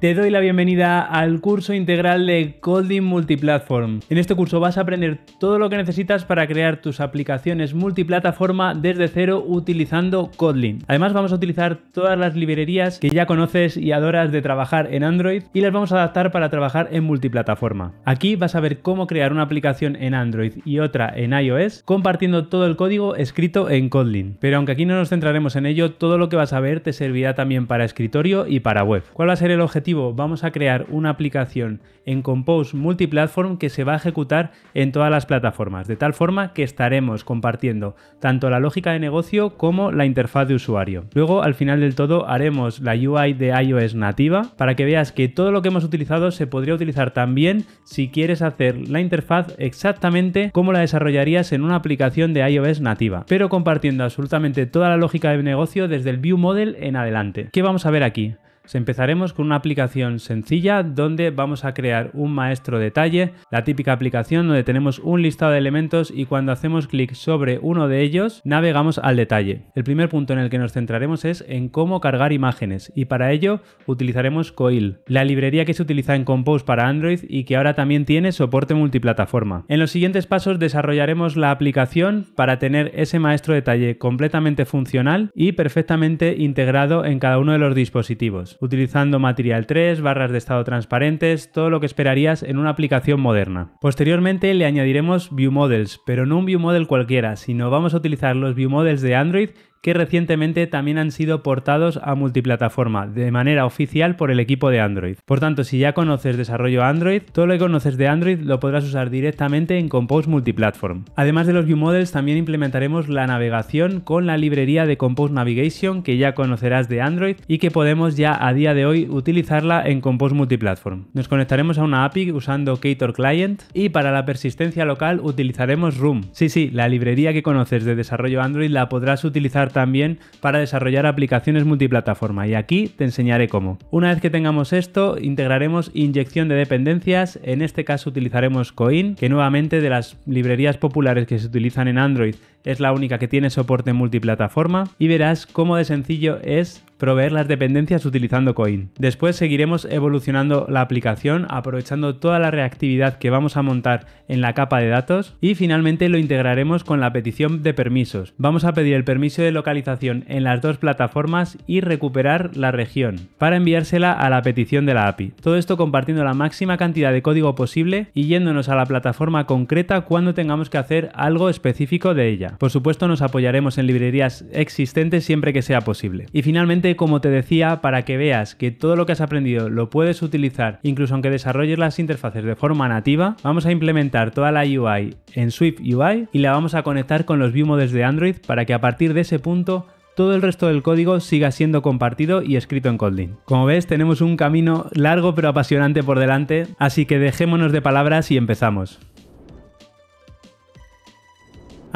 Te doy la bienvenida al curso integral de Kotlin Multiplatform. En este curso vas a aprender todo lo que necesitas para crear tus aplicaciones multiplataforma desde cero utilizando Kotlin. Además vamos a utilizar todas las librerías que ya conoces y adoras de trabajar en Android y las vamos a adaptar para trabajar en multiplataforma. Aquí vas a ver cómo crear una aplicación en Android y otra en iOS compartiendo todo el código escrito en Kotlin. Pero aunque aquí no nos centraremos en ello, todo lo que vas a ver te servirá también para escritorio y para web. ¿Cuál va a ser el objetivo? vamos a crear una aplicación en Compose Multiplatform que se va a ejecutar en todas las plataformas, de tal forma que estaremos compartiendo tanto la lógica de negocio como la interfaz de usuario. Luego, al final del todo, haremos la UI de iOS nativa para que veas que todo lo que hemos utilizado se podría utilizar también si quieres hacer la interfaz exactamente como la desarrollarías en una aplicación de iOS nativa, pero compartiendo absolutamente toda la lógica de negocio desde el View Model en adelante. ¿Qué vamos a ver aquí? Pues empezaremos con una aplicación sencilla donde vamos a crear un maestro detalle, la típica aplicación donde tenemos un listado de elementos y cuando hacemos clic sobre uno de ellos navegamos al detalle. El primer punto en el que nos centraremos es en cómo cargar imágenes y para ello utilizaremos Coil, la librería que se utiliza en Compose para Android y que ahora también tiene soporte multiplataforma. En los siguientes pasos desarrollaremos la aplicación para tener ese maestro detalle completamente funcional y perfectamente integrado en cada uno de los dispositivos utilizando material 3, barras de estado transparentes, todo lo que esperarías en una aplicación moderna. Posteriormente le añadiremos View Models, pero no un View Model cualquiera, sino vamos a utilizar los View Models de Android que recientemente también han sido portados a multiplataforma de manera oficial por el equipo de Android. Por tanto, si ya conoces desarrollo Android, todo lo que conoces de Android lo podrás usar directamente en Compose Multiplatform. Además de los View Models, también implementaremos la navegación con la librería de Compose Navigation que ya conocerás de Android y que podemos ya a día de hoy utilizarla en Compose Multiplatform. Nos conectaremos a una API usando Kator Client y para la persistencia local utilizaremos Room. Sí, sí, la librería que conoces de desarrollo Android la podrás utilizar también para desarrollar aplicaciones multiplataforma y aquí te enseñaré cómo. Una vez que tengamos esto, integraremos inyección de dependencias, en este caso utilizaremos Coin, que nuevamente de las librerías populares que se utilizan en Android es la única que tiene soporte multiplataforma y verás cómo de sencillo es proveer las dependencias utilizando Coin. Después seguiremos evolucionando la aplicación aprovechando toda la reactividad que vamos a montar en la capa de datos y finalmente lo integraremos con la petición de permisos. Vamos a pedir el permiso de localización en las dos plataformas y recuperar la región para enviársela a la petición de la API. Todo esto compartiendo la máxima cantidad de código posible y yéndonos a la plataforma concreta cuando tengamos que hacer algo específico de ella. Por supuesto, nos apoyaremos en librerías existentes siempre que sea posible. Y finalmente, como te decía, para que veas que todo lo que has aprendido lo puedes utilizar, incluso aunque desarrolles las interfaces de forma nativa, vamos a implementar toda la UI en Swift UI y la vamos a conectar con los ViewModels de Android para que a partir de ese punto todo el resto del código siga siendo compartido y escrito en Kotlin. Como ves, tenemos un camino largo pero apasionante por delante, así que dejémonos de palabras y empezamos.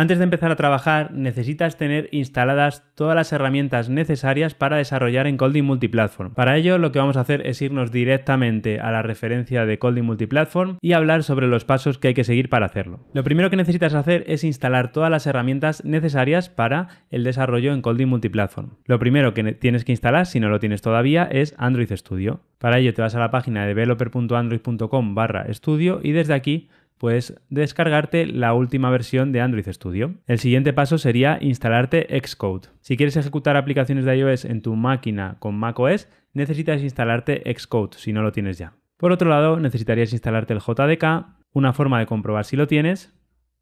Antes de empezar a trabajar, necesitas tener instaladas todas las herramientas necesarias para desarrollar en Colding Multiplatform. Para ello, lo que vamos a hacer es irnos directamente a la referencia de Colding Multiplatform y hablar sobre los pasos que hay que seguir para hacerlo. Lo primero que necesitas hacer es instalar todas las herramientas necesarias para el desarrollo en Colding Multiplatform. Lo primero que tienes que instalar, si no lo tienes todavía, es Android Studio. Para ello te vas a la página de developer.android.com barra estudio y desde aquí puedes descargarte la última versión de Android Studio. El siguiente paso sería instalarte Xcode. Si quieres ejecutar aplicaciones de iOS en tu máquina con macOS, necesitas instalarte Xcode si no lo tienes ya. Por otro lado, necesitarías instalarte el JDK. Una forma de comprobar si lo tienes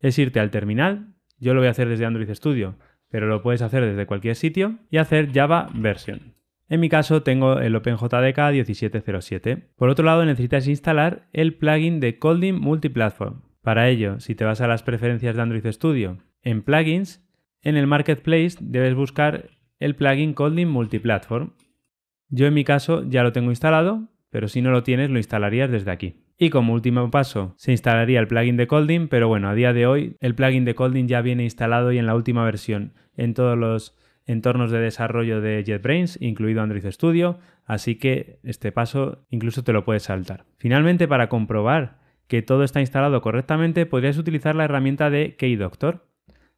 es irte al terminal. Yo lo voy a hacer desde Android Studio, pero lo puedes hacer desde cualquier sitio y hacer Java version. En mi caso tengo el OpenJDK 1707. Por otro lado necesitas instalar el plugin de Colding Multiplatform. Para ello, si te vas a las preferencias de Android Studio, en Plugins, en el Marketplace debes buscar el plugin Colding Multiplatform. Yo en mi caso ya lo tengo instalado, pero si no lo tienes lo instalarías desde aquí. Y como último paso, se instalaría el plugin de Colding, pero bueno, a día de hoy el plugin de Colding ya viene instalado y en la última versión en todos los entornos de desarrollo de JetBrains, incluido Android Studio, así que este paso incluso te lo puedes saltar. Finalmente, para comprobar que todo está instalado correctamente, podrías utilizar la herramienta de Doctor.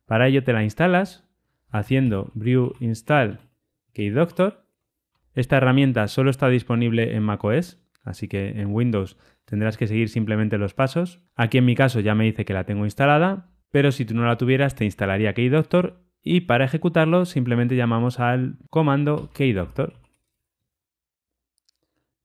Para ello te la instalas haciendo brew install Doctor. Esta herramienta solo está disponible en macOS, así que en Windows tendrás que seguir simplemente los pasos. Aquí en mi caso ya me dice que la tengo instalada, pero si tú no la tuvieras te instalaría KDoctor y para ejecutarlo simplemente llamamos al comando kdoctor.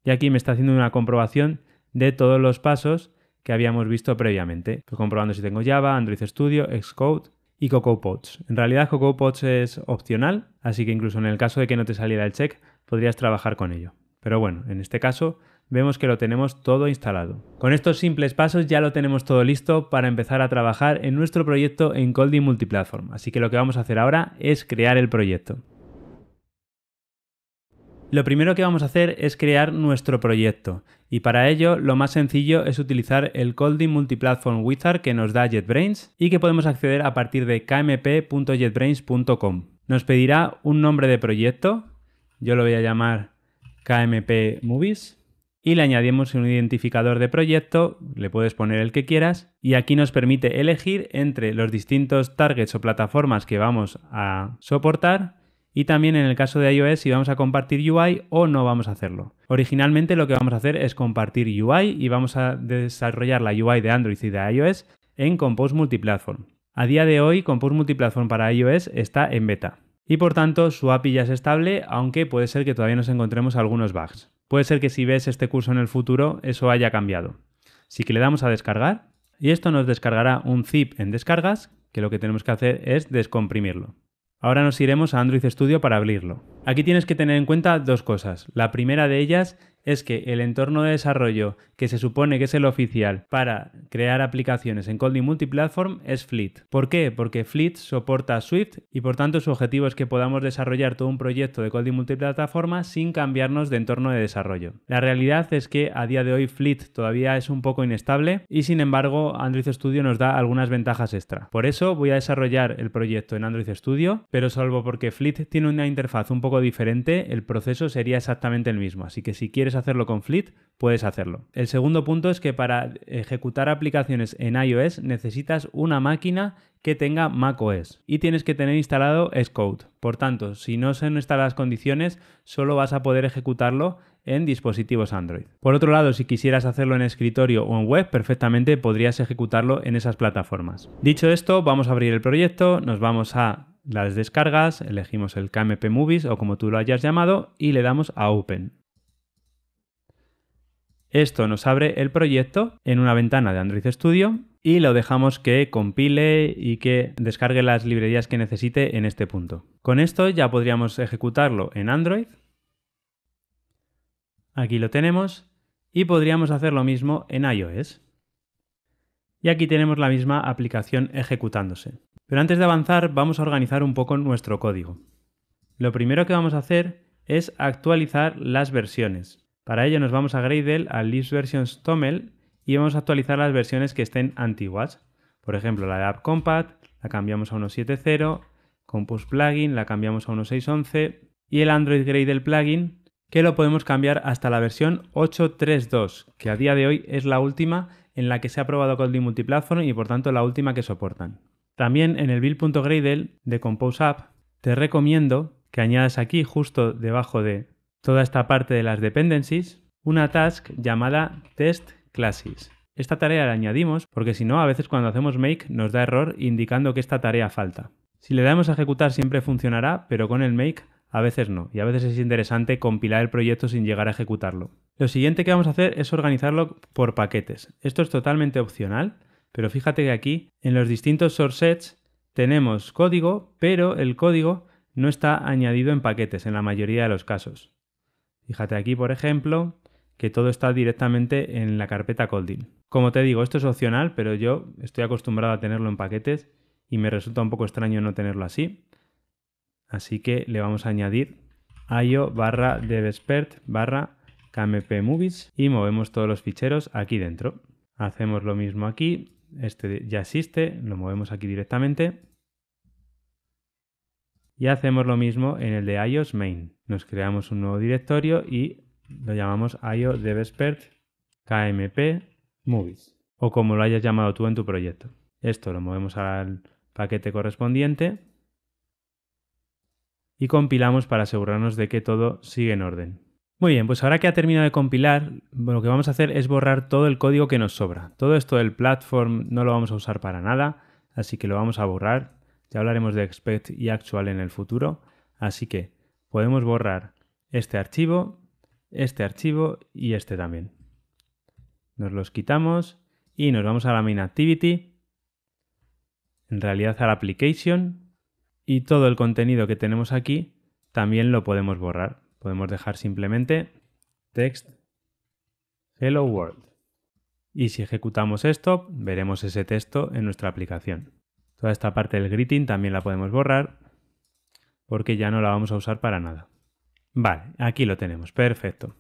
Y aquí me está haciendo una comprobación de todos los pasos que habíamos visto previamente. Estoy comprobando si tengo Java, Android Studio, Xcode y CocoaPods. En realidad CocoaPods es opcional, así que incluso en el caso de que no te saliera el check, podrías trabajar con ello. Pero bueno, en este caso vemos que lo tenemos todo instalado. Con estos simples pasos ya lo tenemos todo listo para empezar a trabajar en nuestro proyecto en Colding Multiplatform, así que lo que vamos a hacer ahora es crear el proyecto. Lo primero que vamos a hacer es crear nuestro proyecto y para ello lo más sencillo es utilizar el Colding Multiplatform Wizard que nos da JetBrains y que podemos acceder a partir de kmp.jetbrains.com. Nos pedirá un nombre de proyecto, yo lo voy a llamar KMP Movies y le añadimos un identificador de proyecto, le puedes poner el que quieras, y aquí nos permite elegir entre los distintos targets o plataformas que vamos a soportar y también en el caso de iOS si vamos a compartir UI o no vamos a hacerlo. Originalmente lo que vamos a hacer es compartir UI y vamos a desarrollar la UI de Android y de iOS en Compose Multiplatform. A día de hoy Compose Multiplatform para iOS está en beta y por tanto su API ya es estable, aunque puede ser que todavía nos encontremos algunos bugs. Puede ser que si ves este curso en el futuro eso haya cambiado. Así que le damos a descargar y esto nos descargará un zip en descargas que lo que tenemos que hacer es descomprimirlo. Ahora nos iremos a Android Studio para abrirlo. Aquí tienes que tener en cuenta dos cosas. La primera de ellas es que el entorno de desarrollo que se supone que es el oficial para crear aplicaciones en Kotlin Multiplatform es Fleet. ¿Por qué? Porque Fleet soporta Swift y por tanto su objetivo es que podamos desarrollar todo un proyecto de Kotlin multiplataforma sin cambiarnos de entorno de desarrollo. La realidad es que a día de hoy Fleet todavía es un poco inestable y sin embargo Android Studio nos da algunas ventajas extra. Por eso voy a desarrollar el proyecto en Android Studio, pero salvo porque Fleet tiene una interfaz un poco diferente, el proceso sería exactamente el mismo. Así que si quieres hacerlo con Fleet, puedes hacerlo. El segundo punto es que para ejecutar aplicaciones en iOS necesitas una máquina que tenga macOS y tienes que tener instalado Xcode. Por tanto, si no se no instalan las condiciones, solo vas a poder ejecutarlo en dispositivos Android. Por otro lado, si quisieras hacerlo en escritorio o en web, perfectamente podrías ejecutarlo en esas plataformas. Dicho esto, vamos a abrir el proyecto, nos vamos a las descargas, elegimos el KMP Movies o como tú lo hayas llamado y le damos a Open. Esto nos abre el proyecto en una ventana de Android Studio y lo dejamos que compile y que descargue las librerías que necesite en este punto. Con esto ya podríamos ejecutarlo en Android. Aquí lo tenemos y podríamos hacer lo mismo en iOS. Y aquí tenemos la misma aplicación ejecutándose. Pero antes de avanzar vamos a organizar un poco nuestro código. Lo primero que vamos a hacer es actualizar las versiones. Para ello nos vamos a Gradle, a List Versions Tommel y vamos a actualizar las versiones que estén antiguas. Por ejemplo, la de App compat la cambiamos a 1.7.0, Compose Plugin la cambiamos a 1.6.11 y el Android Gradle Plugin que lo podemos cambiar hasta la versión 8.3.2, que a día de hoy es la última en la que se ha probado Kotlin Multiplatform y por tanto la última que soportan. También en el build.gradle de Compose App te recomiendo que añadas aquí justo debajo de toda esta parte de las dependencies, una task llamada test classes. Esta tarea la añadimos porque si no, a veces cuando hacemos make nos da error indicando que esta tarea falta. Si le damos a ejecutar siempre funcionará, pero con el make a veces no, y a veces es interesante compilar el proyecto sin llegar a ejecutarlo. Lo siguiente que vamos a hacer es organizarlo por paquetes. Esto es totalmente opcional, pero fíjate que aquí en los distintos source sets tenemos código, pero el código no está añadido en paquetes en la mayoría de los casos. Fíjate aquí, por ejemplo, que todo está directamente en la carpeta Coldin. Como te digo, esto es opcional, pero yo estoy acostumbrado a tenerlo en paquetes y me resulta un poco extraño no tenerlo así. Así que le vamos a añadir io barra devespert barra kmp movies y movemos todos los ficheros aquí dentro. Hacemos lo mismo aquí, este ya existe, lo movemos aquí directamente. Y hacemos lo mismo en el de iOS main nos creamos un nuevo directorio y lo llamamos IO DevExpert KMP Movies o como lo hayas llamado tú en tu proyecto. Esto lo movemos al paquete correspondiente y compilamos para asegurarnos de que todo sigue en orden. Muy bien, pues ahora que ha terminado de compilar, lo que vamos a hacer es borrar todo el código que nos sobra. Todo esto del platform no lo vamos a usar para nada, así que lo vamos a borrar. Ya hablaremos de expect y actual en el futuro, así que podemos borrar este archivo, este archivo y este también. Nos los quitamos y nos vamos a la main activity, en realidad a la application y todo el contenido que tenemos aquí también lo podemos borrar. Podemos dejar simplemente text hello world. Y si ejecutamos esto, veremos ese texto en nuestra aplicación. Toda esta parte del greeting también la podemos borrar porque ya no la vamos a usar para nada. Vale, aquí lo tenemos, perfecto.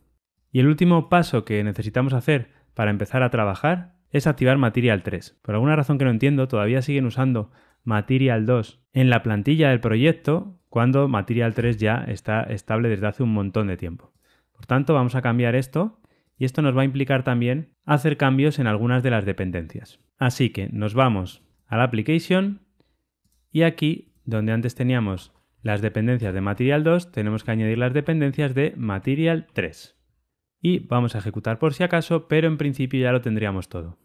Y el último paso que necesitamos hacer para empezar a trabajar es activar Material 3. Por alguna razón que no entiendo, todavía siguen usando Material 2 en la plantilla del proyecto cuando Material 3 ya está estable desde hace un montón de tiempo. Por tanto, vamos a cambiar esto y esto nos va a implicar también hacer cambios en algunas de las dependencias. Así que nos vamos a la application y aquí donde antes teníamos las dependencias de Material 2, tenemos que añadir las dependencias de Material 3. Y vamos a ejecutar por si acaso, pero en principio ya lo tendríamos todo.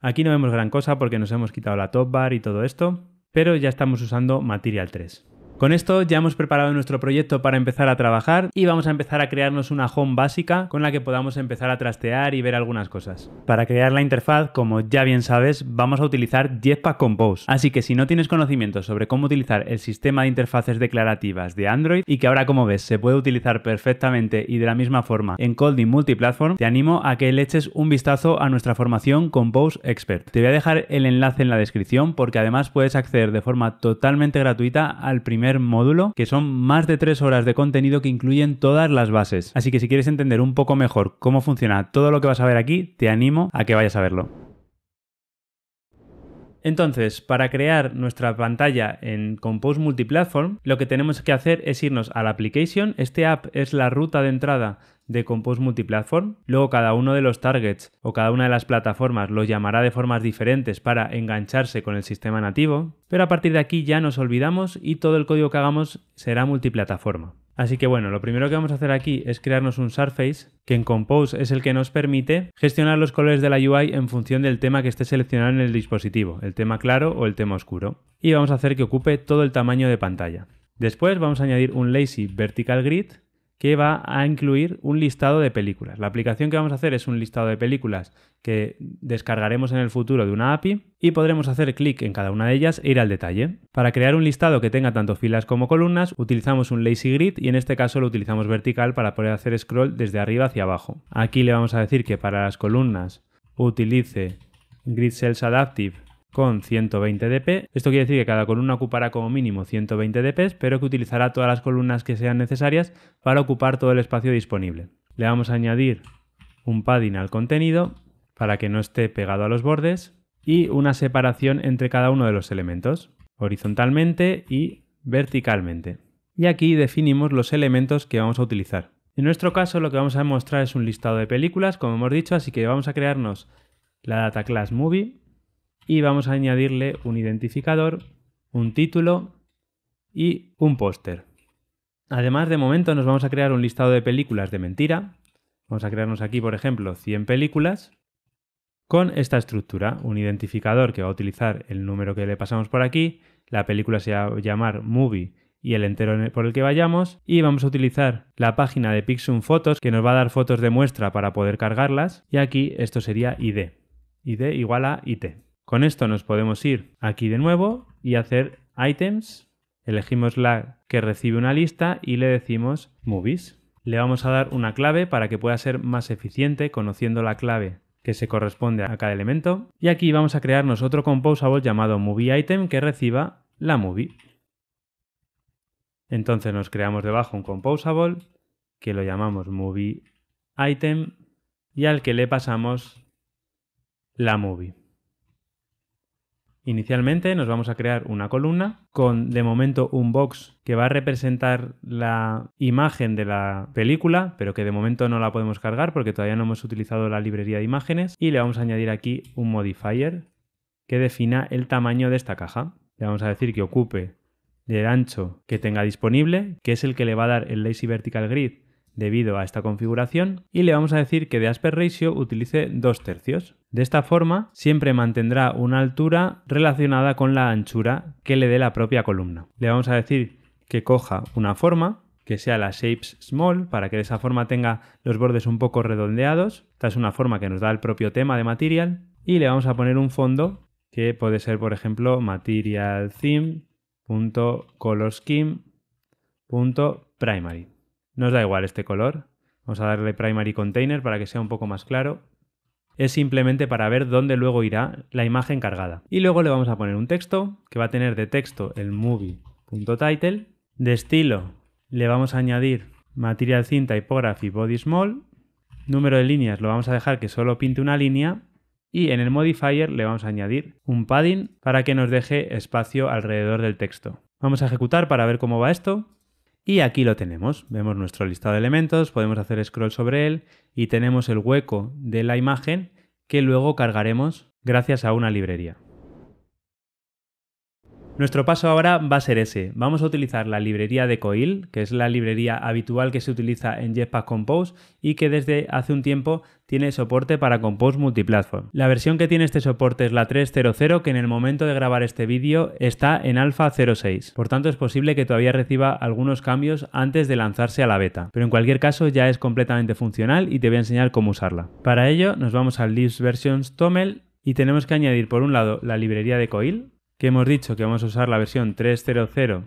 Aquí no vemos gran cosa porque nos hemos quitado la top bar y todo esto, pero ya estamos usando Material 3. Con esto ya hemos preparado nuestro proyecto para empezar a trabajar y vamos a empezar a crearnos una home básica con la que podamos empezar a trastear y ver algunas cosas. Para crear la interfaz, como ya bien sabes, vamos a utilizar Jetpack Compose. Así que si no tienes conocimiento sobre cómo utilizar el sistema de interfaces declarativas de Android y que ahora como ves se puede utilizar perfectamente y de la misma forma en Colding Multiplatform, te animo a que le eches un vistazo a nuestra formación Compose Expert. Te voy a dejar el enlace en la descripción porque además puedes acceder de forma totalmente gratuita al primer módulo, que son más de tres horas de contenido que incluyen todas las bases. Así que si quieres entender un poco mejor cómo funciona todo lo que vas a ver aquí, te animo a que vayas a verlo. Entonces, para crear nuestra pantalla en Compose Multiplatform, lo que tenemos que hacer es irnos a la application. Este app es la ruta de entrada de Compose Multiplatform. Luego cada uno de los targets o cada una de las plataformas lo llamará de formas diferentes para engancharse con el sistema nativo, pero a partir de aquí ya nos olvidamos y todo el código que hagamos será multiplataforma. Así que bueno, lo primero que vamos a hacer aquí es crearnos un Surface, que en Compose es el que nos permite gestionar los colores de la UI en función del tema que esté seleccionado en el dispositivo, el tema claro o el tema oscuro. Y vamos a hacer que ocupe todo el tamaño de pantalla. Después vamos a añadir un Lazy Vertical Grid que va a incluir un listado de películas. La aplicación que vamos a hacer es un listado de películas que descargaremos en el futuro de una API y podremos hacer clic en cada una de ellas e ir al detalle. Para crear un listado que tenga tanto filas como columnas, utilizamos un lazy grid y en este caso lo utilizamos vertical para poder hacer scroll desde arriba hacia abajo. Aquí le vamos a decir que para las columnas utilice grid cells adaptive con 120 dp. Esto quiere decir que cada columna ocupará como mínimo 120 dp, pero que utilizará todas las columnas que sean necesarias para ocupar todo el espacio disponible. Le vamos a añadir un padding al contenido para que no esté pegado a los bordes y una separación entre cada uno de los elementos, horizontalmente y verticalmente. Y aquí definimos los elementos que vamos a utilizar. En nuestro caso lo que vamos a mostrar es un listado de películas, como hemos dicho, así que vamos a crearnos la data class movie y vamos a añadirle un identificador, un título y un póster. Además, de momento nos vamos a crear un listado de películas de mentira. Vamos a crearnos aquí, por ejemplo, 100 películas con esta estructura, un identificador que va a utilizar el número que le pasamos por aquí, la película se va a llamar movie y el entero por el que vayamos y vamos a utilizar la página de Pixum Fotos que nos va a dar fotos de muestra para poder cargarlas y aquí esto sería ID. ID igual a IT. Con esto nos podemos ir aquí de nuevo y hacer items. Elegimos la que recibe una lista y le decimos movies. Le vamos a dar una clave para que pueda ser más eficiente conociendo la clave que se corresponde a cada elemento. Y aquí vamos a crearnos otro composable llamado movieItem que reciba la movie. Entonces nos creamos debajo un composable que lo llamamos movieItem y al que le pasamos la movie. Inicialmente nos vamos a crear una columna con de momento un box que va a representar la imagen de la película, pero que de momento no la podemos cargar porque todavía no hemos utilizado la librería de imágenes. Y le vamos a añadir aquí un modifier que defina el tamaño de esta caja. Le vamos a decir que ocupe el ancho que tenga disponible, que es el que le va a dar el lazy vertical grid debido a esta configuración y le vamos a decir que de aspect ratio utilice 2 tercios. De esta forma siempre mantendrá una altura relacionada con la anchura que le dé la propia columna. Le vamos a decir que coja una forma que sea la shapes small para que de esa forma tenga los bordes un poco redondeados. Esta es una forma que nos da el propio tema de material y le vamos a poner un fondo que puede ser por ejemplo material .color .primary nos da igual este color. Vamos a darle Primary Container para que sea un poco más claro. Es simplemente para ver dónde luego irá la imagen cargada. Y luego le vamos a poner un texto que va a tener de texto el movie.title. De estilo le vamos a añadir Material cinta. Typography Body Small. Número de líneas lo vamos a dejar que solo pinte una línea. Y en el modifier le vamos a añadir un padding para que nos deje espacio alrededor del texto. Vamos a ejecutar para ver cómo va esto. Y aquí lo tenemos, vemos nuestro listado de elementos, podemos hacer scroll sobre él y tenemos el hueco de la imagen que luego cargaremos gracias a una librería. Nuestro paso ahora va a ser ese. Vamos a utilizar la librería de Coil, que es la librería habitual que se utiliza en Jetpack Compose y que desde hace un tiempo tiene soporte para Compose Multiplatform. La versión que tiene este soporte es la 3.0.0 que en el momento de grabar este vídeo está en alfa 0.6. Por tanto es posible que todavía reciba algunos cambios antes de lanzarse a la beta. Pero en cualquier caso ya es completamente funcional y te voy a enseñar cómo usarla. Para ello nos vamos al List Versions tomel y tenemos que añadir por un lado la librería de Coil, que hemos dicho que vamos a usar la versión 3.0.0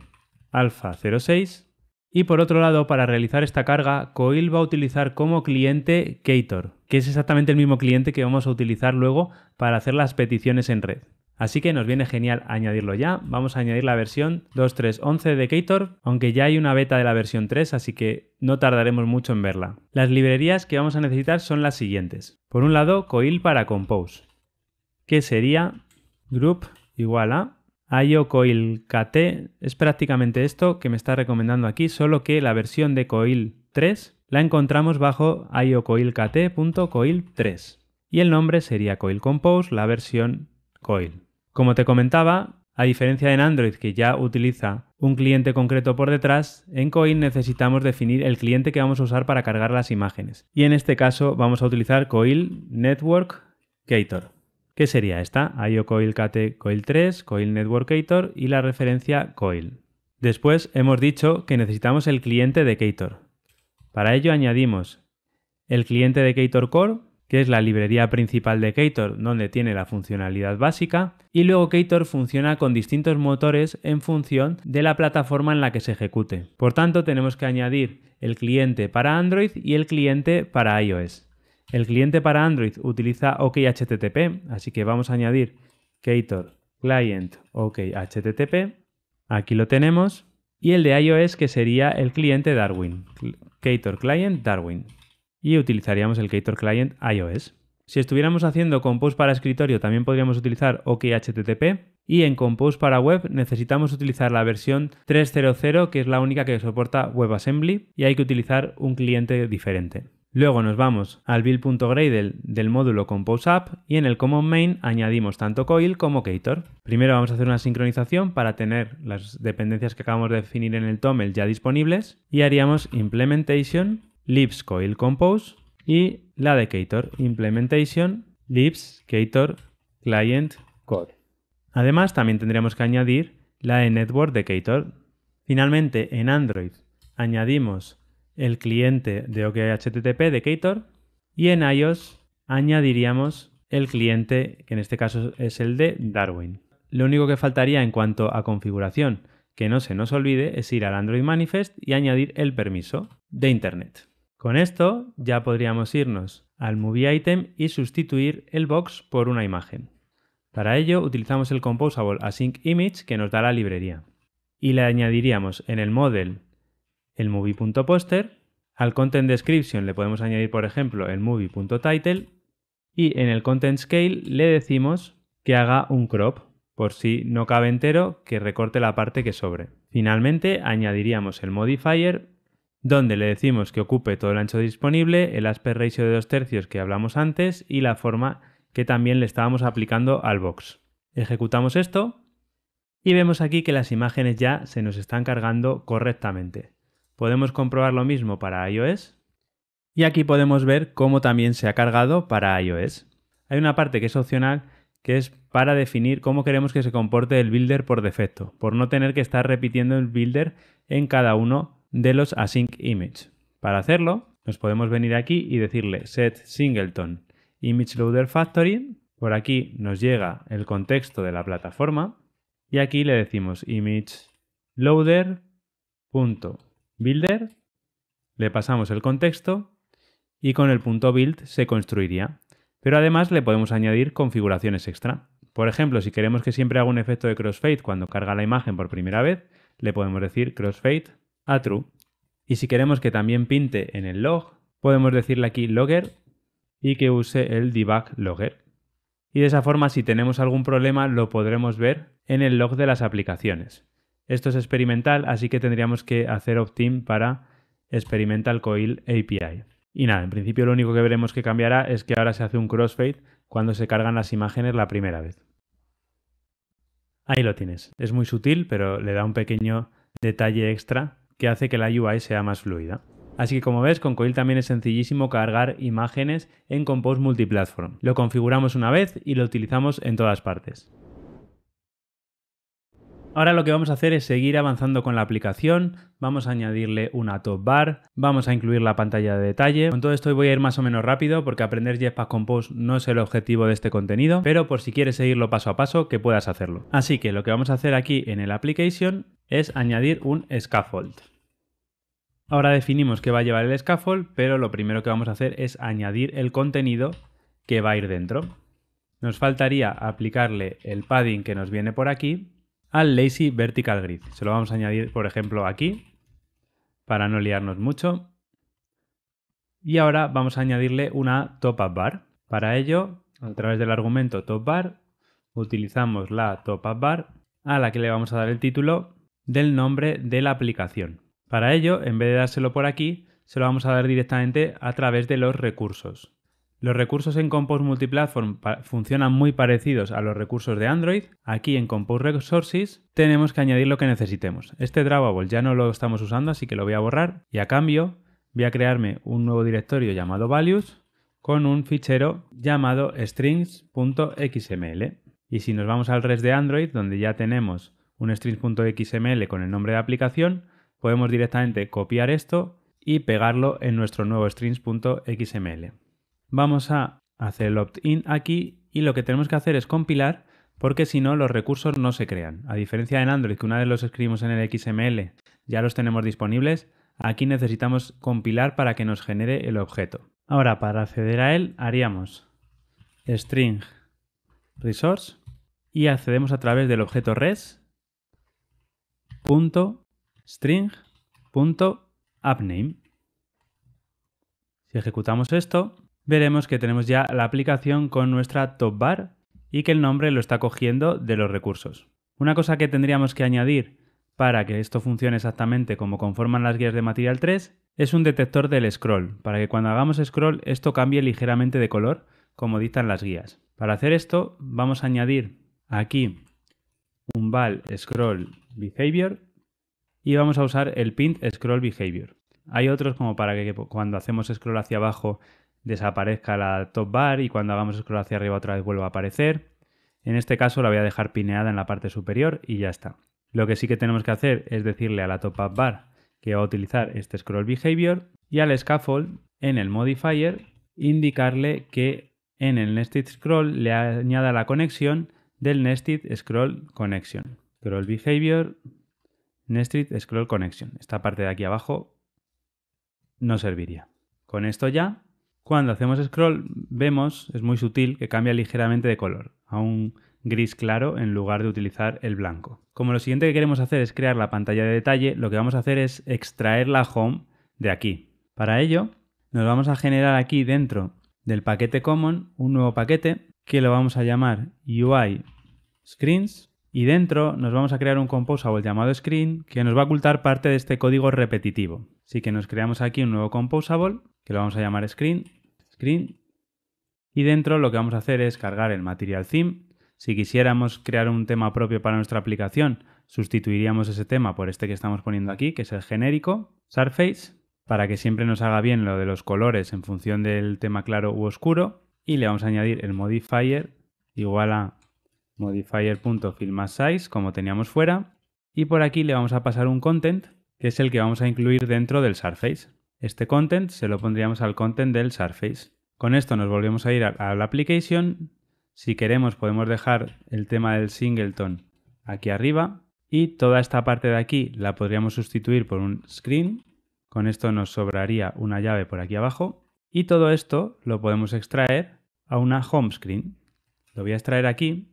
alfa 06. Y por otro lado, para realizar esta carga, Coil va a utilizar como cliente Kator, que es exactamente el mismo cliente que vamos a utilizar luego para hacer las peticiones en red. Así que nos viene genial añadirlo ya. Vamos a añadir la versión 2.3.11 de Kator, aunque ya hay una beta de la versión 3, así que no tardaremos mucho en verla. Las librerías que vamos a necesitar son las siguientes. Por un lado, Coil para Compose, que sería Group igual a iocoilkt, Es prácticamente esto que me está recomendando aquí, solo que la versión de Coil 3 la encontramos bajo iocoilkt.coil3 y el nombre sería Coil Compose, la versión Coil. Como te comentaba, a diferencia de Android que ya utiliza un cliente concreto por detrás, en Coil necesitamos definir el cliente que vamos a usar para cargar las imágenes. Y en este caso vamos a utilizar Coil Network Gator. Qué sería esta, iocoil KT Coil 3, Coil kator y la referencia Coil. Después hemos dicho que necesitamos el cliente de Kator. Para ello añadimos el cliente de Kator Core, que es la librería principal de Kator donde tiene la funcionalidad básica, y luego Kator funciona con distintos motores en función de la plataforma en la que se ejecute. Por tanto, tenemos que añadir el cliente para Android y el cliente para iOS. El cliente para Android utiliza OKHTTP, así que vamos a añadir Ktor client OkHttp. Aquí lo tenemos. Y el de iOS que sería el cliente Darwin, Ktor client Darwin. Y utilizaríamos el Ktor client iOS. Si estuviéramos haciendo Compose para escritorio también podríamos utilizar OKHTTP y en Compose para web necesitamos utilizar la versión 3.0.0 que es la única que soporta WebAssembly y hay que utilizar un cliente diferente. Luego nos vamos al build.gradle del módulo ComposeApp y en el common main añadimos tanto coil como Ktor. Primero vamos a hacer una sincronización para tener las dependencias que acabamos de definir en el toml ya disponibles y haríamos implementation libs coil compose y la de Ktor implementation libs Ktor client code. Además también tendríamos que añadir la de network de Ktor. Finalmente en Android añadimos el cliente de OKHTTP de Ktor y en iOS añadiríamos el cliente, que en este caso es el de Darwin. Lo único que faltaría en cuanto a configuración, que no se nos olvide, es ir al Android Manifest y añadir el permiso de Internet. Con esto ya podríamos irnos al Movie Item y sustituir el box por una imagen. Para ello utilizamos el Composable Async Image que nos da la librería y le añadiríamos en el model el movie.poster. Al content description le podemos añadir, por ejemplo, el movie.title y en el content scale le decimos que haga un crop por si no cabe entero, que recorte la parte que sobre. Finalmente, añadiríamos el modifier, donde le decimos que ocupe todo el ancho disponible, el aspect ratio de dos tercios que hablamos antes y la forma que también le estábamos aplicando al box. Ejecutamos esto y vemos aquí que las imágenes ya se nos están cargando correctamente. Podemos comprobar lo mismo para iOS. Y aquí podemos ver cómo también se ha cargado para iOS. Hay una parte que es opcional que es para definir cómo queremos que se comporte el builder por defecto, por no tener que estar repitiendo el builder en cada uno de los async image. Para hacerlo, nos podemos venir aquí y decirle set singleton image loader factory. Por aquí nos llega el contexto de la plataforma y aquí le decimos image loader builder, le pasamos el contexto y con el punto build se construiría. Pero además le podemos añadir configuraciones extra. Por ejemplo, si queremos que siempre haga un efecto de crossfade cuando carga la imagen por primera vez, le podemos decir crossfade a true. Y si queremos que también pinte en el log, podemos decirle aquí logger y que use el debug logger. Y de esa forma, si tenemos algún problema, lo podremos ver en el log de las aplicaciones. Esto es experimental, así que tendríamos que hacer opt-in para Experimental Coil API. Y nada, en principio lo único que veremos que cambiará es que ahora se hace un crossfade cuando se cargan las imágenes la primera vez. Ahí lo tienes. Es muy sutil, pero le da un pequeño detalle extra que hace que la UI sea más fluida. Así que como ves, con Coil también es sencillísimo cargar imágenes en Compose Multiplatform. Lo configuramos una vez y lo utilizamos en todas partes. Ahora lo que vamos a hacer es seguir avanzando con la aplicación, vamos a añadirle una top bar, vamos a incluir la pantalla de detalle. Con todo esto voy a ir más o menos rápido porque aprender Jetpack Compose no es el objetivo de este contenido, pero por si quieres seguirlo paso a paso que puedas hacerlo. Así que lo que vamos a hacer aquí en el application es añadir un scaffold. Ahora definimos que va a llevar el scaffold, pero lo primero que vamos a hacer es añadir el contenido que va a ir dentro. Nos faltaría aplicarle el padding que nos viene por aquí al Lazy Vertical Grid. Se lo vamos a añadir, por ejemplo, aquí, para no liarnos mucho. Y ahora vamos a añadirle una Top Up Bar. Para ello, a través del argumento Top Bar, utilizamos la Top Up Bar, a la que le vamos a dar el título del nombre de la aplicación. Para ello, en vez de dárselo por aquí, se lo vamos a dar directamente a través de los recursos. Los recursos en Compose Multiplatform funcionan muy parecidos a los recursos de Android. Aquí en Compose Resources tenemos que añadir lo que necesitemos. Este drawable ya no lo estamos usando, así que lo voy a borrar. Y a cambio voy a crearme un nuevo directorio llamado values con un fichero llamado strings.xml. Y si nos vamos al res de Android, donde ya tenemos un strings.xml con el nombre de aplicación, podemos directamente copiar esto y pegarlo en nuestro nuevo strings.xml. Vamos a hacer el opt-in aquí y lo que tenemos que hacer es compilar porque si no los recursos no se crean. A diferencia de Android, que una vez los escribimos en el XML ya los tenemos disponibles, aquí necesitamos compilar para que nos genere el objeto. Ahora, para acceder a él, haríamos string resource y accedemos a través del objeto res.string.appname. Si ejecutamos esto, veremos que tenemos ya la aplicación con nuestra top bar y que el nombre lo está cogiendo de los recursos. Una cosa que tendríamos que añadir para que esto funcione exactamente como conforman las guías de Material 3 es un detector del scroll, para que cuando hagamos scroll esto cambie ligeramente de color como dictan las guías. Para hacer esto vamos a añadir aquí un val scroll behavior y vamos a usar el pint scroll behavior. Hay otros como para que cuando hacemos scroll hacia abajo desaparezca la top bar y cuando hagamos scroll hacia arriba otra vez vuelva a aparecer. En este caso la voy a dejar pineada en la parte superior y ya está. Lo que sí que tenemos que hacer es decirle a la top bar que va a utilizar este scroll behavior y al scaffold en el modifier indicarle que en el nested scroll le añada la conexión del nested scroll connection. Scroll behavior nested scroll connection. Esta parte de aquí abajo no serviría. Con esto ya cuando hacemos scroll vemos, es muy sutil, que cambia ligeramente de color, a un gris claro en lugar de utilizar el blanco. Como lo siguiente que queremos hacer es crear la pantalla de detalle, lo que vamos a hacer es extraer la home de aquí. Para ello, nos vamos a generar aquí dentro del paquete common un nuevo paquete que lo vamos a llamar UI Screens y dentro nos vamos a crear un composable llamado screen que nos va a ocultar parte de este código repetitivo. Así que nos creamos aquí un nuevo composable que lo vamos a llamar screen, screen y dentro lo que vamos a hacer es cargar el material theme. Si quisiéramos crear un tema propio para nuestra aplicación, sustituiríamos ese tema por este que estamos poniendo aquí, que es el genérico, Surface, para que siempre nos haga bien lo de los colores en función del tema claro u oscuro. Y le vamos a añadir el modifier igual a size, como teníamos fuera, y por aquí le vamos a pasar un content, que es el que vamos a incluir dentro del surface. Este content se lo pondríamos al content del surface. Con esto nos volvemos a ir a, la application. Si queremos podemos dejar el tema del singleton aquí arriba y toda esta parte de aquí la podríamos sustituir por un screen. Con esto nos sobraría una llave por aquí abajo y todo esto lo podemos extraer a una home screen. Lo voy a extraer aquí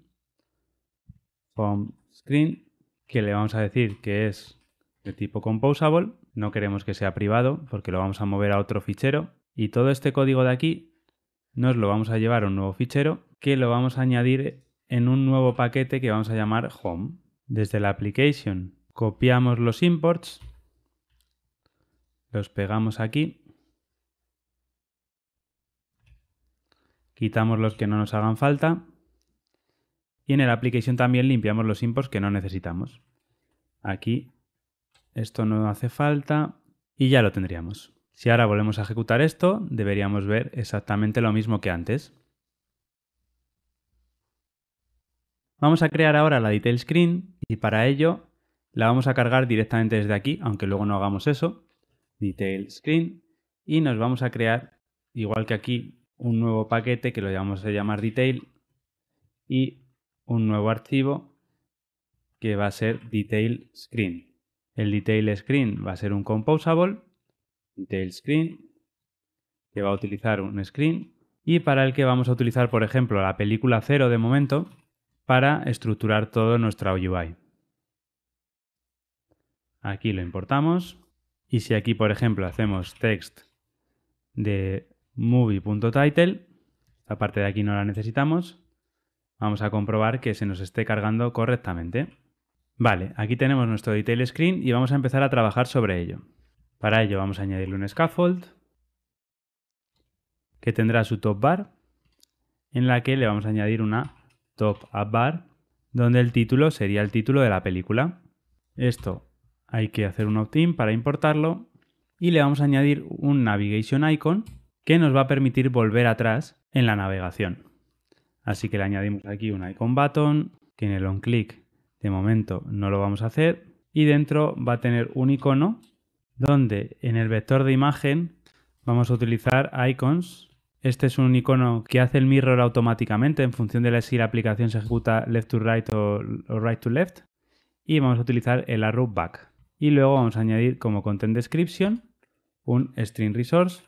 home screen, que le vamos a decir que es de tipo composable. No queremos que sea privado porque lo vamos a mover a otro fichero. Y todo este código de aquí nos lo vamos a llevar a un nuevo fichero que lo vamos a añadir en un nuevo paquete que vamos a llamar home. Desde la application copiamos los imports, los pegamos aquí, quitamos los que no nos hagan falta y en el application también limpiamos los imports que no necesitamos. Aquí esto no hace falta y ya lo tendríamos. Si ahora volvemos a ejecutar esto, deberíamos ver exactamente lo mismo que antes. Vamos a crear ahora la detail screen y para ello la vamos a cargar directamente desde aquí, aunque luego no hagamos eso. Detail screen y nos vamos a crear, igual que aquí, un nuevo paquete que lo vamos a llamar detail y un nuevo archivo que va a ser detail screen. El detail screen va a ser un composable, detail screen, que va a utilizar un screen y para el que vamos a utilizar, por ejemplo, la película 0 de momento para estructurar todo nuestra UI. Aquí lo importamos y si aquí, por ejemplo, hacemos text de movie.title, esta parte de aquí no la necesitamos, Vamos a comprobar que se nos esté cargando correctamente. Vale, aquí tenemos nuestro detail screen y vamos a empezar a trabajar sobre ello. Para ello vamos a añadirle un scaffold que tendrá su top bar en la que le vamos a añadir una top up bar donde el título sería el título de la película. Esto hay que hacer un opt-in para importarlo y le vamos a añadir un navigation icon que nos va a permitir volver atrás en la navegación. Así que le añadimos aquí un icon button, en el on click, de momento no lo vamos a hacer, y dentro va a tener un icono donde en el vector de imagen vamos a utilizar icons. Este es un icono que hace el mirror automáticamente en función de si la aplicación se ejecuta left to right o, right to left. Y vamos a utilizar el arrow back. Y luego vamos a añadir como content description un string resource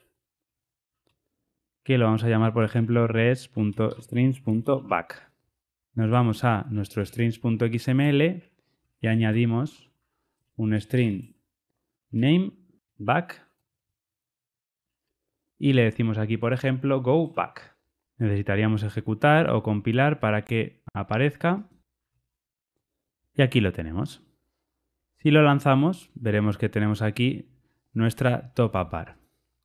que lo vamos a llamar, por ejemplo, res.strings.back. Nos vamos a nuestro strings.xml y añadimos un string name back y le decimos aquí, por ejemplo, go back. Necesitaríamos ejecutar o compilar para que aparezca y aquí lo tenemos. Si lo lanzamos, veremos que tenemos aquí nuestra top bar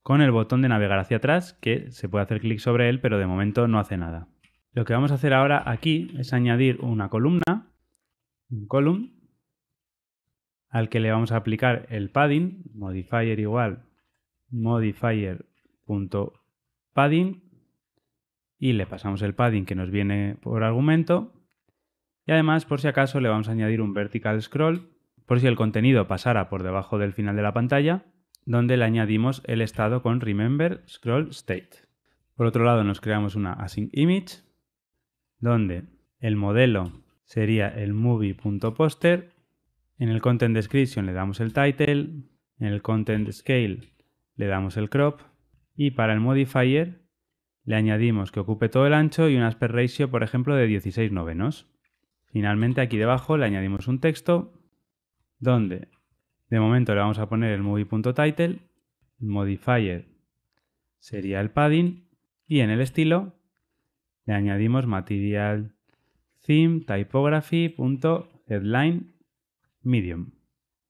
con el botón de navegar hacia atrás, que se puede hacer clic sobre él, pero de momento no hace nada. Lo que vamos a hacer ahora aquí es añadir una columna, un column, al que le vamos a aplicar el padding, modifier igual modifier.padding y le pasamos el padding que nos viene por argumento y además por si acaso le vamos a añadir un vertical scroll por si el contenido pasara por debajo del final de la pantalla donde le añadimos el estado con remember scroll state. Por otro lado, nos creamos una async image, donde el modelo sería el movie.poster. En el content description le damos el title, en el content scale le damos el crop y para el modifier le añadimos que ocupe todo el ancho y un aspect ratio, por ejemplo, de 16 novenos. Finalmente aquí debajo le añadimos un texto donde de momento le vamos a poner el movie.title, modifier sería el padding y en el estilo le añadimos material theme typography.headline medium.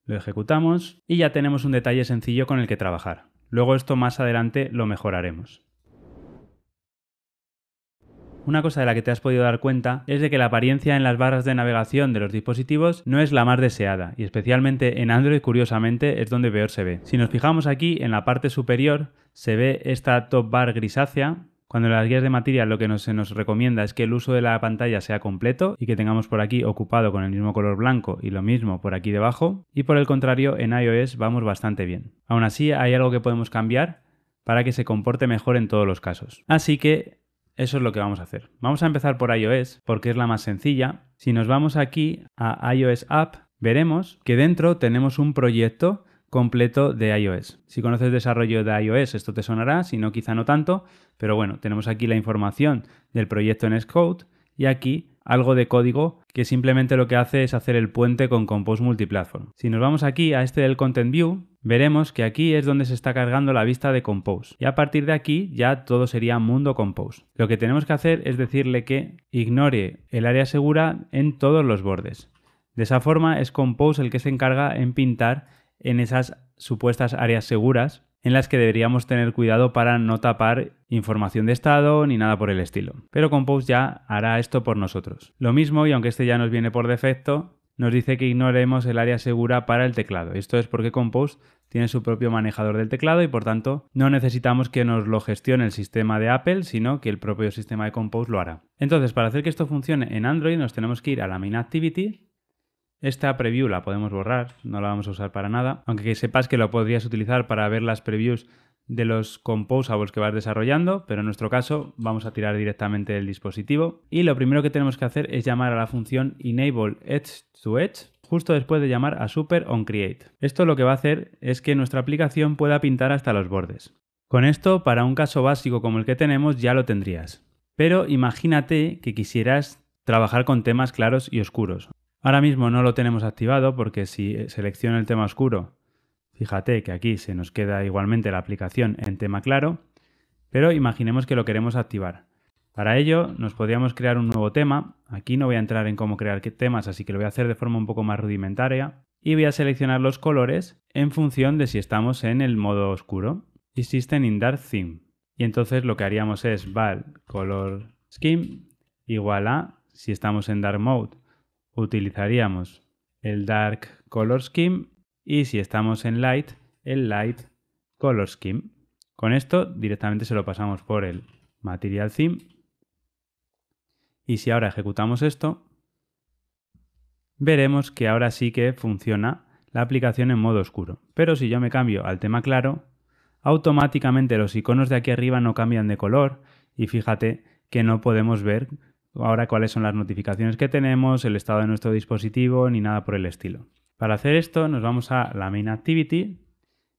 Lo ejecutamos y ya tenemos un detalle sencillo con el que trabajar. Luego esto más adelante lo mejoraremos. Una cosa de la que te has podido dar cuenta es de que la apariencia en las barras de navegación de los dispositivos no es la más deseada, y especialmente en Android curiosamente es donde peor se ve. Si nos fijamos aquí en la parte superior se ve esta top bar grisácea, cuando en las guías de materia lo que nos, se nos recomienda es que el uso de la pantalla sea completo y que tengamos por aquí ocupado con el mismo color blanco y lo mismo por aquí debajo. Y por el contrario, en iOS vamos bastante bien. Aún así, hay algo que podemos cambiar para que se comporte mejor en todos los casos. Así que eso es lo que vamos a hacer. Vamos a empezar por iOS porque es la más sencilla. Si nos vamos aquí a iOS App, veremos que dentro tenemos un proyecto completo de iOS. Si conoces desarrollo de iOS, esto te sonará, si no, quizá no tanto, pero bueno, tenemos aquí la información del proyecto en Xcode y aquí algo de código que simplemente lo que hace es hacer el puente con Compose Multiplatform. Si nos vamos aquí a este del Content View, veremos que aquí es donde se está cargando la vista de Compose. Y a partir de aquí ya todo sería Mundo Compose. Lo que tenemos que hacer es decirle que ignore el área segura en todos los bordes. De esa forma es Compose el que se encarga en pintar en esas supuestas áreas seguras en las que deberíamos tener cuidado para no tapar información de estado ni nada por el estilo. Pero Compose ya hará esto por nosotros. Lo mismo, y aunque este ya nos viene por defecto, nos dice que ignoremos el área segura para el teclado. Esto es porque Compose tiene su propio manejador del teclado y por tanto no necesitamos que nos lo gestione el sistema de Apple, sino que el propio sistema de Compose lo hará. Entonces, para hacer que esto funcione en Android, nos tenemos que ir a la main activity. Esta preview la podemos borrar, no la vamos a usar para nada, aunque que sepas que lo podrías utilizar para ver las previews de los composables que vas desarrollando, pero en nuestro caso vamos a tirar directamente del dispositivo. Y lo primero que tenemos que hacer es llamar a la función enable edge to edge justo después de llamar a super on create. Esto lo que va a hacer es que nuestra aplicación pueda pintar hasta los bordes. Con esto, para un caso básico como el que tenemos, ya lo tendrías. Pero imagínate que quisieras trabajar con temas claros y oscuros. Ahora mismo no lo tenemos activado porque si selecciono el tema oscuro Fíjate que aquí se nos queda igualmente la aplicación en tema claro, pero imaginemos que lo queremos activar. Para ello nos podríamos crear un nuevo tema. Aquí no voy a entrar en cómo crear temas, así que lo voy a hacer de forma un poco más rudimentaria. Y voy a seleccionar los colores en función de si estamos en el modo oscuro. Existen in dark theme. Y entonces lo que haríamos es val color scheme igual a, si estamos en dark mode, utilizaríamos el dark color scheme y si estamos en Light, el Light Color Scheme. Con esto directamente se lo pasamos por el Material Theme. Y si ahora ejecutamos esto, veremos que ahora sí que funciona la aplicación en modo oscuro. Pero si yo me cambio al tema claro, automáticamente los iconos de aquí arriba no cambian de color y fíjate que no podemos ver ahora cuáles son las notificaciones que tenemos, el estado de nuestro dispositivo ni nada por el estilo. Para hacer esto nos vamos a la main activity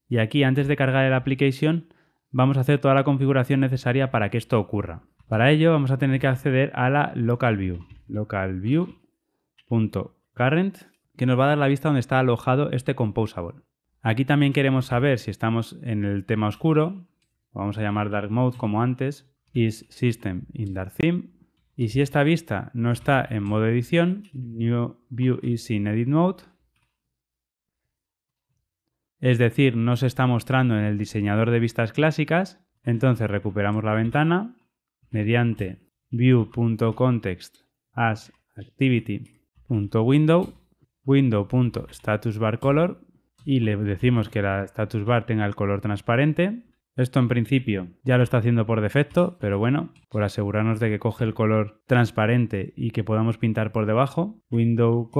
y aquí antes de cargar el application vamos a hacer toda la configuración necesaria para que esto ocurra. Para ello vamos a tener que acceder a la local view, localview.current, que nos va a dar la vista donde está alojado este composable. Aquí también queremos saber si estamos en el tema oscuro, vamos a llamar dark mode como antes, is system in dark theme, y si esta vista no está en modo edición, new view is in edit mode, es decir, no se está mostrando en el diseñador de vistas clásicas. Entonces recuperamos la ventana mediante view.context as activity.window, window.statusbarcolor y le decimos que la status bar tenga el color transparente. Esto en principio ya lo está haciendo por defecto, pero bueno, por asegurarnos de que coge el color transparente y que podamos pintar por debajo, window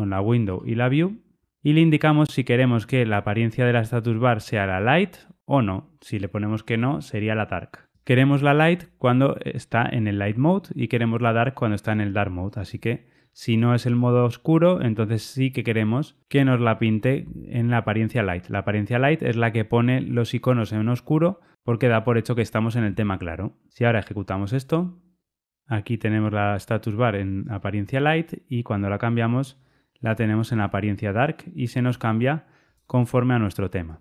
con la Window y la View y le indicamos si queremos que la apariencia de la status bar sea la light o no. Si le ponemos que no, sería la dark. Queremos la light cuando está en el light mode y queremos la dark cuando está en el dark mode, así que si no es el modo oscuro, entonces sí que queremos que nos la pinte en la apariencia light. La apariencia light es la que pone los iconos en oscuro porque da por hecho que estamos en el tema claro. Si ahora ejecutamos esto, aquí tenemos la status bar en apariencia light y cuando la cambiamos la tenemos en apariencia dark y se nos cambia conforme a nuestro tema.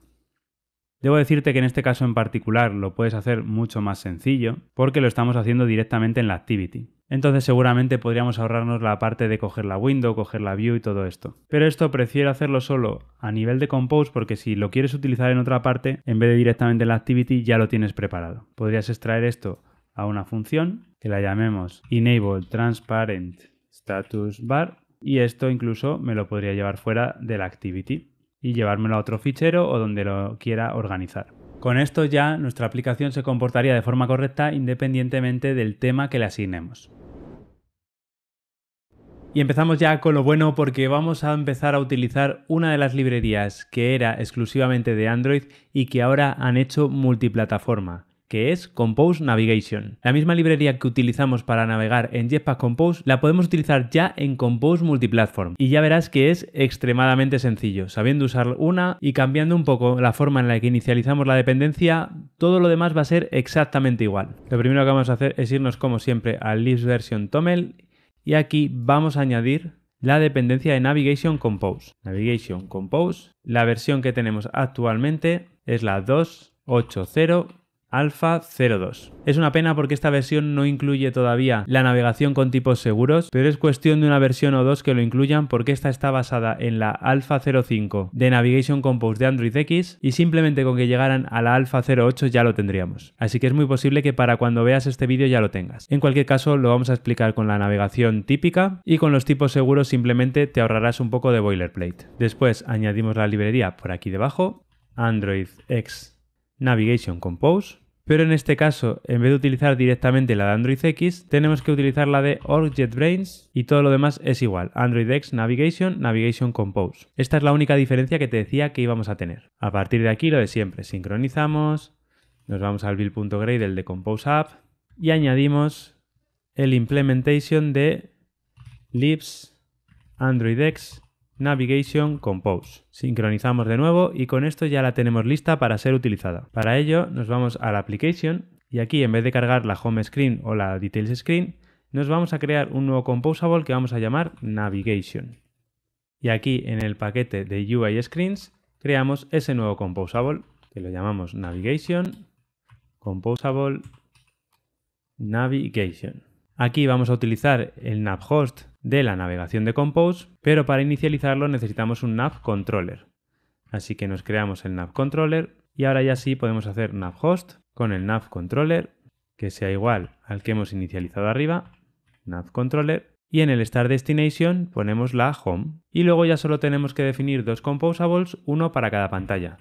Debo decirte que en este caso en particular lo puedes hacer mucho más sencillo porque lo estamos haciendo directamente en la activity. Entonces seguramente podríamos ahorrarnos la parte de coger la window, coger la view y todo esto. Pero esto prefiero hacerlo solo a nivel de compose porque si lo quieres utilizar en otra parte, en vez de directamente en la activity ya lo tienes preparado. Podrías extraer esto a una función que la llamemos enable transparent status bar y esto incluso me lo podría llevar fuera de la Activity y llevármelo a otro fichero o donde lo quiera organizar. Con esto ya nuestra aplicación se comportaría de forma correcta independientemente del tema que le asignemos. Y empezamos ya con lo bueno porque vamos a empezar a utilizar una de las librerías que era exclusivamente de Android y que ahora han hecho multiplataforma que es Compose Navigation. La misma librería que utilizamos para navegar en Jetpack Compose la podemos utilizar ya en Compose Multiplatform y ya verás que es extremadamente sencillo. Sabiendo usar una y cambiando un poco la forma en la que inicializamos la dependencia, todo lo demás va a ser exactamente igual. Lo primero que vamos a hacer es irnos como siempre al Leaves Version y aquí vamos a añadir la dependencia de Navigation Compose. Navigation Compose, la versión que tenemos actualmente es la 2.8.0 Alpha 02. Es una pena porque esta versión no incluye todavía la navegación con tipos seguros, pero es cuestión de una versión o dos que lo incluyan porque esta está basada en la Alpha 05 de Navigation Compose de Android X y simplemente con que llegaran a la Alpha 08 ya lo tendríamos. Así que es muy posible que para cuando veas este vídeo ya lo tengas. En cualquier caso lo vamos a explicar con la navegación típica y con los tipos seguros simplemente te ahorrarás un poco de boilerplate. Después añadimos la librería por aquí debajo, Android X Navigation Compose pero en este caso, en vez de utilizar directamente la de Android X, tenemos que utilizar la de OrgJetBrains y todo lo demás es igual. Android X Navigation, Navigation Compose. Esta es la única diferencia que te decía que íbamos a tener. A partir de aquí lo de siempre, sincronizamos, nos vamos al build.grade del de Compose App y añadimos el implementation de libs Android X Navigation Compose. Sincronizamos de nuevo y con esto ya la tenemos lista para ser utilizada. Para ello nos vamos a la Application y aquí en vez de cargar la Home Screen o la Details Screen, nos vamos a crear un nuevo Composable que vamos a llamar Navigation. Y aquí en el paquete de UI Screens creamos ese nuevo Composable que lo llamamos Navigation, Composable, Navigation. Aquí vamos a utilizar el navhost de la navegación de Compose, pero para inicializarlo necesitamos un nav controller. Así que nos creamos el nav controller y ahora ya sí podemos hacer nav host con el nav controller que sea igual al que hemos inicializado arriba, nav controller, y en el start destination ponemos la home. Y luego ya solo tenemos que definir dos composables, uno para cada pantalla.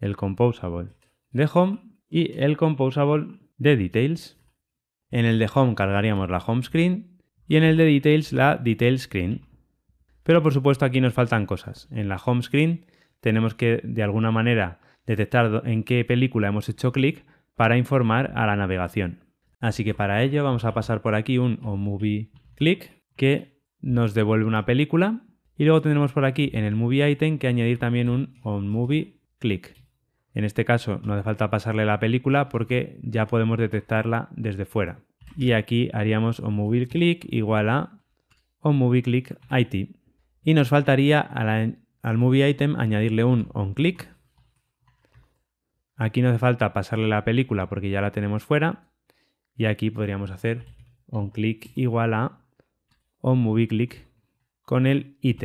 El composable de home y el composable de details. En el de home cargaríamos la home screen y en el de Details la Detail Screen. Pero por supuesto aquí nos faltan cosas. En la Home Screen tenemos que de alguna manera detectar en qué película hemos hecho clic para informar a la navegación. Así que para ello vamos a pasar por aquí un movie click que nos devuelve una película y luego tendremos por aquí en el movie item que añadir también un movie click. En este caso no hace falta pasarle la película porque ya podemos detectarla desde fuera y aquí haríamos un click igual a on click IT. Y nos faltaría al movie item añadirle un on click. Aquí no hace falta pasarle la película porque ya la tenemos fuera. Y aquí podríamos hacer on click igual a on con el IT.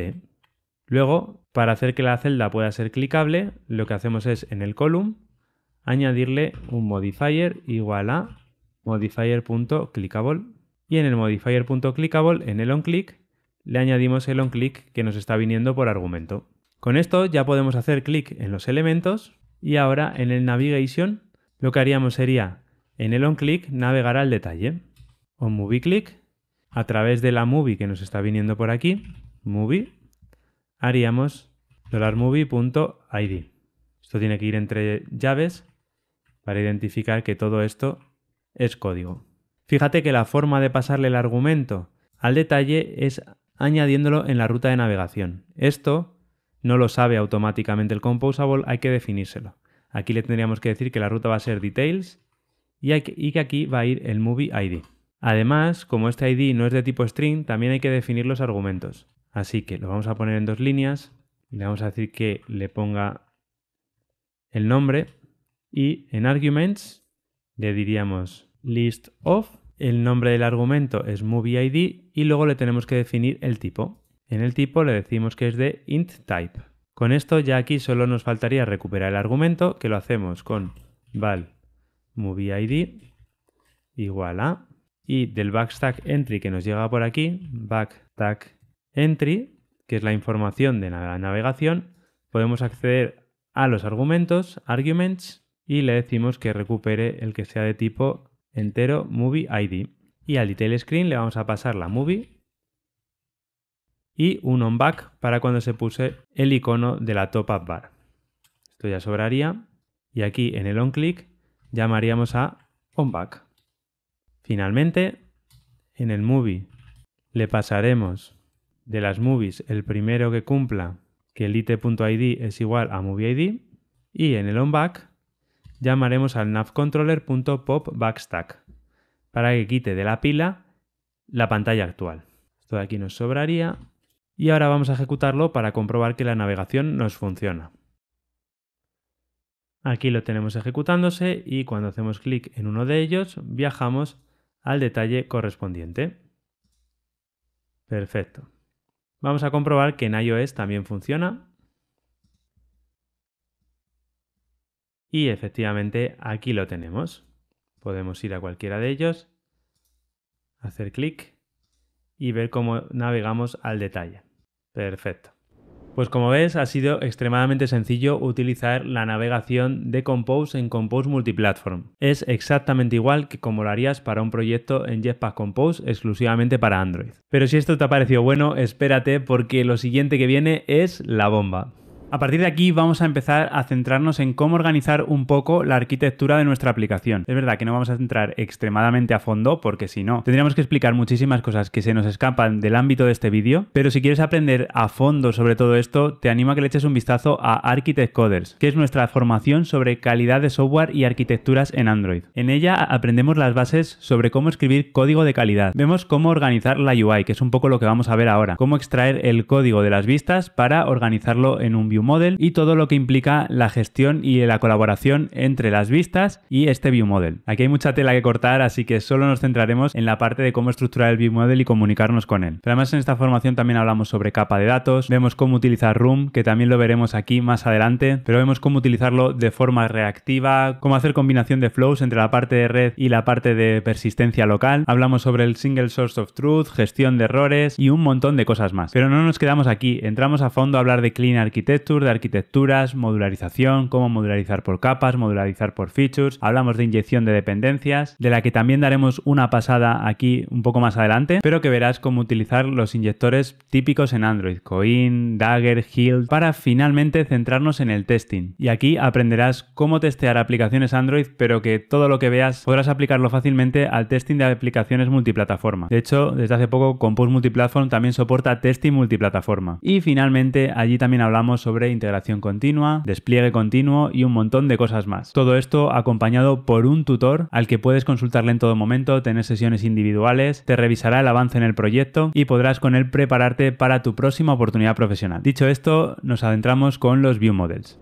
Luego, para hacer que la celda pueda ser clicable, lo que hacemos es en el column añadirle un modifier igual a modifier.clickable y en el modifier.clickable, en el onClick, le añadimos el onClick que nos está viniendo por argumento. Con esto ya podemos hacer clic en los elementos y ahora en el navigation lo que haríamos sería en el onClick navegar al detalle. O movie click, a través de la movie que nos está viniendo por aquí, movie, haríamos $movie.id. Esto tiene que ir entre llaves para identificar que todo esto es código. Fíjate que la forma de pasarle el argumento al detalle es añadiéndolo en la ruta de navegación. Esto no lo sabe automáticamente el composable, hay que definírselo. Aquí le tendríamos que decir que la ruta va a ser details y, que, aquí va a ir el movie ID. Además, como este ID no es de tipo string, también hay que definir los argumentos. Así que lo vamos a poner en dos líneas le vamos a decir que le ponga el nombre y en arguments le diríamos list of, el nombre del argumento es movie ID y luego le tenemos que definir el tipo. En el tipo le decimos que es de int type. Con esto ya aquí solo nos faltaría recuperar el argumento, que lo hacemos con val movie ID igual a y del backstack entry que nos llega por aquí, backstack entry, que es la información de la navegación, podemos acceder a los argumentos, arguments, y le decimos que recupere el que sea de tipo entero movie ID. Y al detail screen le vamos a pasar la movie y un onback back para cuando se puse el icono de la top up bar. Esto ya sobraría. Y aquí en el onclick llamaríamos a onback. back. Finalmente, en el movie le pasaremos de las movies el primero que cumpla que el it.id es igual a movie id y en el on llamaremos al navcontroller.popbackstack para que quite de la pila la pantalla actual. Esto de aquí nos sobraría y ahora vamos a ejecutarlo para comprobar que la navegación nos funciona. Aquí lo tenemos ejecutándose y cuando hacemos clic en uno de ellos viajamos al detalle correspondiente. Perfecto. Vamos a comprobar que en iOS también funciona Y efectivamente aquí lo tenemos. Podemos ir a cualquiera de ellos, hacer clic y ver cómo navegamos al detalle. Perfecto. Pues como ves, ha sido extremadamente sencillo utilizar la navegación de Compose en Compose Multiplatform. Es exactamente igual que como lo harías para un proyecto en Jetpack Compose exclusivamente para Android. Pero si esto te ha parecido bueno, espérate porque lo siguiente que viene es la bomba. A partir de aquí vamos a empezar a centrarnos en cómo organizar un poco la arquitectura de nuestra aplicación. Es verdad que no vamos a centrar extremadamente a fondo porque si no, tendríamos que explicar muchísimas cosas que se nos escapan del ámbito de este vídeo, pero si quieres aprender a fondo sobre todo esto, te animo a que le eches un vistazo a Architect Coders, que es nuestra formación sobre calidad de software y arquitecturas en Android. En ella aprendemos las bases sobre cómo escribir código de calidad. Vemos cómo organizar la UI, que es un poco lo que vamos a ver ahora, cómo extraer el código de las vistas para organizarlo en un view Model y todo lo que implica la gestión y la colaboración entre las vistas y este View Model. Aquí hay mucha tela que cortar, así que solo nos centraremos en la parte de cómo estructurar el View Model y comunicarnos con él. Pero además en esta formación también hablamos sobre capa de datos, vemos cómo utilizar Room, que también lo veremos aquí más adelante, pero vemos cómo utilizarlo de forma reactiva, cómo hacer combinación de flows entre la parte de red y la parte de persistencia local. Hablamos sobre el single source of truth, gestión de errores y un montón de cosas más. Pero no nos quedamos aquí, entramos a fondo a hablar de Clean Architecture de arquitecturas, modularización, cómo modularizar por capas, modularizar por features, hablamos de inyección de dependencias, de la que también daremos una pasada aquí un poco más adelante, pero que verás cómo utilizar los inyectores típicos en Android, Coin, Dagger, Hilt para finalmente centrarnos en el testing. Y aquí aprenderás cómo testear aplicaciones Android, pero que todo lo que veas podrás aplicarlo fácilmente al testing de aplicaciones multiplataforma. De hecho, desde hace poco Compose Multiplatform también soporta testing multiplataforma. Y finalmente allí también hablamos sobre integración continua, despliegue continuo y un montón de cosas más. Todo esto acompañado por un tutor al que puedes consultarle en todo momento, tener sesiones individuales, te revisará el avance en el proyecto y podrás con él prepararte para tu próxima oportunidad profesional. Dicho esto, nos adentramos con los View Models.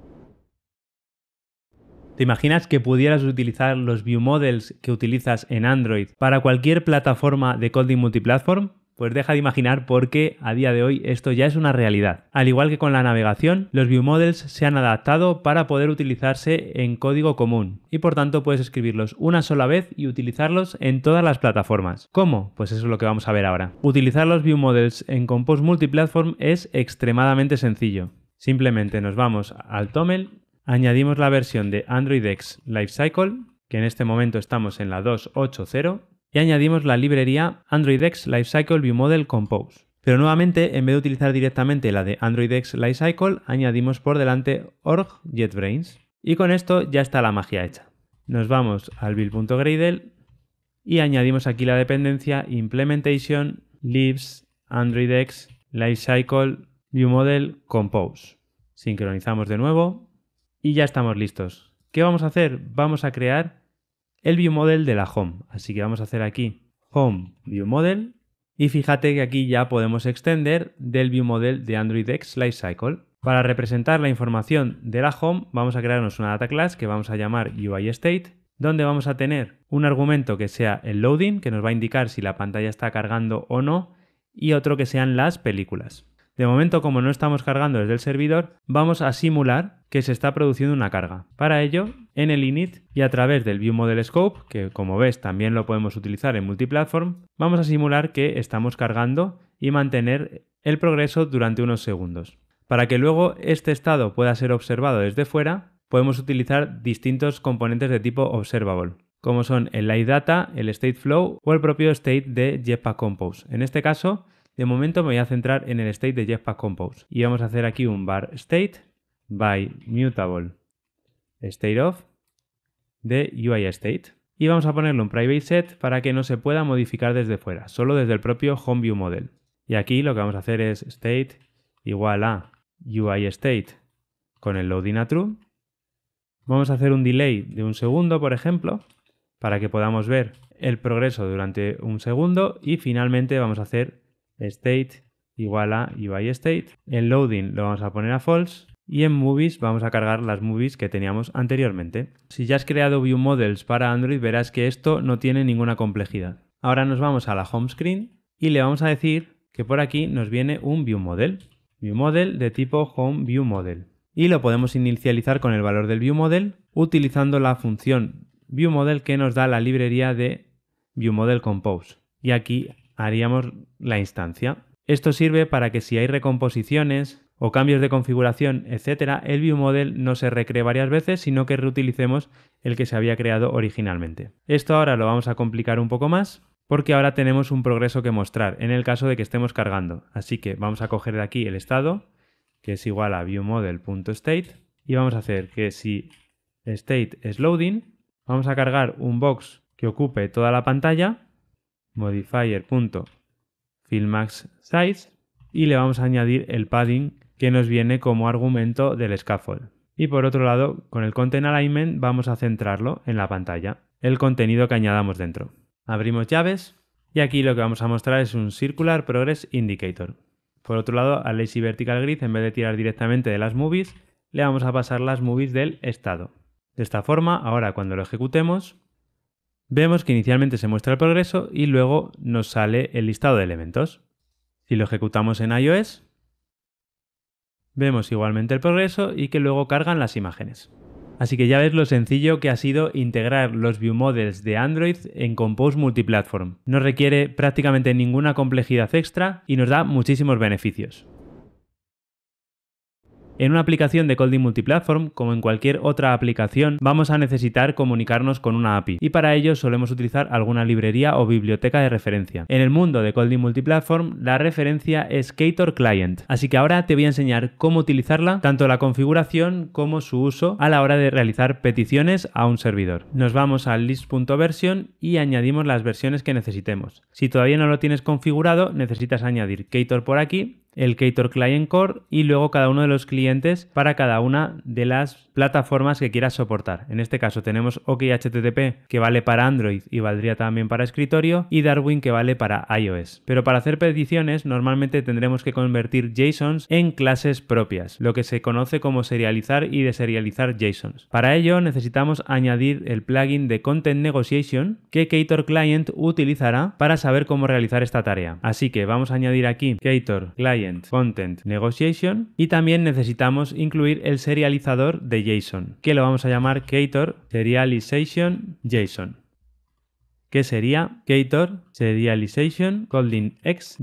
¿Te imaginas que pudieras utilizar los View Models que utilizas en Android para cualquier plataforma de coding multiplatform? Pues deja de imaginar porque a día de hoy esto ya es una realidad. Al igual que con la navegación, los ViewModels se han adaptado para poder utilizarse en código común y por tanto puedes escribirlos una sola vez y utilizarlos en todas las plataformas. ¿Cómo? Pues eso es lo que vamos a ver ahora. Utilizar los ViewModels en Compose Multiplatform es extremadamente sencillo. Simplemente nos vamos al Tomel, añadimos la versión de Android X Lifecycle, que en este momento estamos en la 2.8.0 y añadimos la librería AndroidX Lifecycle ViewModel Compose. Pero nuevamente, en vez de utilizar directamente la de AndroidX Lifecycle, añadimos por delante org JetBrains. Y con esto ya está la magia hecha. Nos vamos al build.gradle y añadimos aquí la dependencia implementation lives AndroidX Lifecycle ViewModel Compose. Sincronizamos de nuevo y ya estamos listos. ¿Qué vamos a hacer? Vamos a crear el model de la Home. Así que vamos a hacer aquí Home view model y fíjate que aquí ya podemos extender del view model de Android X Lifecycle. Para representar la información de la Home vamos a crearnos una data class que vamos a llamar UI State, donde vamos a tener un argumento que sea el loading, que nos va a indicar si la pantalla está cargando o no, y otro que sean las películas. De momento, como no estamos cargando desde el servidor, vamos a simular que se está produciendo una carga. Para ello, en el init y a través del View Model Scope, que como ves también lo podemos utilizar en multiplatform, vamos a simular que estamos cargando y mantener el progreso durante unos segundos. Para que luego este estado pueda ser observado desde fuera, podemos utilizar distintos componentes de tipo observable, como son el light data, el StateFlow o el propio state de Jetpack Compose. En este caso, de momento me voy a centrar en el state de Jetpack Compose y vamos a hacer aquí un bar state by mutable state of de UI state. Y vamos a ponerle un private set para que no se pueda modificar desde fuera, solo desde el propio home view model. Y aquí lo que vamos a hacer es state igual a UI state con el loading a true. Vamos a hacer un delay de un segundo, por ejemplo, para que podamos ver el progreso durante un segundo y finalmente vamos a hacer state igual a UI state. El loading lo vamos a poner a false y en Movies vamos a cargar las movies que teníamos anteriormente. Si ya has creado View Models para Android, verás que esto no tiene ninguna complejidad. Ahora nos vamos a la home screen y le vamos a decir que por aquí nos viene un View Model. View Model de tipo HomeViewModel. Model. Y lo podemos inicializar con el valor del ViewModel utilizando la función ViewModel que nos da la librería de View Compose. Y aquí haríamos la instancia. Esto sirve para que si hay recomposiciones, o cambios de configuración, etc., el ViewModel no se recree varias veces, sino que reutilicemos el que se había creado originalmente. Esto ahora lo vamos a complicar un poco más, porque ahora tenemos un progreso que mostrar en el caso de que estemos cargando. Así que vamos a coger de aquí el estado, que es igual a viewModel.state, y vamos a hacer que si state es loading, vamos a cargar un box que ocupe toda la pantalla, modifier.fillmaxSize, y le vamos a añadir el padding que nos viene como argumento del scaffold. Y por otro lado, con el content alignment vamos a centrarlo en la pantalla, el contenido que añadamos dentro. Abrimos llaves y aquí lo que vamos a mostrar es un circular progress indicator. Por otro lado, al lazy vertical grid, en vez de tirar directamente de las movies, le vamos a pasar las movies del estado. De esta forma, ahora cuando lo ejecutemos, vemos que inicialmente se muestra el progreso y luego nos sale el listado de elementos. Si lo ejecutamos en iOS, Vemos igualmente el progreso y que luego cargan las imágenes. Así que ya ves lo sencillo que ha sido integrar los view models de Android en Compose Multiplatform. No requiere prácticamente ninguna complejidad extra y nos da muchísimos beneficios. En una aplicación de Colding Multiplatform, como en cualquier otra aplicación, vamos a necesitar comunicarnos con una API y para ello solemos utilizar alguna librería o biblioteca de referencia. En el mundo de Colding Multiplatform, la referencia es Ktor Client, así que ahora te voy a enseñar cómo utilizarla, tanto la configuración como su uso a la hora de realizar peticiones a un servidor. Nos vamos al list.version y añadimos las versiones que necesitemos. Si todavía no lo tienes configurado, necesitas añadir Ktor por aquí el Ktor Client Core y luego cada uno de los clientes para cada una de las plataformas que quieras soportar. En este caso tenemos OKHTTP que vale para Android y valdría también para escritorio y Darwin que vale para iOS. Pero para hacer peticiones normalmente tendremos que convertir JSONs en clases propias, lo que se conoce como serializar y deserializar JSONs. Para ello necesitamos añadir el plugin de Content Negotiation que Ktor Client utilizará para saber cómo realizar esta tarea. Así que vamos a añadir aquí Ktor Client Content Negotiation y también necesitamos incluir el serializador de JSON, que lo vamos a llamar Cator Serialization JSON que sería Cator Serialization Calling X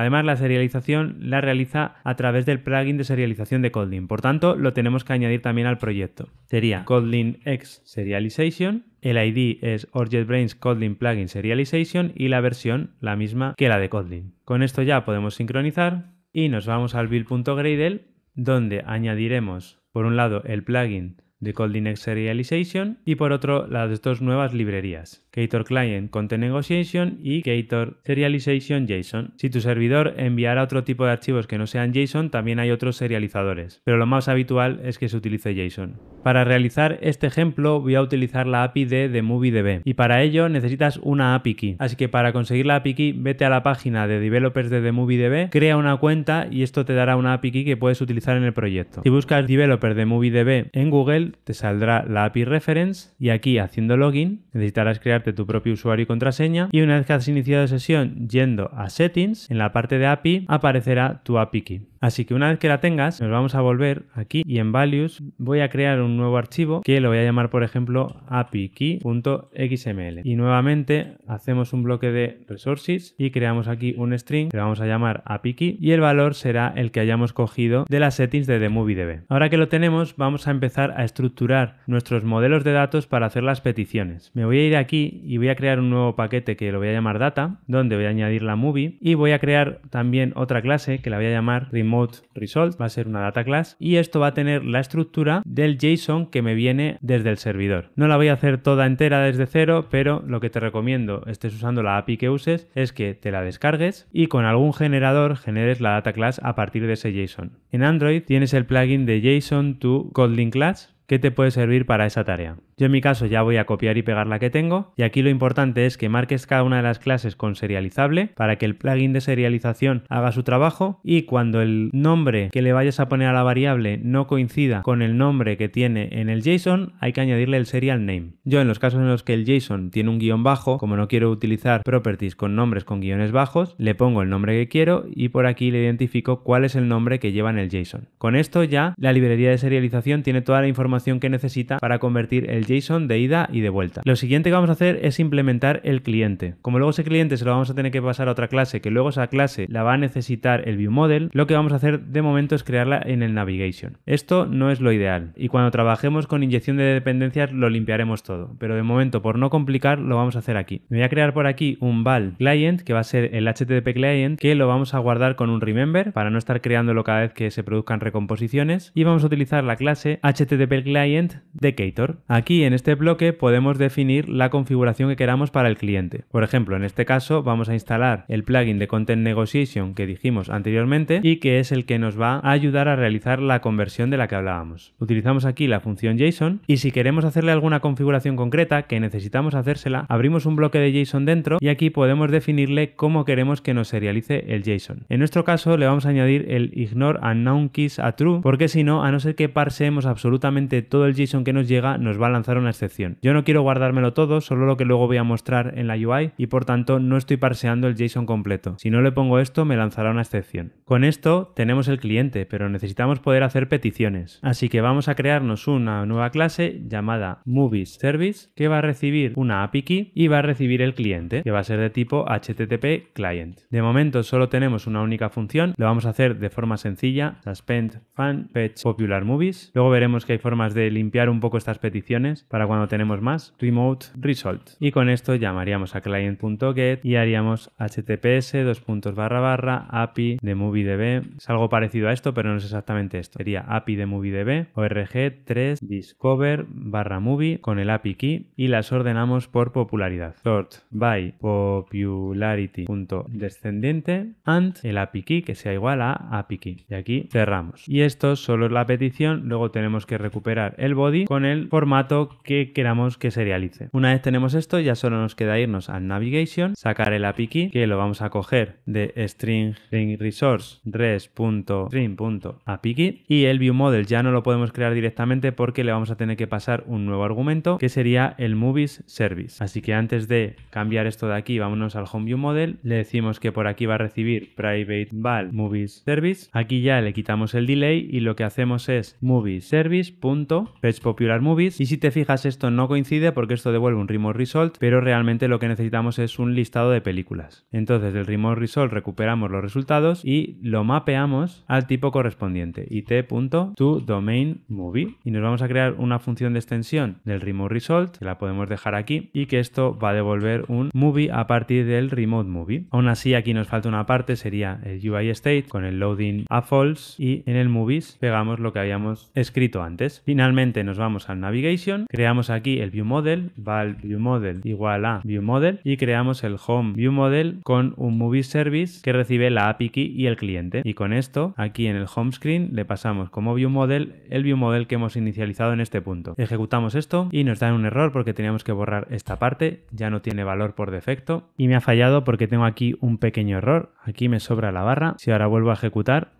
Además, la serialización la realiza a través del plugin de serialización de Kotlin. Por tanto, lo tenemos que añadir también al proyecto. Sería Kotlin X Serialization. El ID es OrgetBrains Plugin Serialization y la versión la misma que la de Kotlin. Con esto ya podemos sincronizar y nos vamos al build.gradle donde añadiremos por un lado el plugin de X Serialization y por otro las dos nuevas librerías. Gator Client Content Negotiation y Gator Serialization JSON. Si tu servidor enviará otro tipo de archivos que no sean JSON, también hay otros serializadores, pero lo más habitual es que se utilice JSON. Para realizar este ejemplo voy a utilizar la API de TheMovieDB y para ello necesitas una API key. Así que para conseguir la API key, vete a la página de developers de TheMovieDB crea una cuenta y esto te dará una API key que puedes utilizar en el proyecto. Si buscas developer de MovieDB en Google, te saldrá la API reference y aquí haciendo login necesitarás crear tu propio usuario y contraseña y una vez que has iniciado sesión yendo a Settings, en la parte de API aparecerá tu API Key. Así que una vez que la tengas, nos vamos a volver aquí y en values voy a crear un nuevo archivo que lo voy a llamar, por ejemplo, apiKey.xml Y nuevamente hacemos un bloque de resources y creamos aquí un string que vamos a llamar apiKey y el valor será el que hayamos cogido de las settings de TheMovieDB. Ahora que lo tenemos, vamos a empezar a estructurar nuestros modelos de datos para hacer las peticiones. Me voy a ir aquí y voy a crear un nuevo paquete que lo voy a llamar data, donde voy a añadir la movie y voy a crear también otra clase que la voy a llamar remote mode result va a ser una data class y esto va a tener la estructura del JSON que me viene desde el servidor. No la voy a hacer toda entera desde cero, pero lo que te recomiendo estés usando la API que uses es que te la descargues y con algún generador generes la data class a partir de ese JSON. En Android tienes el plugin de JSON to Kotlin Class que te puede servir para esa tarea. Yo en mi caso ya voy a copiar y pegar la que tengo y aquí lo importante es que marques cada una de las clases con serializable para que el plugin de serialización haga su trabajo y cuando el nombre que le vayas a poner a la variable no coincida con el nombre que tiene en el JSON hay que añadirle el serial name. Yo en los casos en los que el JSON tiene un guión bajo, como no quiero utilizar properties con nombres con guiones bajos, le pongo el nombre que quiero y por aquí le identifico cuál es el nombre que lleva en el JSON. Con esto ya la librería de serialización tiene toda la información que necesita para convertir el JSON de ida y de vuelta. Lo siguiente que vamos a hacer es implementar el cliente. Como luego ese cliente se lo vamos a tener que pasar a otra clase, que luego esa clase la va a necesitar el ViewModel, lo que vamos a hacer de momento es crearla en el Navigation. Esto no es lo ideal y cuando trabajemos con inyección de dependencias lo limpiaremos todo, pero de momento por no complicar lo vamos a hacer aquí. Me voy a crear por aquí un val client que va a ser el HTTP client que lo vamos a guardar con un remember para no estar creándolo cada vez que se produzcan recomposiciones y vamos a utilizar la clase HTTP client client decator. Aquí en este bloque podemos definir la configuración que queramos para el cliente. Por ejemplo, en este caso vamos a instalar el plugin de Content Negotiation que dijimos anteriormente y que es el que nos va a ayudar a realizar la conversión de la que hablábamos. Utilizamos aquí la función JSON y si queremos hacerle alguna configuración concreta que necesitamos hacérsela, abrimos un bloque de JSON dentro y aquí podemos definirle cómo queremos que nos serialice el JSON. En nuestro caso le vamos a añadir el ignore unknown keys a true porque si no, a no ser que parseemos absolutamente todo el JSON que nos llega nos va a lanzar una excepción. Yo no quiero guardármelo todo, solo lo que luego voy a mostrar en la UI y por tanto no estoy parseando el JSON completo. Si no le pongo esto me lanzará una excepción. Con esto tenemos el cliente, pero necesitamos poder hacer peticiones. Así que vamos a crearnos una nueva clase llamada Movies Service que va a recibir una API key y va a recibir el cliente, que va a ser de tipo HTTP client. De momento solo tenemos una única función, lo vamos a hacer de forma sencilla, suspend fan fetch popular movies. Luego veremos que hay forma de limpiar un poco estas peticiones para cuando tenemos más, remote result. Y con esto llamaríamos a client.get y haríamos https dos puntos barra barra api de db, Es algo parecido a esto, pero no es exactamente esto. Sería api de db org 3 discover barra movie con el api key y las ordenamos por popularidad. Sort by popularity punto descendiente and el api key que sea igual a api key. Y aquí cerramos. Y esto solo es la petición, luego tenemos que recuperar el body con el formato que queramos que se realice. Una vez tenemos esto, ya solo nos queda irnos al navigation, sacar el API key, que lo vamos a coger de string, string resource res.string.api y el view model ya no lo podemos crear directamente porque le vamos a tener que pasar un nuevo argumento que sería el movies service. Así que antes de cambiar esto de aquí, vámonos al home view model, le decimos que por aquí va a recibir private val movies service. Aquí ya le quitamos el delay y lo que hacemos es movies service punto, Popular Movies, y si te fijas esto no coincide porque esto devuelve un Remote Result, pero realmente lo que necesitamos es un listado de películas. Entonces del Remote Result recuperamos los resultados y lo mapeamos al tipo correspondiente, it.toDomainMovie, y nos vamos a crear una función de extensión del Remote Result, que la podemos dejar aquí, y que esto va a devolver un movie a partir del Remote Movie. Aún así aquí nos falta una parte, sería el UI State con el loading a false y en el movies pegamos lo que habíamos escrito antes. Finalmente nos vamos al Navigation, creamos aquí el View Model, val View Model igual a View Model y creamos el Home View Model con un Movie Service que recibe la API Key y el cliente. Y con esto, aquí en el Home Screen le pasamos como View Model el View Model que hemos inicializado en este punto. Ejecutamos esto y nos da un error porque teníamos que borrar esta parte, ya no tiene valor por defecto y me ha fallado porque tengo aquí un pequeño error, aquí me sobra la barra. Si ahora vuelvo a ejecutar,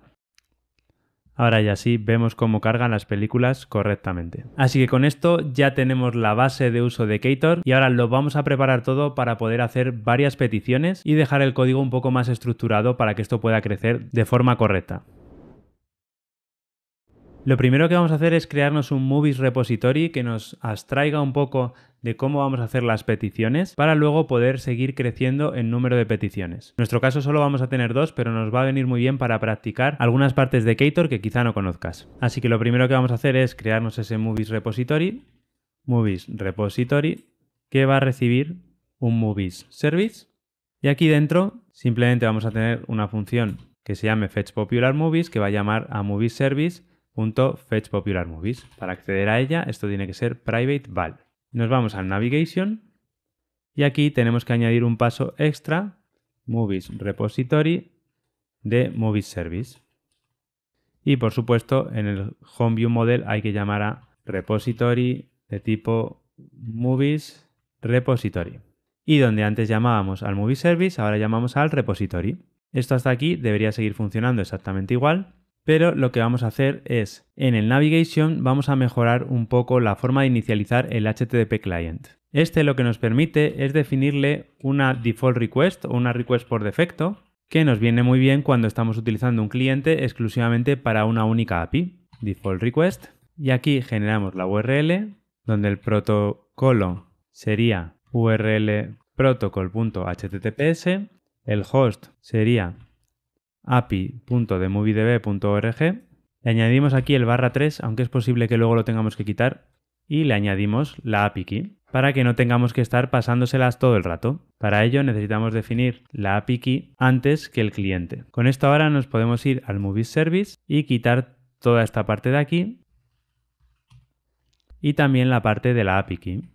Ahora ya sí vemos cómo cargan las películas correctamente. Así que con esto ya tenemos la base de uso de Kator y ahora lo vamos a preparar todo para poder hacer varias peticiones y dejar el código un poco más estructurado para que esto pueda crecer de forma correcta. Lo primero que vamos a hacer es crearnos un movies repository que nos abstraiga un poco de cómo vamos a hacer las peticiones para luego poder seguir creciendo en número de peticiones. En nuestro caso solo vamos a tener dos, pero nos va a venir muy bien para practicar algunas partes de Ktor que quizá no conozcas. Así que lo primero que vamos a hacer es crearnos ese movies repository, movies repository, que va a recibir un movies service. Y aquí dentro simplemente vamos a tener una función que se llame movies que va a llamar a movies service movies Para acceder a ella, esto tiene que ser private val. Nos vamos al Navigation y aquí tenemos que añadir un paso extra, Movies Repository de Movies Service. Y por supuesto, en el home view Model hay que llamar a repository de tipo Movies Repository. Y donde antes llamábamos al Movie Service, ahora llamamos al repository. Esto hasta aquí debería seguir funcionando exactamente igual, pero lo que vamos a hacer es, en el navigation vamos a mejorar un poco la forma de inicializar el HTTP client. Este lo que nos permite es definirle una default request o una request por defecto, que nos viene muy bien cuando estamos utilizando un cliente exclusivamente para una única API, default request, y aquí generamos la URL, donde el protocolo sería url protocol.https, el host sería api.demovidb.org Le añadimos aquí el barra 3, aunque es posible que luego lo tengamos que quitar, y le añadimos la API key para que no tengamos que estar pasándoselas todo el rato. Para ello necesitamos definir la API key antes que el cliente. Con esto ahora nos podemos ir al Movie Service y quitar toda esta parte de aquí y también la parte de la API key.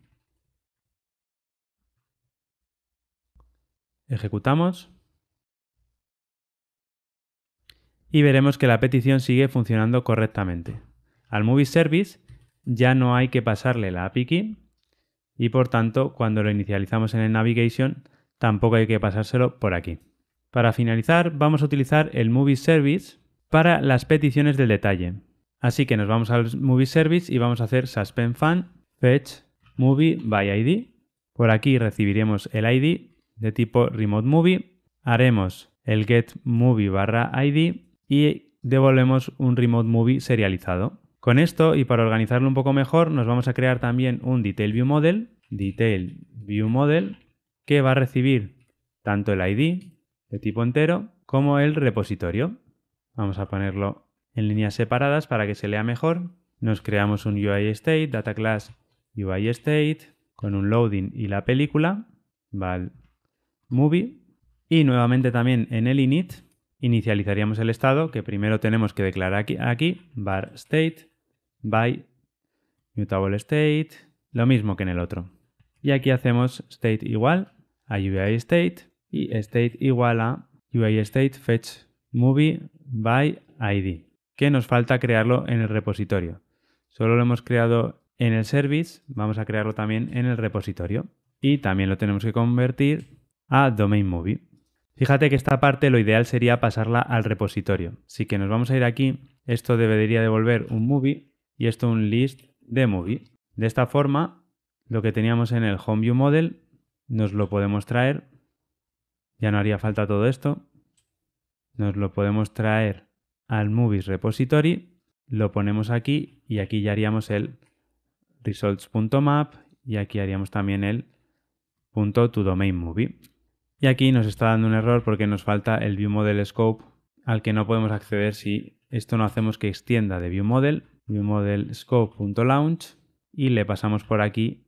Ejecutamos y veremos que la petición sigue funcionando correctamente. Al Movie Service ya no hay que pasarle la API key y por tanto cuando lo inicializamos en el Navigation tampoco hay que pasárselo por aquí. Para finalizar vamos a utilizar el Movie Service para las peticiones del detalle. Así que nos vamos al Movie Service y vamos a hacer suspend fan fetch movie by ID. Por aquí recibiremos el ID de tipo remote movie, haremos el get movie barra ID y devolvemos un remote movie serializado. Con esto y para organizarlo un poco mejor nos vamos a crear también un detail view model, detail view model que va a recibir tanto el ID de tipo entero como el repositorio. Vamos a ponerlo en líneas separadas para que se lea mejor. Nos creamos un UI state, data class UI state con un loading y la película, val movie y nuevamente también en el init inicializaríamos el estado, que primero tenemos que declarar aquí, aquí state by mutable state, lo mismo que en el otro. Y aquí hacemos state igual a UI state y state igual a UI state fetch movie by ID, que nos falta crearlo en el repositorio. Solo lo hemos creado en el service, vamos a crearlo también en el repositorio. Y también lo tenemos que convertir a domain movie. Fíjate que esta parte lo ideal sería pasarla al repositorio. Así que nos vamos a ir aquí. Esto debería devolver un movie y esto un list de movie. De esta forma, lo que teníamos en el home view model nos lo podemos traer. Ya no haría falta todo esto. Nos lo podemos traer al movies repository, lo ponemos aquí y aquí ya haríamos el results.map y aquí haríamos también el punto y aquí nos está dando un error porque nos falta el ViewModelScope Scope al que no podemos acceder si esto no hacemos que extienda de ViewModel, ViewModelScope.Launch y le pasamos por aquí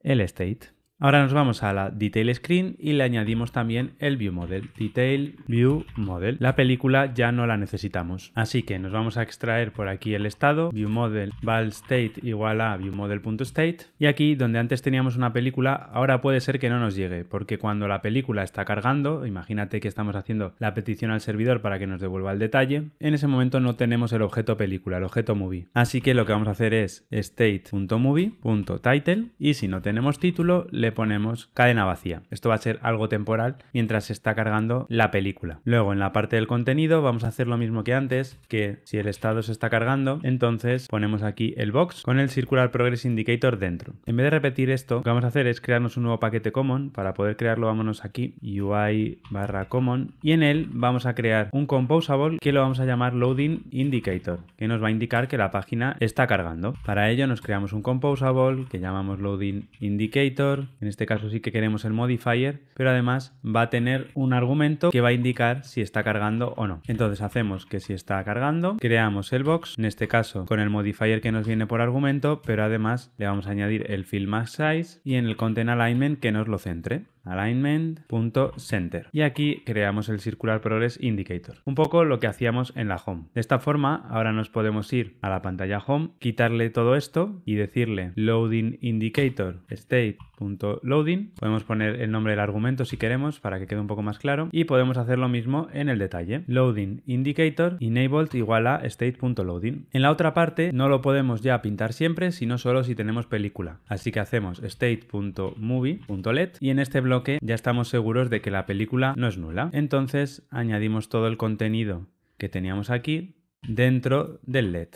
el state. Ahora nos vamos a la Detail Screen y le añadimos también el View Model. Detail View Model. La película ya no la necesitamos. Así que nos vamos a extraer por aquí el estado. View Model val state igual a view model.state. Y aquí donde antes teníamos una película, ahora puede ser que no nos llegue. Porque cuando la película está cargando, imagínate que estamos haciendo la petición al servidor para que nos devuelva el detalle, en ese momento no tenemos el objeto película, el objeto movie. Así que lo que vamos a hacer es state.movie.title y si no tenemos título, le le ponemos cadena vacía. Esto va a ser algo temporal mientras se está cargando la película. Luego en la parte del contenido vamos a hacer lo mismo que antes, que si el estado se está cargando, entonces ponemos aquí el box con el Circular Progress Indicator dentro. En vez de repetir esto, lo que vamos a hacer es crearnos un nuevo paquete common. Para poder crearlo vámonos aquí, UI barra common, y en él vamos a crear un composable que lo vamos a llamar Loading Indicator, que nos va a indicar que la página está cargando. Para ello nos creamos un composable que llamamos Loading Indicator, en este caso sí que queremos el modifier, pero además va a tener un argumento que va a indicar si está cargando o no. Entonces hacemos que si está cargando, creamos el box, en este caso con el modifier que nos viene por argumento, pero además le vamos a añadir el fill max size y en el content alignment que nos lo centre alignment.center. Y aquí creamos el Circular Progress Indicator, un poco lo que hacíamos en la home. De esta forma, ahora nos podemos ir a la pantalla home, quitarle todo esto y decirle loading indicator state.loading. Podemos poner el nombre del argumento si queremos para que quede un poco más claro y podemos hacer lo mismo en el detalle. Loading indicator enabled igual a state.loading. En la otra parte no lo podemos ya pintar siempre, sino solo si tenemos película. Así que hacemos state.movie.let y en este blog que ya estamos seguros de que la película no es nula. Entonces añadimos todo el contenido que teníamos aquí dentro del LED.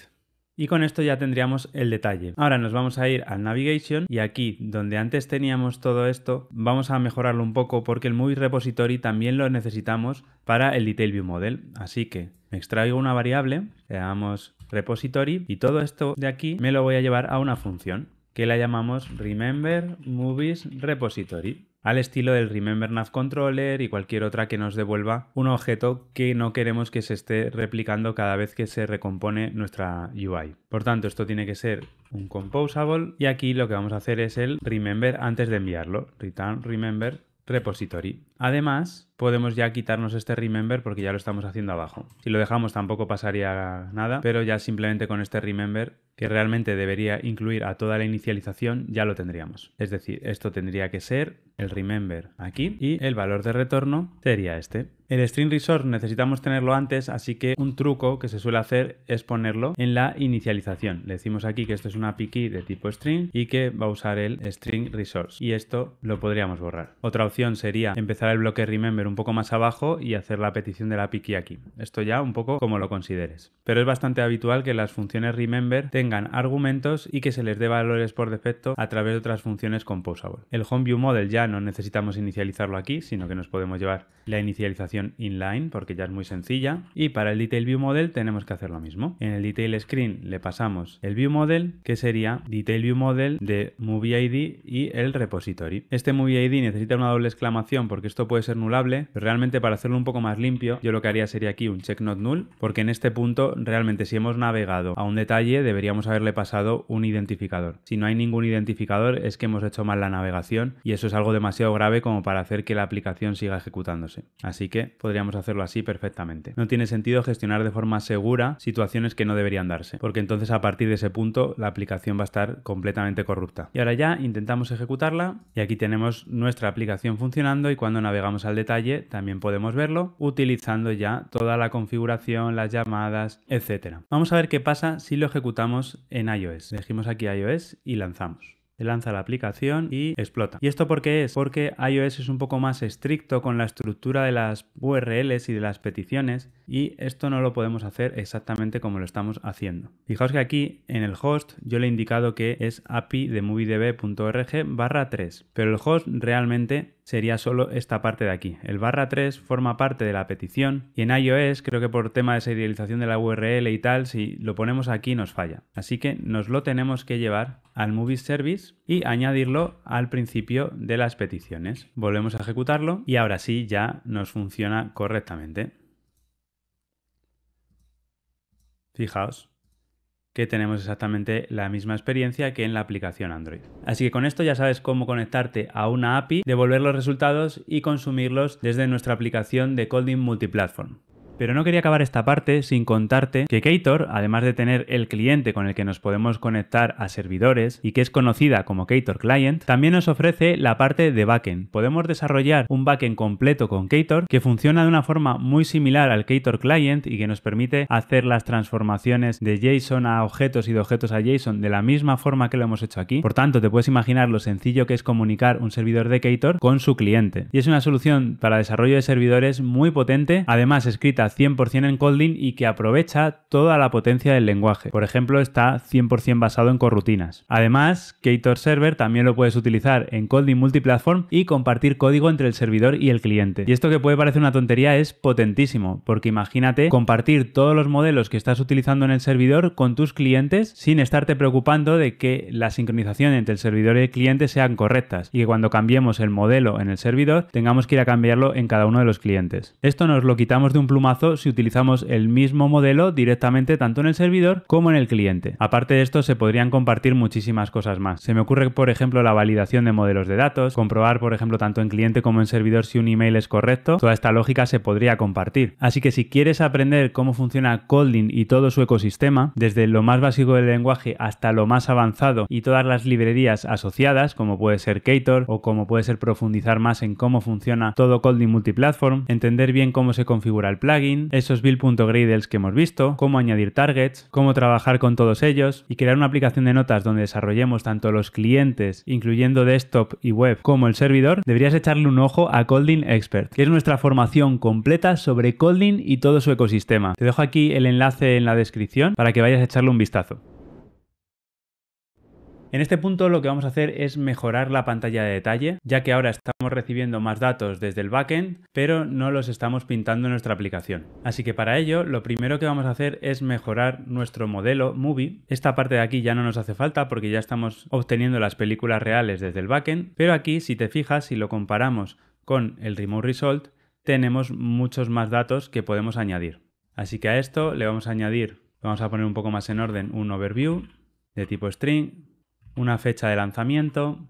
Y con esto ya tendríamos el detalle. Ahora nos vamos a ir al Navigation y aquí donde antes teníamos todo esto vamos a mejorarlo un poco porque el Movie Repository también lo necesitamos para el Detail View Model. Así que extraigo una variable, le damos Repository y todo esto de aquí me lo voy a llevar a una función que la llamamos Remember Movies Repository al estilo del Remember Nav Controller y cualquier otra que nos devuelva un objeto que no queremos que se esté replicando cada vez que se recompone nuestra UI. Por tanto, esto tiene que ser un composable y aquí lo que vamos a hacer es el remember antes de enviarlo, return remember repository. Además, podemos ya quitarnos este remember porque ya lo estamos haciendo abajo. Si lo dejamos tampoco pasaría nada, pero ya simplemente con este remember, que realmente debería incluir a toda la inicialización, ya lo tendríamos. Es decir, esto tendría que ser el remember aquí y el valor de retorno sería este. El string Resource necesitamos tenerlo antes, así que un truco que se suele hacer es ponerlo en la inicialización. Le decimos aquí que esto es una API de tipo string y que va a usar el string resource. Y esto lo podríamos borrar. Otra opción sería empezar el bloque remember un poco más abajo y hacer la petición de la API aquí. Esto ya un poco como lo consideres. Pero es bastante habitual que las funciones remember tengan argumentos y que se les dé valores por defecto a través de otras funciones composable. El home view model ya no necesitamos inicializarlo aquí, sino que nos podemos llevar la inicialización inline porque ya es muy sencilla. Y para el detail view model tenemos que hacer lo mismo. En el detail screen le pasamos el view model que sería detail view model de movie ID y el repository. Este movie ID necesita una doble exclamación porque esto puede ser nulable. Pero realmente para hacerlo un poco más limpio yo lo que haría sería aquí un check not null porque en este punto realmente si hemos navegado a un detalle deberíamos haberle pasado un identificador. Si no hay ningún identificador es que hemos hecho mal la navegación y eso es algo demasiado grave como para hacer que la aplicación siga ejecutándose. Así que podríamos hacerlo así perfectamente. No tiene sentido gestionar de forma segura situaciones que no deberían darse, porque entonces a partir de ese punto la aplicación va a estar completamente corrupta. Y ahora ya intentamos ejecutarla y aquí tenemos nuestra aplicación funcionando y cuando navegamos al detalle también podemos verlo utilizando ya toda la configuración, las llamadas, etc. Vamos a ver qué pasa si lo ejecutamos en iOS. Elegimos aquí iOS y lanzamos lanza la aplicación y explota. ¿Y esto por qué es? Porque iOS es un poco más estricto con la estructura de las URLs y de las peticiones y esto no lo podemos hacer exactamente como lo estamos haciendo. Fijaos que aquí en el host yo le he indicado que es api de moviedb.org barra 3, pero el host realmente sería solo esta parte de aquí. El barra 3 forma parte de la petición y en iOS creo que por tema de serialización de la URL y tal, si lo ponemos aquí nos falla. Así que nos lo tenemos que llevar al Movie Service y añadirlo al principio de las peticiones. Volvemos a ejecutarlo y ahora sí ya nos funciona correctamente. Fijaos que tenemos exactamente la misma experiencia que en la aplicación Android. Así que con esto ya sabes cómo conectarte a una API, devolver los resultados y consumirlos desde nuestra aplicación de Coding Multiplatform. Pero no quería acabar esta parte sin contarte que Kator, además de tener el cliente con el que nos podemos conectar a servidores y que es conocida como Kator Client, también nos ofrece la parte de backend. Podemos desarrollar un backend completo con Kator que funciona de una forma muy similar al Kator Client y que nos permite hacer las transformaciones de JSON a objetos y de objetos a JSON de la misma forma que lo hemos hecho aquí. Por tanto, te puedes imaginar lo sencillo que es comunicar un servidor de Kator con su cliente. Y es una solución para desarrollo de servidores muy potente, además escrita 100% en Kotlin y que aprovecha toda la potencia del lenguaje. Por ejemplo, está 100% basado en corrutinas. Además, Ktor Server también lo puedes utilizar en Kotlin Multiplatform y compartir código entre el servidor y el cliente. Y esto que puede parecer una tontería es potentísimo, porque imagínate compartir todos los modelos que estás utilizando en el servidor con tus clientes sin estarte preocupando de que la sincronización entre el servidor y el cliente sean correctas y que cuando cambiemos el modelo en el servidor tengamos que ir a cambiarlo en cada uno de los clientes. Esto nos lo quitamos de un plumazo si utilizamos el mismo modelo directamente tanto en el servidor como en el cliente. Aparte de esto, se podrían compartir muchísimas cosas más. Se me ocurre, por ejemplo, la validación de modelos de datos, comprobar, por ejemplo, tanto en cliente como en servidor si un email es correcto. Toda esta lógica se podría compartir. Así que si quieres aprender cómo funciona Colding y todo su ecosistema, desde lo más básico del lenguaje hasta lo más avanzado y todas las librerías asociadas, como puede ser Kator o como puede ser profundizar más en cómo funciona todo Colding multiplatform, entender bien cómo se configura el plugin, esos build.gradles que hemos visto, cómo añadir targets, cómo trabajar con todos ellos y crear una aplicación de notas donde desarrollemos tanto los clientes, incluyendo desktop y web, como el servidor, deberías echarle un ojo a Colding Expert, que es nuestra formación completa sobre Colding y todo su ecosistema. Te dejo aquí el enlace en la descripción para que vayas a echarle un vistazo. En este punto lo que vamos a hacer es mejorar la pantalla de detalle, ya que ahora estamos recibiendo más datos desde el backend, pero no los estamos pintando en nuestra aplicación. Así que para ello, lo primero que vamos a hacer es mejorar nuestro modelo Movie. Esta parte de aquí ya no nos hace falta porque ya estamos obteniendo las películas reales desde el backend, pero aquí, si te fijas, si lo comparamos con el Remote Result, tenemos muchos más datos que podemos añadir. Así que a esto le vamos a añadir, vamos a poner un poco más en orden, un overview de tipo string, una fecha de lanzamiento.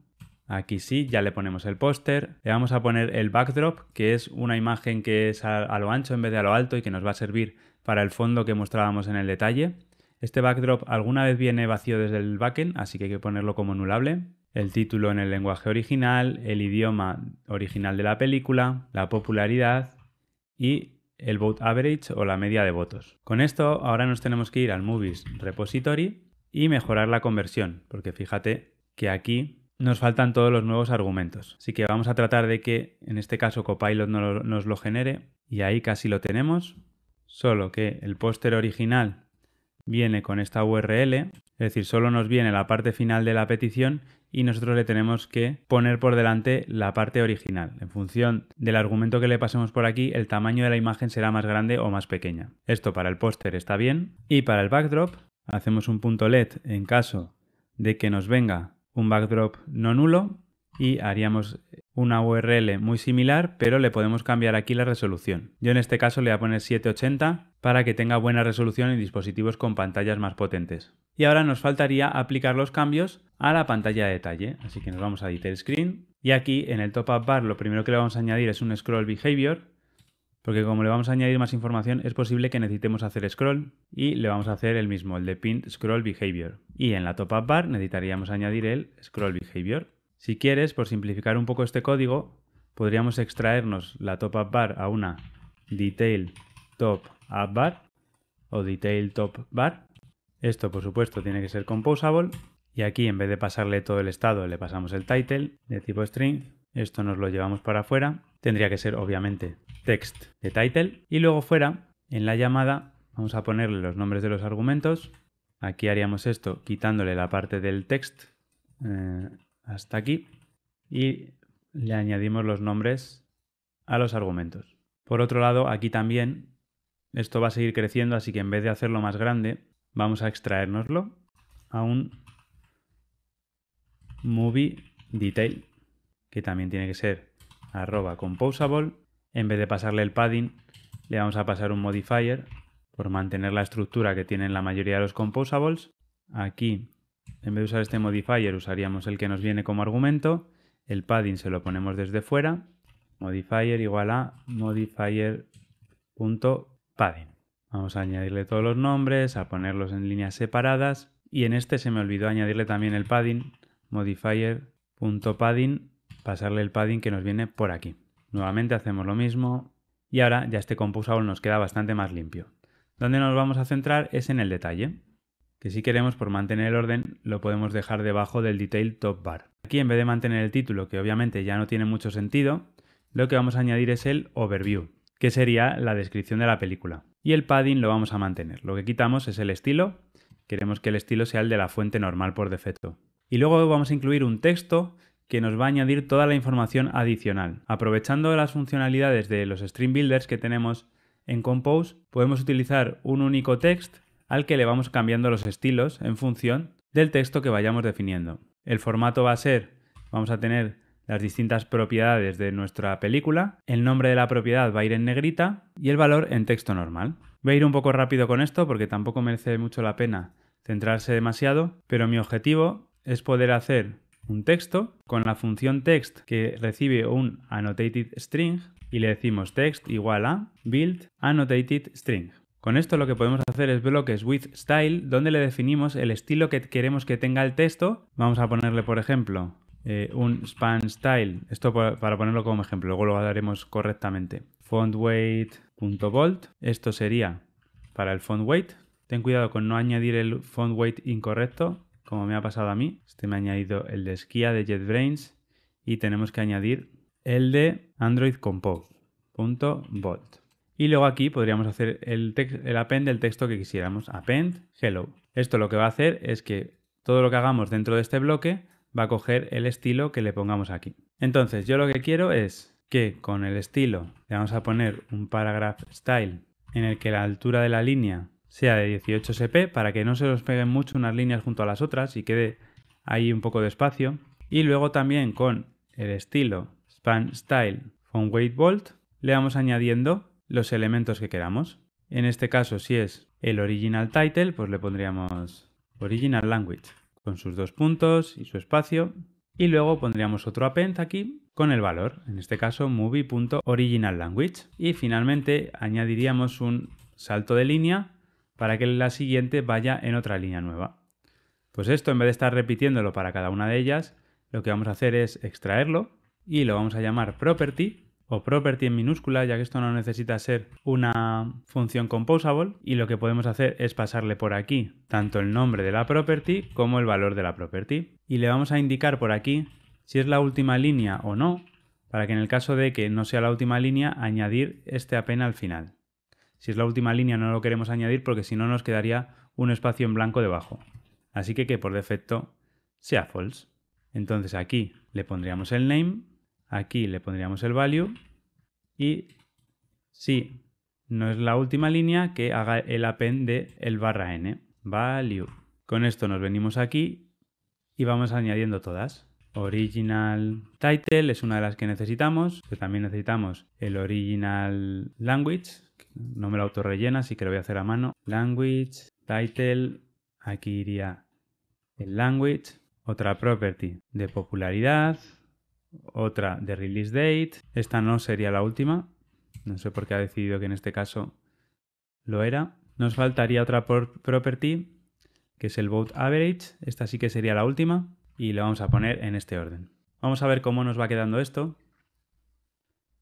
Aquí sí, ya le ponemos el póster. Le vamos a poner el backdrop, que es una imagen que es a, lo ancho en vez de a lo alto y que nos va a servir para el fondo que mostrábamos en el detalle. Este backdrop alguna vez viene vacío desde el backend, así que hay que ponerlo como anulable. El título en el lenguaje original, el idioma original de la película, la popularidad y el vote average o la media de votos. Con esto ahora nos tenemos que ir al Movies Repository y mejorar la conversión, porque fíjate que aquí nos faltan todos los nuevos argumentos. Así que vamos a tratar de que en este caso Copilot nos lo genere y ahí casi lo tenemos, solo que el póster original viene con esta URL, es decir, solo nos viene la parte final de la petición y nosotros le tenemos que poner por delante la parte original. En función del argumento que le pasemos por aquí, el tamaño de la imagen será más grande o más pequeña. Esto para el póster está bien y para el backdrop hacemos un punto LED en caso de que nos venga un backdrop no nulo y haríamos una URL muy similar, pero le podemos cambiar aquí la resolución. Yo en este caso le voy a poner 780 para que tenga buena resolución en dispositivos con pantallas más potentes. Y ahora nos faltaría aplicar los cambios a la pantalla de detalle, así que nos vamos a Detail Screen y aquí en el Top Up Bar lo primero que le vamos a añadir es un Scroll Behavior porque como le vamos a añadir más información es posible que necesitemos hacer scroll y le vamos a hacer el mismo, el de pin scroll behavior. Y en la top up bar necesitaríamos añadir el scroll behavior. Si quieres, por simplificar un poco este código, podríamos extraernos la top up bar a una detail top up bar o detail top bar. Esto por supuesto tiene que ser composable y aquí en vez de pasarle todo el estado le pasamos el title de tipo string. Esto nos lo llevamos para afuera. Tendría que ser obviamente text de title y luego fuera en la llamada vamos a ponerle los nombres de los argumentos. Aquí haríamos esto quitándole la parte del text eh, hasta aquí y le añadimos los nombres a los argumentos. Por otro lado, aquí también esto va a seguir creciendo, así que en vez de hacerlo más grande, vamos a extraernoslo a un movie detail, que también tiene que ser arroba composable en vez de pasarle el padding, le vamos a pasar un modifier por mantener la estructura que tienen la mayoría de los composables. Aquí, en vez de usar este modifier, usaríamos el que nos viene como argumento. El padding se lo ponemos desde fuera. Modifier igual a modifier.padding. Vamos a añadirle todos los nombres, a ponerlos en líneas separadas. Y en este se me olvidó añadirle también el padding, modifier.padding, pasarle el padding que nos viene por aquí. Nuevamente hacemos lo mismo y ahora ya este Composable nos queda bastante más limpio. Donde nos vamos a centrar es en el detalle, que si queremos por mantener el orden lo podemos dejar debajo del Detail Top Bar. Aquí en vez de mantener el título, que obviamente ya no tiene mucho sentido, lo que vamos a añadir es el Overview, que sería la descripción de la película. Y el padding lo vamos a mantener. Lo que quitamos es el estilo. Queremos que el estilo sea el de la fuente normal por defecto. Y luego vamos a incluir un texto que nos va a añadir toda la información adicional. Aprovechando las funcionalidades de los Stream Builders que tenemos en Compose, podemos utilizar un único text al que le vamos cambiando los estilos en función del texto que vayamos definiendo. El formato va a ser, vamos a tener las distintas propiedades de nuestra película, el nombre de la propiedad va a ir en negrita y el valor en texto normal. Voy a ir un poco rápido con esto porque tampoco merece mucho la pena centrarse demasiado, pero mi objetivo es poder hacer un texto con la función text que recibe un annotated string y le decimos text igual a build annotated string. Con esto lo que podemos hacer es bloques with style donde le definimos el estilo que queremos que tenga el texto. Vamos a ponerle, por ejemplo, eh, un span style. Esto para ponerlo como ejemplo, luego lo haremos correctamente. Font weight Esto sería para el font weight. Ten cuidado con no añadir el font weight incorrecto como me ha pasado a mí. Este me ha añadido el de esquía de JetBrains y tenemos que añadir el de Android Y luego aquí podríamos hacer el, el append del texto que quisiéramos, append hello. Esto lo que va a hacer es que todo lo que hagamos dentro de este bloque va a coger el estilo que le pongamos aquí. Entonces, yo lo que quiero es que con el estilo le vamos a poner un paragraph style en el que la altura de la línea sea de 18 SP para que no se los peguen mucho unas líneas junto a las otras y quede ahí un poco de espacio. Y luego también con el estilo Span Style font Weight Bolt le vamos añadiendo los elementos que queramos. En este caso, si es el original title, pues le pondríamos original language con sus dos puntos y su espacio. Y luego pondríamos otro append aquí con el valor, en este caso movie.original-language Y finalmente añadiríamos un salto de línea para que la siguiente vaya en otra línea nueva. Pues esto, en vez de estar repitiéndolo para cada una de ellas, lo que vamos a hacer es extraerlo y lo vamos a llamar property o property en minúscula, ya que esto no necesita ser una función composable y lo que podemos hacer es pasarle por aquí tanto el nombre de la property como el valor de la property y le vamos a indicar por aquí si es la última línea o no, para que en el caso de que no sea la última línea añadir este apenas al final. Si es la última línea no lo queremos añadir porque si no nos quedaría un espacio en blanco debajo. Así que que por defecto sea false. Entonces aquí le pondríamos el name, aquí le pondríamos el value y si no es la última línea que haga el append de el barra n, value. Con esto nos venimos aquí y vamos añadiendo todas. Original Title es una de las que necesitamos, pero también necesitamos el Original Language, no me lo autorrellena, así que lo voy a hacer a mano. Language, Title, aquí iría el Language, otra Property de popularidad, otra de Release Date, esta no sería la última, no sé por qué ha decidido que en este caso lo era. Nos faltaría otra property, que es el Vote Average, esta sí que sería la última y lo vamos a poner en este orden. Vamos a ver cómo nos va quedando esto.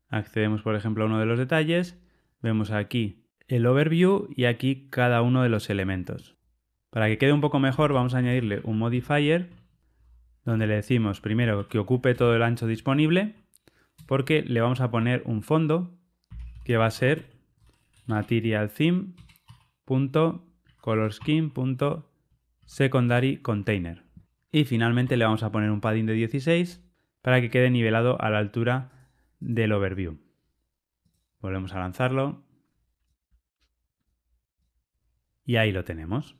Accedemos, por ejemplo, a uno de los detalles. Vemos aquí el overview y aquí cada uno de los elementos. Para que quede un poco mejor vamos a añadirle un modifier donde le decimos primero que ocupe todo el ancho disponible porque le vamos a poner un fondo que va a ser secondary container. Y finalmente le vamos a poner un padding de 16 para que quede nivelado a la altura del overview. Volvemos a lanzarlo. Y ahí lo tenemos.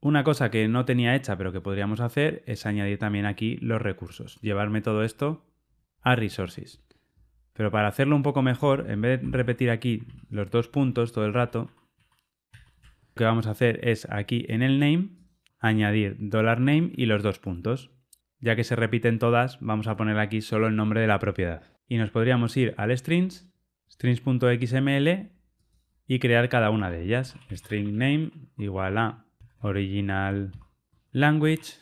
Una cosa que no tenía hecha pero que podríamos hacer es añadir también aquí los recursos, llevarme todo esto a resources. Pero para hacerlo un poco mejor, en vez de repetir aquí los dos puntos todo el rato, lo que vamos a hacer es aquí en el name añadir $name y los dos puntos. Ya que se repiten todas, vamos a poner aquí solo el nombre de la propiedad. Y nos podríamos ir al strings, strings.xml y crear cada una de ellas. String name igual a original language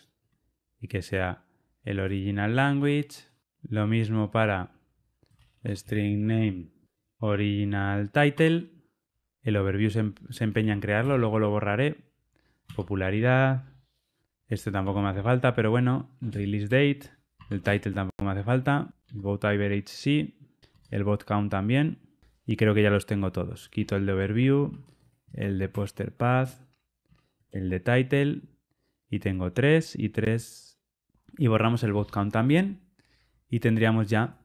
y que sea el original language. Lo mismo para string name original title. El overview se, em-, empeña en crearlo, luego lo borraré popularidad. Este tampoco me hace falta, pero bueno, release date, el title tampoco me hace falta, vote average sí, el vote count también, y creo que ya los tengo todos. Quito el de overview, el de poster path, el de title, y tengo tres y tres, y borramos el vote count también, y tendríamos ya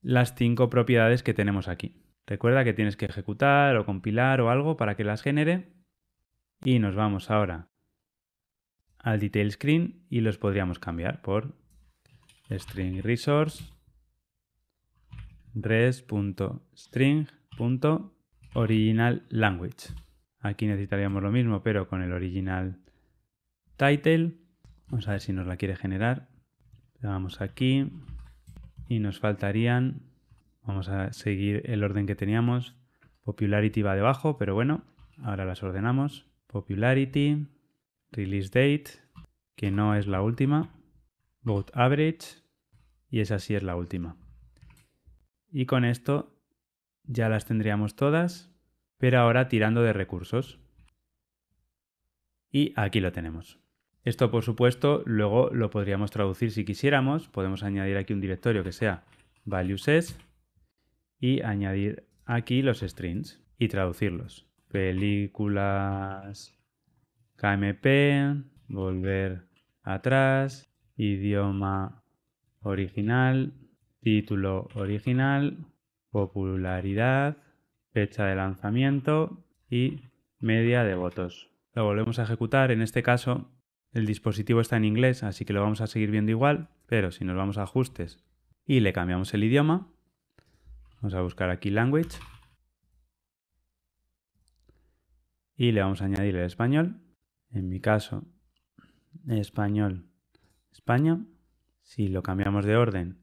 las cinco propiedades que tenemos aquí. Recuerda que tienes que ejecutar o compilar o algo para que las genere y nos vamos ahora al detail screen y los podríamos cambiar por string resource res.string.original language. Aquí necesitaríamos lo mismo, pero con el original title. Vamos a ver si nos la quiere generar. Le damos aquí y nos faltarían. Vamos a seguir el orden que teníamos. Popularity va debajo, pero bueno, ahora las ordenamos. Popularity, Release Date, que no es la última, Vote Average, y esa sí es la última. Y con esto ya las tendríamos todas, pero ahora tirando de recursos. Y aquí lo tenemos. Esto, por supuesto, luego lo podríamos traducir si quisiéramos. Podemos añadir aquí un directorio que sea values y añadir aquí los strings y traducirlos películas KMP, volver atrás, idioma original, título original, popularidad, fecha de lanzamiento y media de votos. Lo volvemos a ejecutar, en este caso el dispositivo está en inglés, así que lo vamos a seguir viendo igual, pero si nos vamos a ajustes y le cambiamos el idioma, vamos a buscar aquí language, y le vamos a añadir el español. En mi caso, español, España. Si lo cambiamos de orden,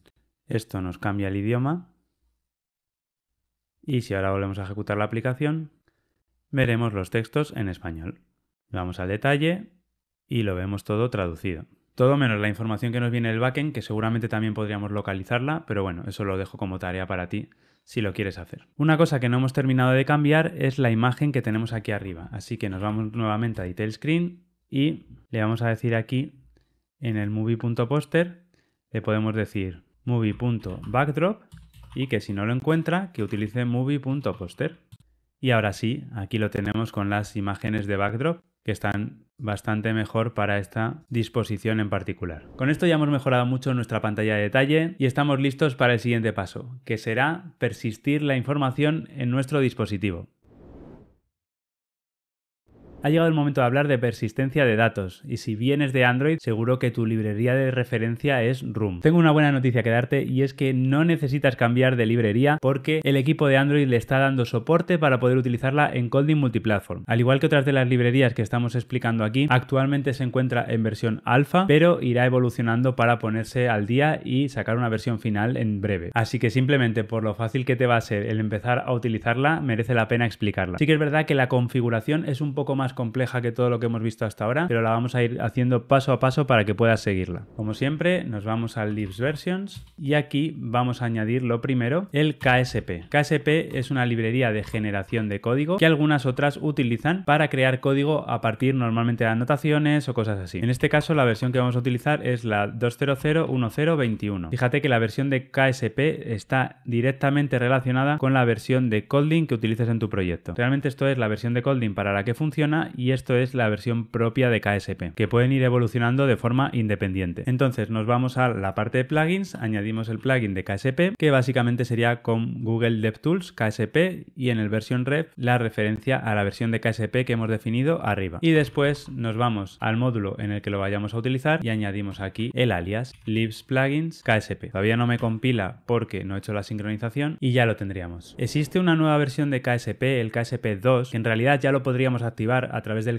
esto nos cambia el idioma. Y si ahora volvemos a ejecutar la aplicación, veremos los textos en español. Vamos al detalle y lo vemos todo traducido. Todo menos la información que nos viene del backend, que seguramente también podríamos localizarla, pero bueno, eso lo dejo como tarea para ti si lo quieres hacer. Una cosa que no hemos terminado de cambiar es la imagen que tenemos aquí arriba. Así que nos vamos nuevamente a Detail Screen y le vamos a decir aquí en el movie.poster, le podemos decir movie.backdrop y que si no lo encuentra, que utilice movie.poster. Y ahora sí, aquí lo tenemos con las imágenes de backdrop que están bastante mejor para esta disposición en particular. Con esto ya hemos mejorado mucho nuestra pantalla de detalle y estamos listos para el siguiente paso, que será persistir la información en nuestro dispositivo. Ha llegado el momento de hablar de persistencia de datos, y si vienes de Android, seguro que tu librería de referencia es Room. Tengo una buena noticia que darte y es que no necesitas cambiar de librería porque el equipo de Android le está dando soporte para poder utilizarla en Colding Multiplatform. Al igual que otras de las librerías que estamos explicando aquí, actualmente se encuentra en versión alfa, pero irá evolucionando para ponerse al día y sacar una versión final en breve. Así que simplemente por lo fácil que te va a ser el empezar a utilizarla, merece la pena explicarla. Sí que es verdad que la configuración es un poco más compleja que todo lo que hemos visto hasta ahora, pero la vamos a ir haciendo paso a paso para que puedas seguirla. Como siempre, nos vamos al Libs Versions y aquí vamos a añadir lo primero, el KSP. KSP es una librería de generación de código que algunas otras utilizan para crear código a partir normalmente de anotaciones o cosas así. En este caso, la versión que vamos a utilizar es la 2001021. Fíjate que la versión de KSP está directamente relacionada con la versión de colding que utilizas en tu proyecto. Realmente esto es la versión de colding para la que funciona y esto es la versión propia de KSP, que pueden ir evolucionando de forma independiente. Entonces nos vamos a la parte de plugins, añadimos el plugin de KSP, que básicamente sería con Google DevTools KSP y en el versión ref la referencia a la versión de KSP que hemos definido arriba. Y después nos vamos al módulo en el que lo vayamos a utilizar y añadimos aquí el alias libs plugins KSP. Todavía no me compila porque no he hecho la sincronización y ya lo tendríamos. Existe una nueva versión de KSP, el KSP 2, que en realidad ya lo podríamos activar a través del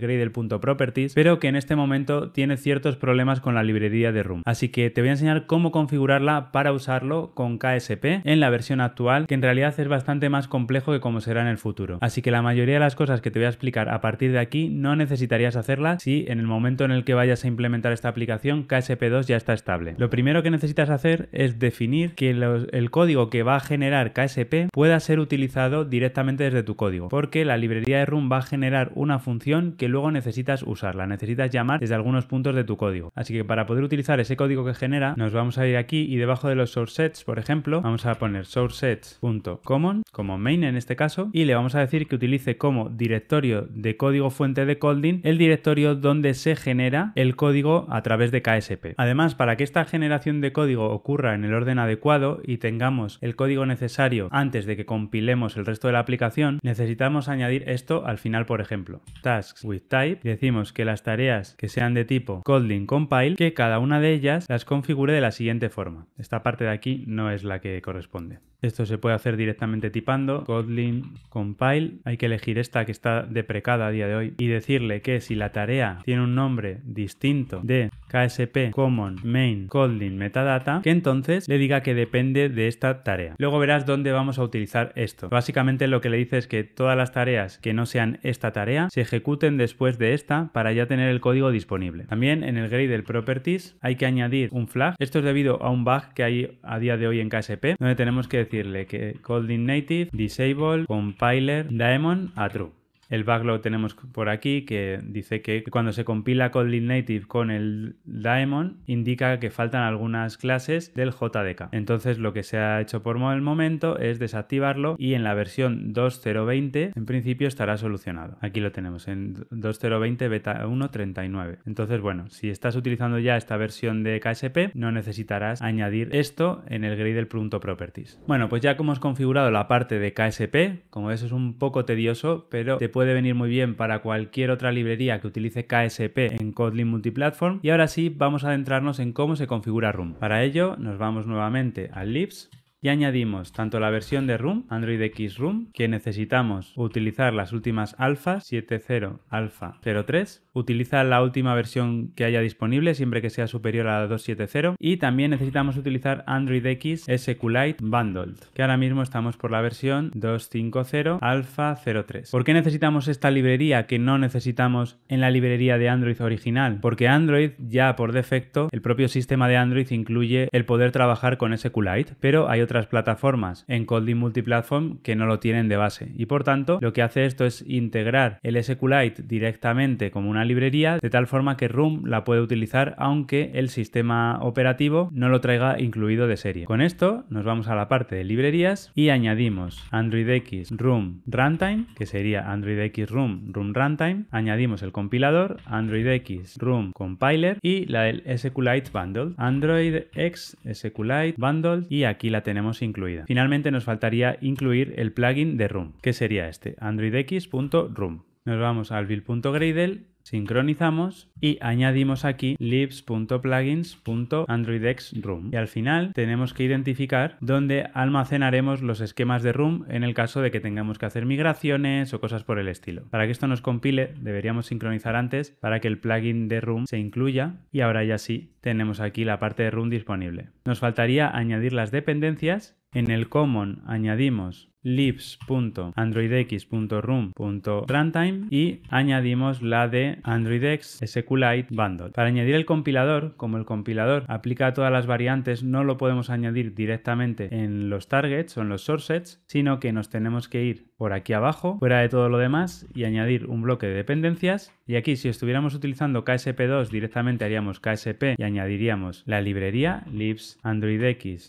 properties pero que en este momento tiene ciertos problemas con la librería de Room. Así que te voy a enseñar cómo configurarla para usarlo con KSP en la versión actual, que en realidad es bastante más complejo que como será en el futuro. Así que la mayoría de las cosas que te voy a explicar a partir de aquí no necesitarías hacerlas si en el momento en el que vayas a implementar esta aplicación KSP2 ya está estable. Lo primero que necesitas hacer es definir que el código que va a generar KSP pueda ser utilizado directamente desde tu código, porque la librería de Room va a generar una función que luego necesitas usarla, necesitas llamar desde algunos puntos de tu código. Así que para poder utilizar ese código que genera, nos vamos a ir aquí y debajo de los source sets, por ejemplo, vamos a poner sourcesets.common como main en este caso y le vamos a decir que utilice como directorio de código fuente de Colding el directorio donde se genera el código a través de KSP. Además, para que esta generación de código ocurra en el orden adecuado y tengamos el código necesario antes de que compilemos el resto de la aplicación, necesitamos añadir esto al final, por ejemplo tasks with type decimos que las tareas que sean de tipo Kotlin compile, que cada una de ellas las configure de la siguiente forma. Esta parte de aquí no es la que corresponde. Esto se puede hacer directamente tipando Kotlin compile. Hay que elegir esta que está deprecada a día de hoy y decirle que si la tarea tiene un nombre distinto de ksp common main Kotlin metadata, que entonces le diga que depende de esta tarea. Luego verás dónde vamos a utilizar esto. Básicamente lo que le dice es que todas las tareas que no sean esta tarea se ejecuten después de esta para ya tener el código disponible. También en el gradle properties hay que añadir un flag. Esto es debido a un bug que hay a día de hoy en KSP, donde tenemos que decir decirle que Coding Native, Disable, Compiler, Daemon a True. El backlog lo tenemos por aquí que dice que cuando se compila Kotlin Native con el Daemon indica que faltan algunas clases del JDK. Entonces lo que se ha hecho por el momento es desactivarlo y en la versión 2.0.20 en principio estará solucionado. Aquí lo tenemos en 2.0.20 beta 1.39. Entonces bueno, si estás utilizando ya esta versión de KSP no necesitarás añadir esto en el del properties. Bueno, pues ya como hemos configurado la parte de KSP, como eso es un poco tedioso, pero te puede venir muy bien para cualquier otra librería que utilice KSP en Kotlin Multiplatform. Y ahora sí, vamos a adentrarnos en cómo se configura Room. Para ello, nos vamos nuevamente al Libs y añadimos tanto la versión de Room, Android X Room, que necesitamos utilizar las últimas alfas, 7.0 alfa 03, utiliza la última versión que haya disponible siempre que sea superior a la 2.7.0 y también necesitamos utilizar Android X SQLite Bundled, que ahora mismo estamos por la versión 2.5.0 alfa 03. ¿Por qué necesitamos esta librería que no necesitamos en la librería de Android original? Porque Android ya por defecto, el propio sistema de Android incluye el poder trabajar con SQLite, pero hay otras plataformas en Colding Multiplatform que no lo tienen de base. Y por tanto, lo que hace esto es integrar el SQLite directamente como una librería, de tal forma que Room la puede utilizar aunque el sistema operativo no lo traiga incluido de serie. Con esto nos vamos a la parte de librerías y añadimos Android X Room Runtime, que sería Android X Room Room Runtime. Añadimos el compilador Android X Room Compiler y la del SQLite Bundle. Android X SQLite Bundle y aquí la tenemos incluida. Finalmente nos faltaría incluir el plugin de Room, que sería este, androidx.room. Nos vamos al build.gradle sincronizamos y añadimos aquí libs.plugins.androidxroom y al final tenemos que identificar dónde almacenaremos los esquemas de room en el caso de que tengamos que hacer migraciones o cosas por el estilo. Para que esto nos compile deberíamos sincronizar antes para que el plugin de room se incluya y ahora ya sí tenemos aquí la parte de room disponible. Nos faltaría añadir las dependencias en el common añadimos libs.androidx.room.runtime y añadimos la de AndroidX SQLite Bundle. Para añadir el compilador, como el compilador aplica a todas las variantes, no lo podemos añadir directamente en los targets o en los sources, sino que nos tenemos que ir por aquí abajo, fuera de todo lo demás, y añadir un bloque de dependencias. Y aquí, si estuviéramos utilizando KSP2, directamente haríamos KSP y añadiríamos la librería libs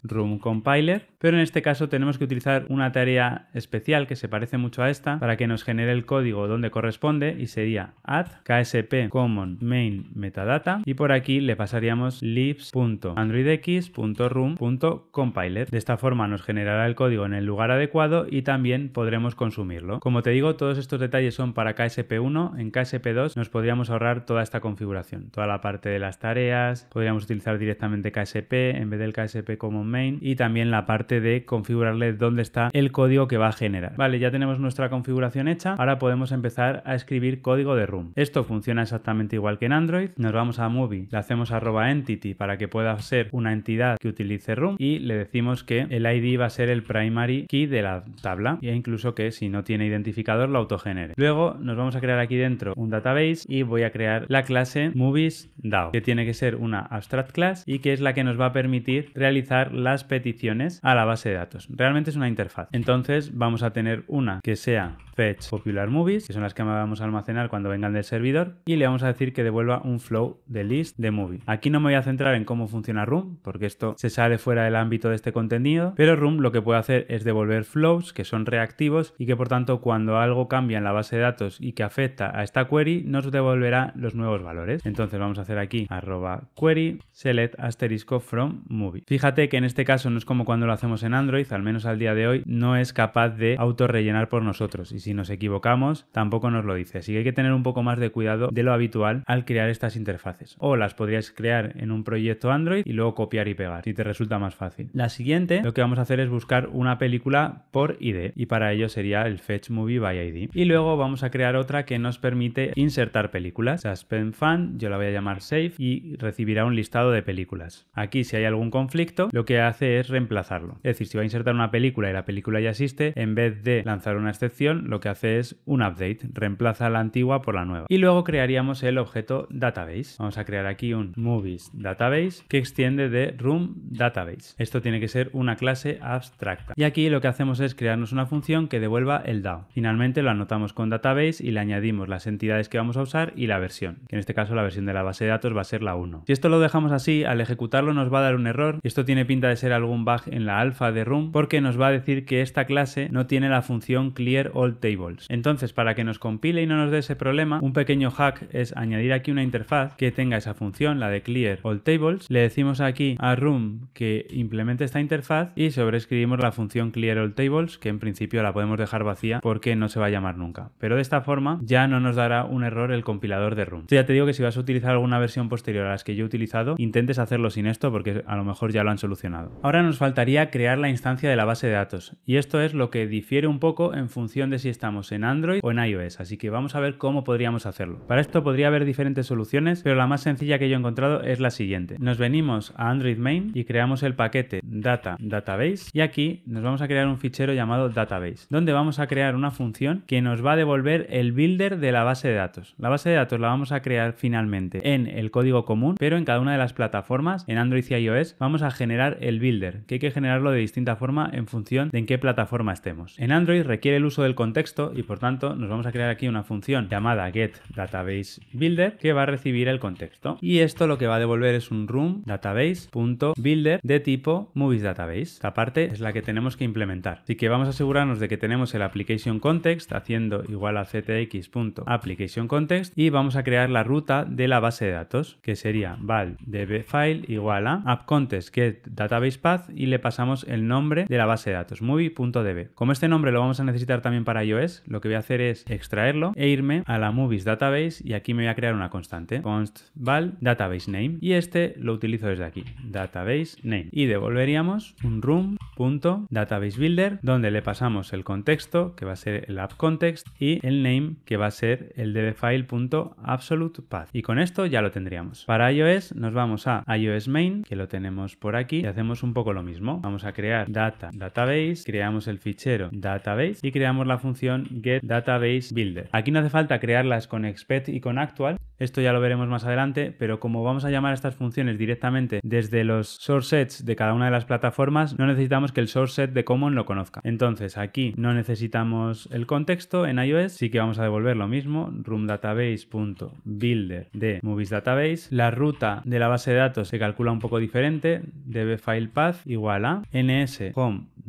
room compiler, pero en este caso tenemos que utilizar una tarea especial que se parece mucho a esta para que nos genere el código donde corresponde y sería add ksp common main metadata y por aquí le pasaríamos libs.androidx.room.compiler. De esta forma nos generará el código en el lugar adecuado y también podremos consumirlo. Como te digo, todos estos detalles son para KSP1. En KSP2 nos podríamos ahorrar toda esta configuración, toda la parte de las tareas, podríamos utilizar directamente KSP en vez del KSP common main y también la parte de configurarle dónde está el código que va a generar. Vale, ya tenemos nuestra configuración hecha, ahora podemos empezar a escribir código de room. Esto funciona exactamente igual que en Android, nos vamos a Movie, le hacemos arroba entity para que pueda ser una entidad que utilice room y le decimos que el ID va a ser el primary key de la tabla e incluso que si no tiene identificador lo autogenere. Luego nos vamos a crear aquí dentro un database y voy a crear la clase movies DAO que tiene que ser una abstract class y que es la que nos va a permitir realizar las peticiones a la base de datos. Realmente es una interfaz. Entonces entonces vamos a tener una que sea fetch popular movies, que son las que vamos a almacenar cuando vengan del servidor, y le vamos a decir que devuelva un flow de list de movie. Aquí no me voy a centrar en cómo funciona Room, porque esto se sale fuera del ámbito de este contenido, pero Room lo que puede hacer es devolver flows que son reactivos y que por tanto cuando algo cambia en la base de datos y que afecta a esta query, nos devolverá los nuevos valores. Entonces vamos a hacer aquí arroba query select asterisco from movie. Fíjate que en este caso no es como cuando lo hacemos en Android, al menos al día de hoy, no es capaz de rellenar por nosotros si nos equivocamos, tampoco nos lo dice. Así que hay que tener un poco más de cuidado de lo habitual al crear estas interfaces. O las podrías crear en un proyecto Android y luego copiar y pegar, si te resulta más fácil. La siguiente, lo que vamos a hacer es buscar una película por ID y para ello sería el Fetch Movie by ID. Y luego vamos a crear otra que nos permite insertar películas. Suspend Fan, yo la voy a llamar Save y recibirá un listado de películas. Aquí si hay algún conflicto, lo que hace es reemplazarlo. Es decir, si va a insertar una película y la película ya existe, en vez de lanzar una excepción, lo que hace es un update, reemplaza la antigua por la nueva. Y luego crearíamos el objeto database. Vamos a crear aquí un movies database que extiende de room database. Esto tiene que ser una clase abstracta. Y aquí lo que hacemos es crearnos una función que devuelva el DAO. Finalmente lo anotamos con database y le añadimos las entidades que vamos a usar y la versión, que en este caso la versión de la base de datos va a ser la 1. Si esto lo dejamos así, al ejecutarlo nos va a dar un error. Esto tiene pinta de ser algún bug en la alfa de room porque nos va a decir que esta clase no tiene la función clear entonces, para que nos compile y no nos dé ese problema, un pequeño hack es añadir aquí una interfaz que tenga esa función, la de clear all tables. Le decimos aquí a room que implemente esta interfaz y sobreescribimos la función clear all tables, que en principio la podemos dejar vacía porque no se va a llamar nunca. Pero de esta forma ya no nos dará un error el compilador de room. ya te digo que si vas a utilizar alguna versión posterior a las que yo he utilizado, intentes hacerlo sin esto porque a lo mejor ya lo han solucionado. Ahora nos faltaría crear la instancia de la base de datos y esto es lo que difiere un poco en función de si estamos en Android o en iOS, así que vamos a ver cómo podríamos hacerlo. Para esto podría haber diferentes soluciones, pero la más sencilla que yo he encontrado es la siguiente. Nos venimos a Android Main y creamos el paquete data database y aquí nos vamos a crear un fichero llamado database, donde vamos a crear una función que nos va a devolver el builder de la base de datos. La base de datos la vamos a crear finalmente en el código común, pero en cada una de las plataformas, en Android y iOS, vamos a generar el builder, que hay que generarlo de distinta forma en función de en qué plataforma estemos. En Android requiere el uso del contexto y por tanto nos vamos a crear aquí una función llamada getDatabaseBuilder que va a recibir el contexto. Y esto lo que va a devolver es un room database.builder de tipo moviesDatabase. Esta parte es la que tenemos que implementar. Así que vamos a asegurarnos de que tenemos el application context haciendo igual a ctx.applicationContext y vamos a crear la ruta de la base de datos que sería val file igual a path y le pasamos el nombre de la base de datos movie.db. Como este nombre lo vamos a necesitar también para lo que voy a hacer es extraerlo e irme a la Movies Database y aquí me voy a crear una constante, const val database name y este lo utilizo desde aquí, database name y devolveríamos un room.database builder donde le pasamos el contexto que va a ser el app context y el name que va a ser el dbfile.absolute path y con esto ya lo tendríamos. Para iOS nos vamos a iOS main que lo tenemos por aquí y hacemos un poco lo mismo. Vamos a crear data database, creamos el fichero database y creamos la función getDatabaseBuilder. get database builder. Aquí no hace falta crearlas con expect y con actual, esto ya lo veremos más adelante, pero como vamos a llamar estas funciones directamente desde los source sets de cada una de las plataformas, no necesitamos que el source set de common lo conozca. Entonces aquí no necesitamos el contexto en iOS, sí que vamos a devolver lo mismo, RoomDatabase.builder de movies La ruta de la base de datos se calcula un poco diferente, db file path igual a ns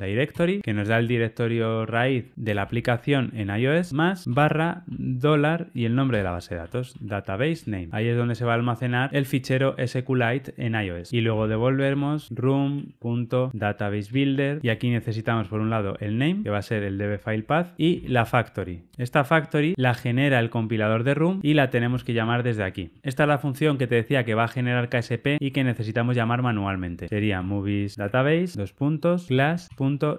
directory, que nos da el directorio raíz de la aplicación en iOS, más barra dólar y el nombre de la base de datos, database name. Ahí es donde se va a almacenar el fichero SQLite en iOS. Y luego devolvemos room.databasebuilder y aquí necesitamos por un lado el name, que va a ser el dbfilepath, y la factory. Esta factory la genera el compilador de room y la tenemos que llamar desde aquí. Esta es la función que te decía que va a generar KSP y que necesitamos llamar manualmente. Sería movies database, dos puntos, class,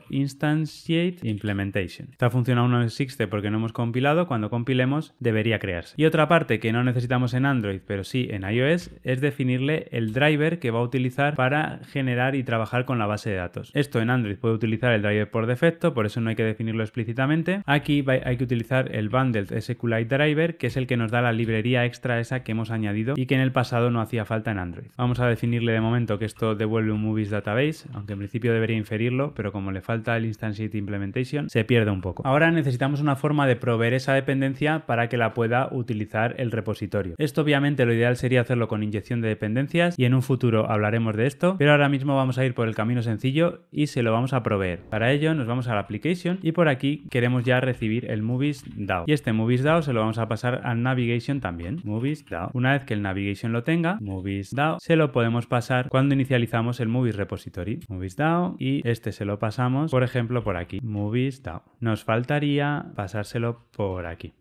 .instantiate implementation. Esta función aún no existe porque no hemos compilado, cuando compilemos debería crearse. Y otra parte que no necesitamos en Android, pero sí en iOS, es definirle el driver que va a utilizar para generar y trabajar con la base de datos. Esto en Android puede utilizar el driver por defecto, por eso no hay que definirlo explícitamente. Aquí hay que utilizar el bundled SQLite driver, que es el que nos da la librería extra esa que hemos añadido y que en el pasado no hacía falta en Android. Vamos a definirle de momento que esto devuelve un movies database, aunque en principio debería inferirlo, pero como como le falta el Instantiate Implementation, se pierde un poco. Ahora necesitamos una forma de proveer esa dependencia para que la pueda utilizar el repositorio. Esto obviamente lo ideal sería hacerlo con inyección de dependencias y en un futuro hablaremos de esto, pero ahora mismo vamos a ir por el camino sencillo y se lo vamos a proveer. Para ello nos vamos a la application y por aquí queremos ya recibir el Movies DAO. Y este Movies DAO se lo vamos a pasar al Navigation también. Movies DAO. Una vez que el Navigation lo tenga, Movies DAO, se lo podemos pasar cuando inicializamos el Movies Repository. Movies DAO y este se lo pasamos pasamos, por ejemplo, por aquí. Movies Nos faltaría pasárselo por aquí.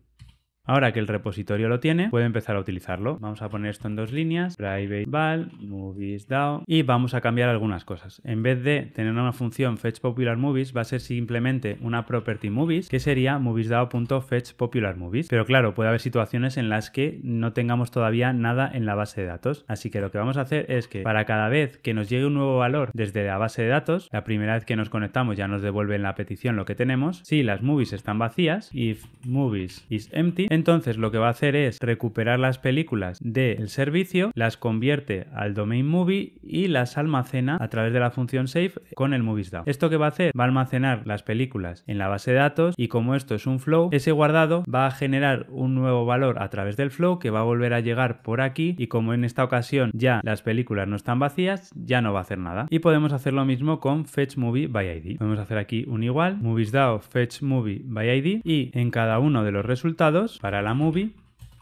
Ahora que el repositorio lo tiene, puede empezar a utilizarlo. Vamos a poner esto en dos líneas, private val, movies y vamos a cambiar algunas cosas. En vez de tener una función fetch popular va a ser simplemente una property movies, que sería moviesDao.fetchPopularMovies. Pero claro, puede haber situaciones en las que no tengamos todavía nada en la base de datos. Así que lo que vamos a hacer es que para cada vez que nos llegue un nuevo valor desde la base de datos, la primera vez que nos conectamos ya nos devuelve en la petición lo que tenemos. Si las movies están vacías, if movies is empty, entonces lo que va a hacer es recuperar las películas del servicio, las convierte al domain movie y las almacena a través de la función save con el moviesDao. Esto que va a hacer va a almacenar las películas en la base de datos y como esto es un flow, ese guardado va a generar un nuevo valor a través del flow que va a volver a llegar por aquí y como en esta ocasión ya las películas no están vacías, ya no va a hacer nada. Y podemos hacer lo mismo con fetch movie by ID. Podemos hacer aquí un igual, movies DAO fetch movie by ID y en cada uno de los resultados para la movie.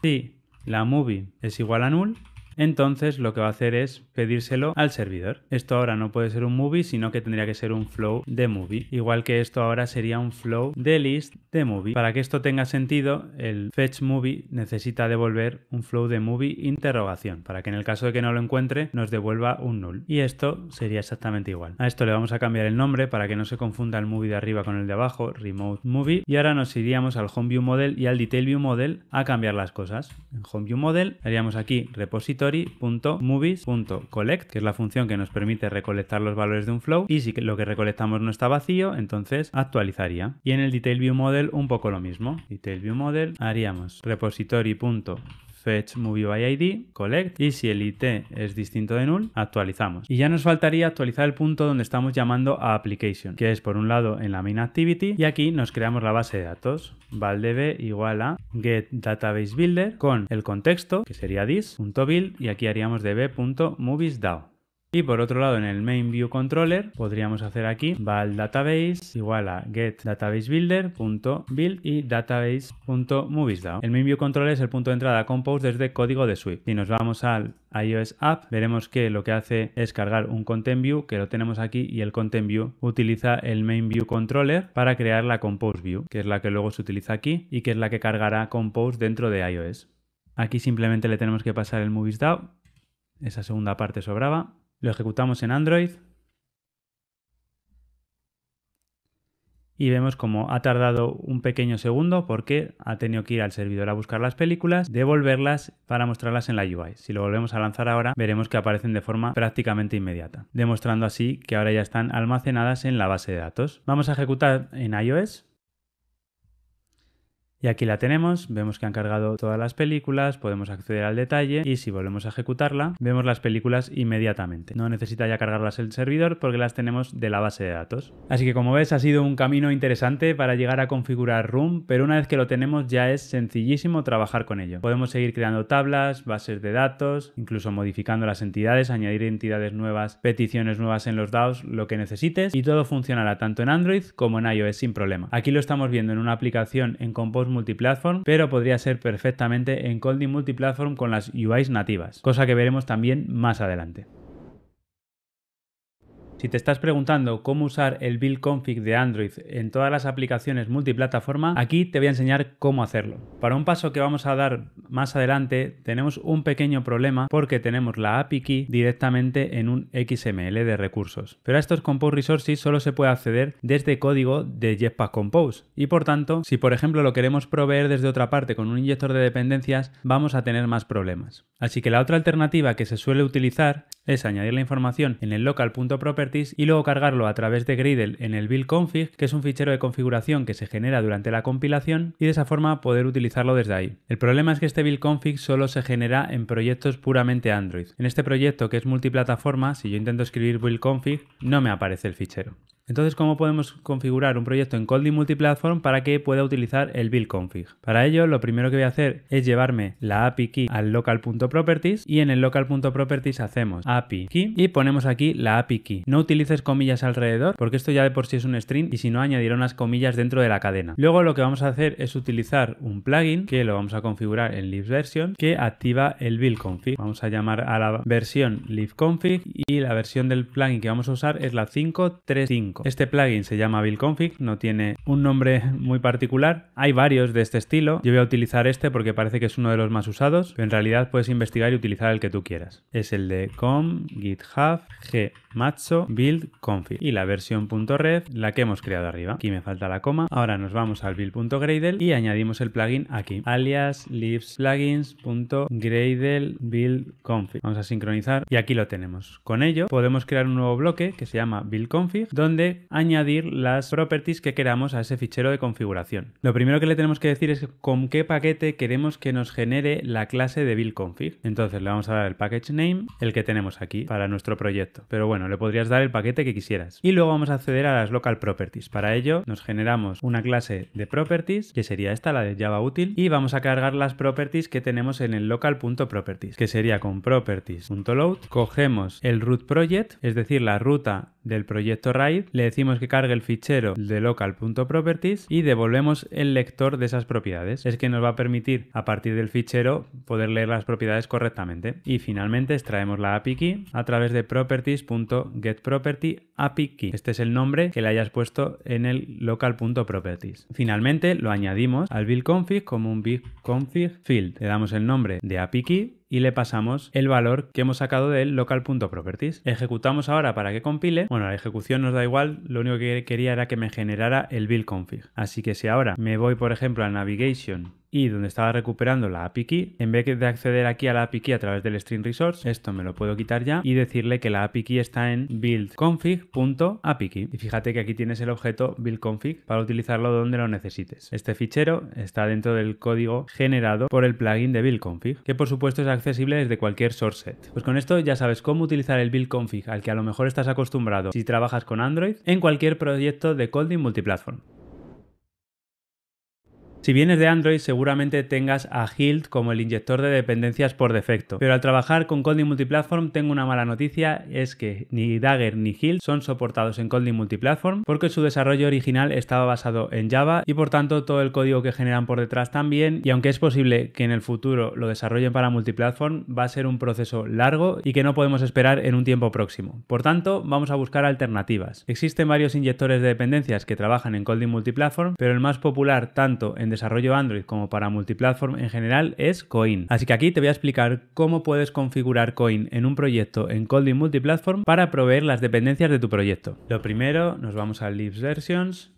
Si la movie es igual a null, entonces lo que va a hacer es pedírselo al servidor. Esto ahora no puede ser un movie, sino que tendría que ser un flow de movie. Igual que esto ahora sería un flow de list de movie. Para que esto tenga sentido, el fetch movie necesita devolver un flow de movie interrogación, para que en el caso de que no lo encuentre nos devuelva un null. Y esto sería exactamente igual. A esto le vamos a cambiar el nombre para que no se confunda el movie de arriba con el de abajo, remote movie. Y ahora nos iríamos al home view model y al detail view model a cambiar las cosas. En home view model haríamos aquí repositorio .movies.collect que es la función que nos permite recolectar los valores de un flow y si lo que recolectamos no está vacío, entonces actualizaría. Y en el detail view model un poco lo mismo. Detail view model haríamos repository.movies fetch movie ID, collect y si el IT es distinto de null, actualizamos. Y ya nos faltaría actualizar el punto donde estamos llamando a application, que es por un lado en la main activity y aquí nos creamos la base de datos. valdb igual a get database builder con el contexto que sería this.build y aquí haríamos db.moviesDao. Y por otro lado, en el main view controller, podríamos hacer aquí, val database, igual a getDatabaseBuilder.build y database.moviesDAO. El main view controller es el punto de entrada a Compose desde código de Swift. Si nos vamos al iOS app, veremos que lo que hace es cargar un content view, que lo tenemos aquí, y el content view utiliza el main view controller para crear la Compose view, que es la que luego se utiliza aquí y que es la que cargará Compose dentro de iOS. Aquí simplemente le tenemos que pasar el MoviesDAO. Esa segunda parte sobraba lo ejecutamos en Android. Y vemos como ha tardado un pequeño segundo porque ha tenido que ir al servidor a buscar las películas, devolverlas para mostrarlas en la UI. Si lo volvemos a lanzar ahora, veremos que aparecen de forma prácticamente inmediata, demostrando así que ahora ya están almacenadas en la base de datos. Vamos a ejecutar en iOS y aquí la tenemos, vemos que han cargado todas las películas, podemos acceder al detalle y si volvemos a ejecutarla, vemos las películas inmediatamente. No necesita ya cargarlas el servidor porque las tenemos de la base de datos. Así que como ves ha sido un camino interesante para llegar a configurar Room, pero una vez que lo tenemos ya es sencillísimo trabajar con ello. Podemos seguir creando tablas, bases de datos, incluso modificando las entidades, añadir entidades nuevas, peticiones nuevas en los DAOs, lo que necesites y todo funcionará tanto en Android como en iOS sin problema. Aquí lo estamos viendo en una aplicación en Compose multiplatform, pero podría ser perfectamente en Kotlin multiplatform con las UIs nativas, cosa que veremos también más adelante. Si te estás preguntando cómo usar el build config de Android en todas las aplicaciones multiplataforma, aquí te voy a enseñar cómo hacerlo. Para un paso que vamos a dar más adelante, tenemos un pequeño problema porque tenemos la API key directamente en un XML de recursos. Pero a estos Compose Resources solo se puede acceder desde código de Jetpack Compose y por tanto, si por ejemplo lo queremos proveer desde otra parte con un inyector de dependencias, vamos a tener más problemas. Así que la otra alternativa que se suele utilizar es añadir la información en el local.properties y luego cargarlo a través de Gradle en el build config, que es un fichero de configuración que se genera durante la compilación y de esa forma poder utilizarlo desde ahí. El problema es que este build config solo se genera en proyectos puramente Android. En este proyecto que es multiplataforma, si yo intento escribir build config, no me aparece el fichero. Entonces, ¿cómo podemos configurar un proyecto en Colding Multiplatform para que pueda utilizar el build config? Para ello, lo primero que voy a hacer es llevarme la API key al local.properties y en el local.properties hacemos API key y ponemos aquí la API key. No utilices comillas alrededor porque esto ya de por sí es un string y si no añadirá unas comillas dentro de la cadena. Luego lo que vamos a hacer es utilizar un plugin que lo vamos a configurar en libversion que activa el build config. Vamos a llamar a la versión libconfig y la versión del plugin que vamos a usar es la 535. Este plugin se llama BuildConfig, no tiene un nombre muy particular. Hay varios de este estilo. Yo voy a utilizar este porque parece que es uno de los más usados, pero en realidad puedes investigar y utilizar el que tú quieras. Es el de com, GitHub, G macho build config y la versión red la que hemos creado arriba. Aquí me falta la coma. Ahora nos vamos al build.gradle y añadimos el plugin aquí. Alias lives plugins.gradle build config. Vamos a sincronizar y aquí lo tenemos. Con ello podemos crear un nuevo bloque que se llama build config donde añadir las properties que queramos a ese fichero de configuración. Lo primero que le tenemos que decir es con qué paquete queremos que nos genere la clase de build config. Entonces le vamos a dar el package name, el que tenemos aquí para nuestro proyecto. Pero bueno, le podrías dar el paquete que quisieras. Y luego vamos a acceder a las local properties. Para ello nos generamos una clase de properties, que sería esta, la de Java útil, y vamos a cargar las properties que tenemos en el local.properties, que sería con properties.load, cogemos el root project, es decir, la ruta del proyecto RAID, le decimos que cargue el fichero de local.properties y devolvemos el lector de esas propiedades. Es que nos va a permitir a partir del fichero poder leer las propiedades correctamente. Y finalmente extraemos la API key a través de properties.getProperty API key. Este es el nombre que le hayas puesto en el local.properties. Finalmente lo añadimos al build config como un build config field. Le damos el nombre de API key y le pasamos el valor que hemos sacado del local.properties. Ejecutamos ahora para que compile. Bueno, la ejecución nos da igual, lo único que quería era que me generara el build config. Así que si ahora me voy, por ejemplo, a navigation y donde estaba recuperando la API Key, en vez de acceder aquí a la API Key a través del String Resource, esto me lo puedo quitar ya y decirle que la API Key está en buildconfig.apikey. Y fíjate que aquí tienes el objeto buildconfig para utilizarlo donde lo necesites. Este fichero está dentro del código generado por el plugin de buildconfig, que por supuesto es accesible desde cualquier source set. Pues con esto ya sabes cómo utilizar el buildconfig al que a lo mejor estás acostumbrado si trabajas con Android en cualquier proyecto de coding multiplatform. Si vienes de Android seguramente tengas a Hilt como el inyector de dependencias por defecto, pero al trabajar con Kotlin Multiplatform tengo una mala noticia, es que ni Dagger ni Hilt son soportados en Kotlin Multiplatform porque su desarrollo original estaba basado en Java y por tanto todo el código que generan por detrás también y aunque es posible que en el futuro lo desarrollen para multiplatform va a ser un proceso largo y que no podemos esperar en un tiempo próximo. Por tanto, vamos a buscar alternativas. Existen varios inyectores de dependencias que trabajan en Kotlin Multiplatform, pero el más popular tanto en desarrollo Android como para multiplatform en general es Coin. Así que aquí te voy a explicar cómo puedes configurar Coin en un proyecto en Colding Multiplatform para proveer las dependencias de tu proyecto. Lo primero, nos vamos a Libs Versions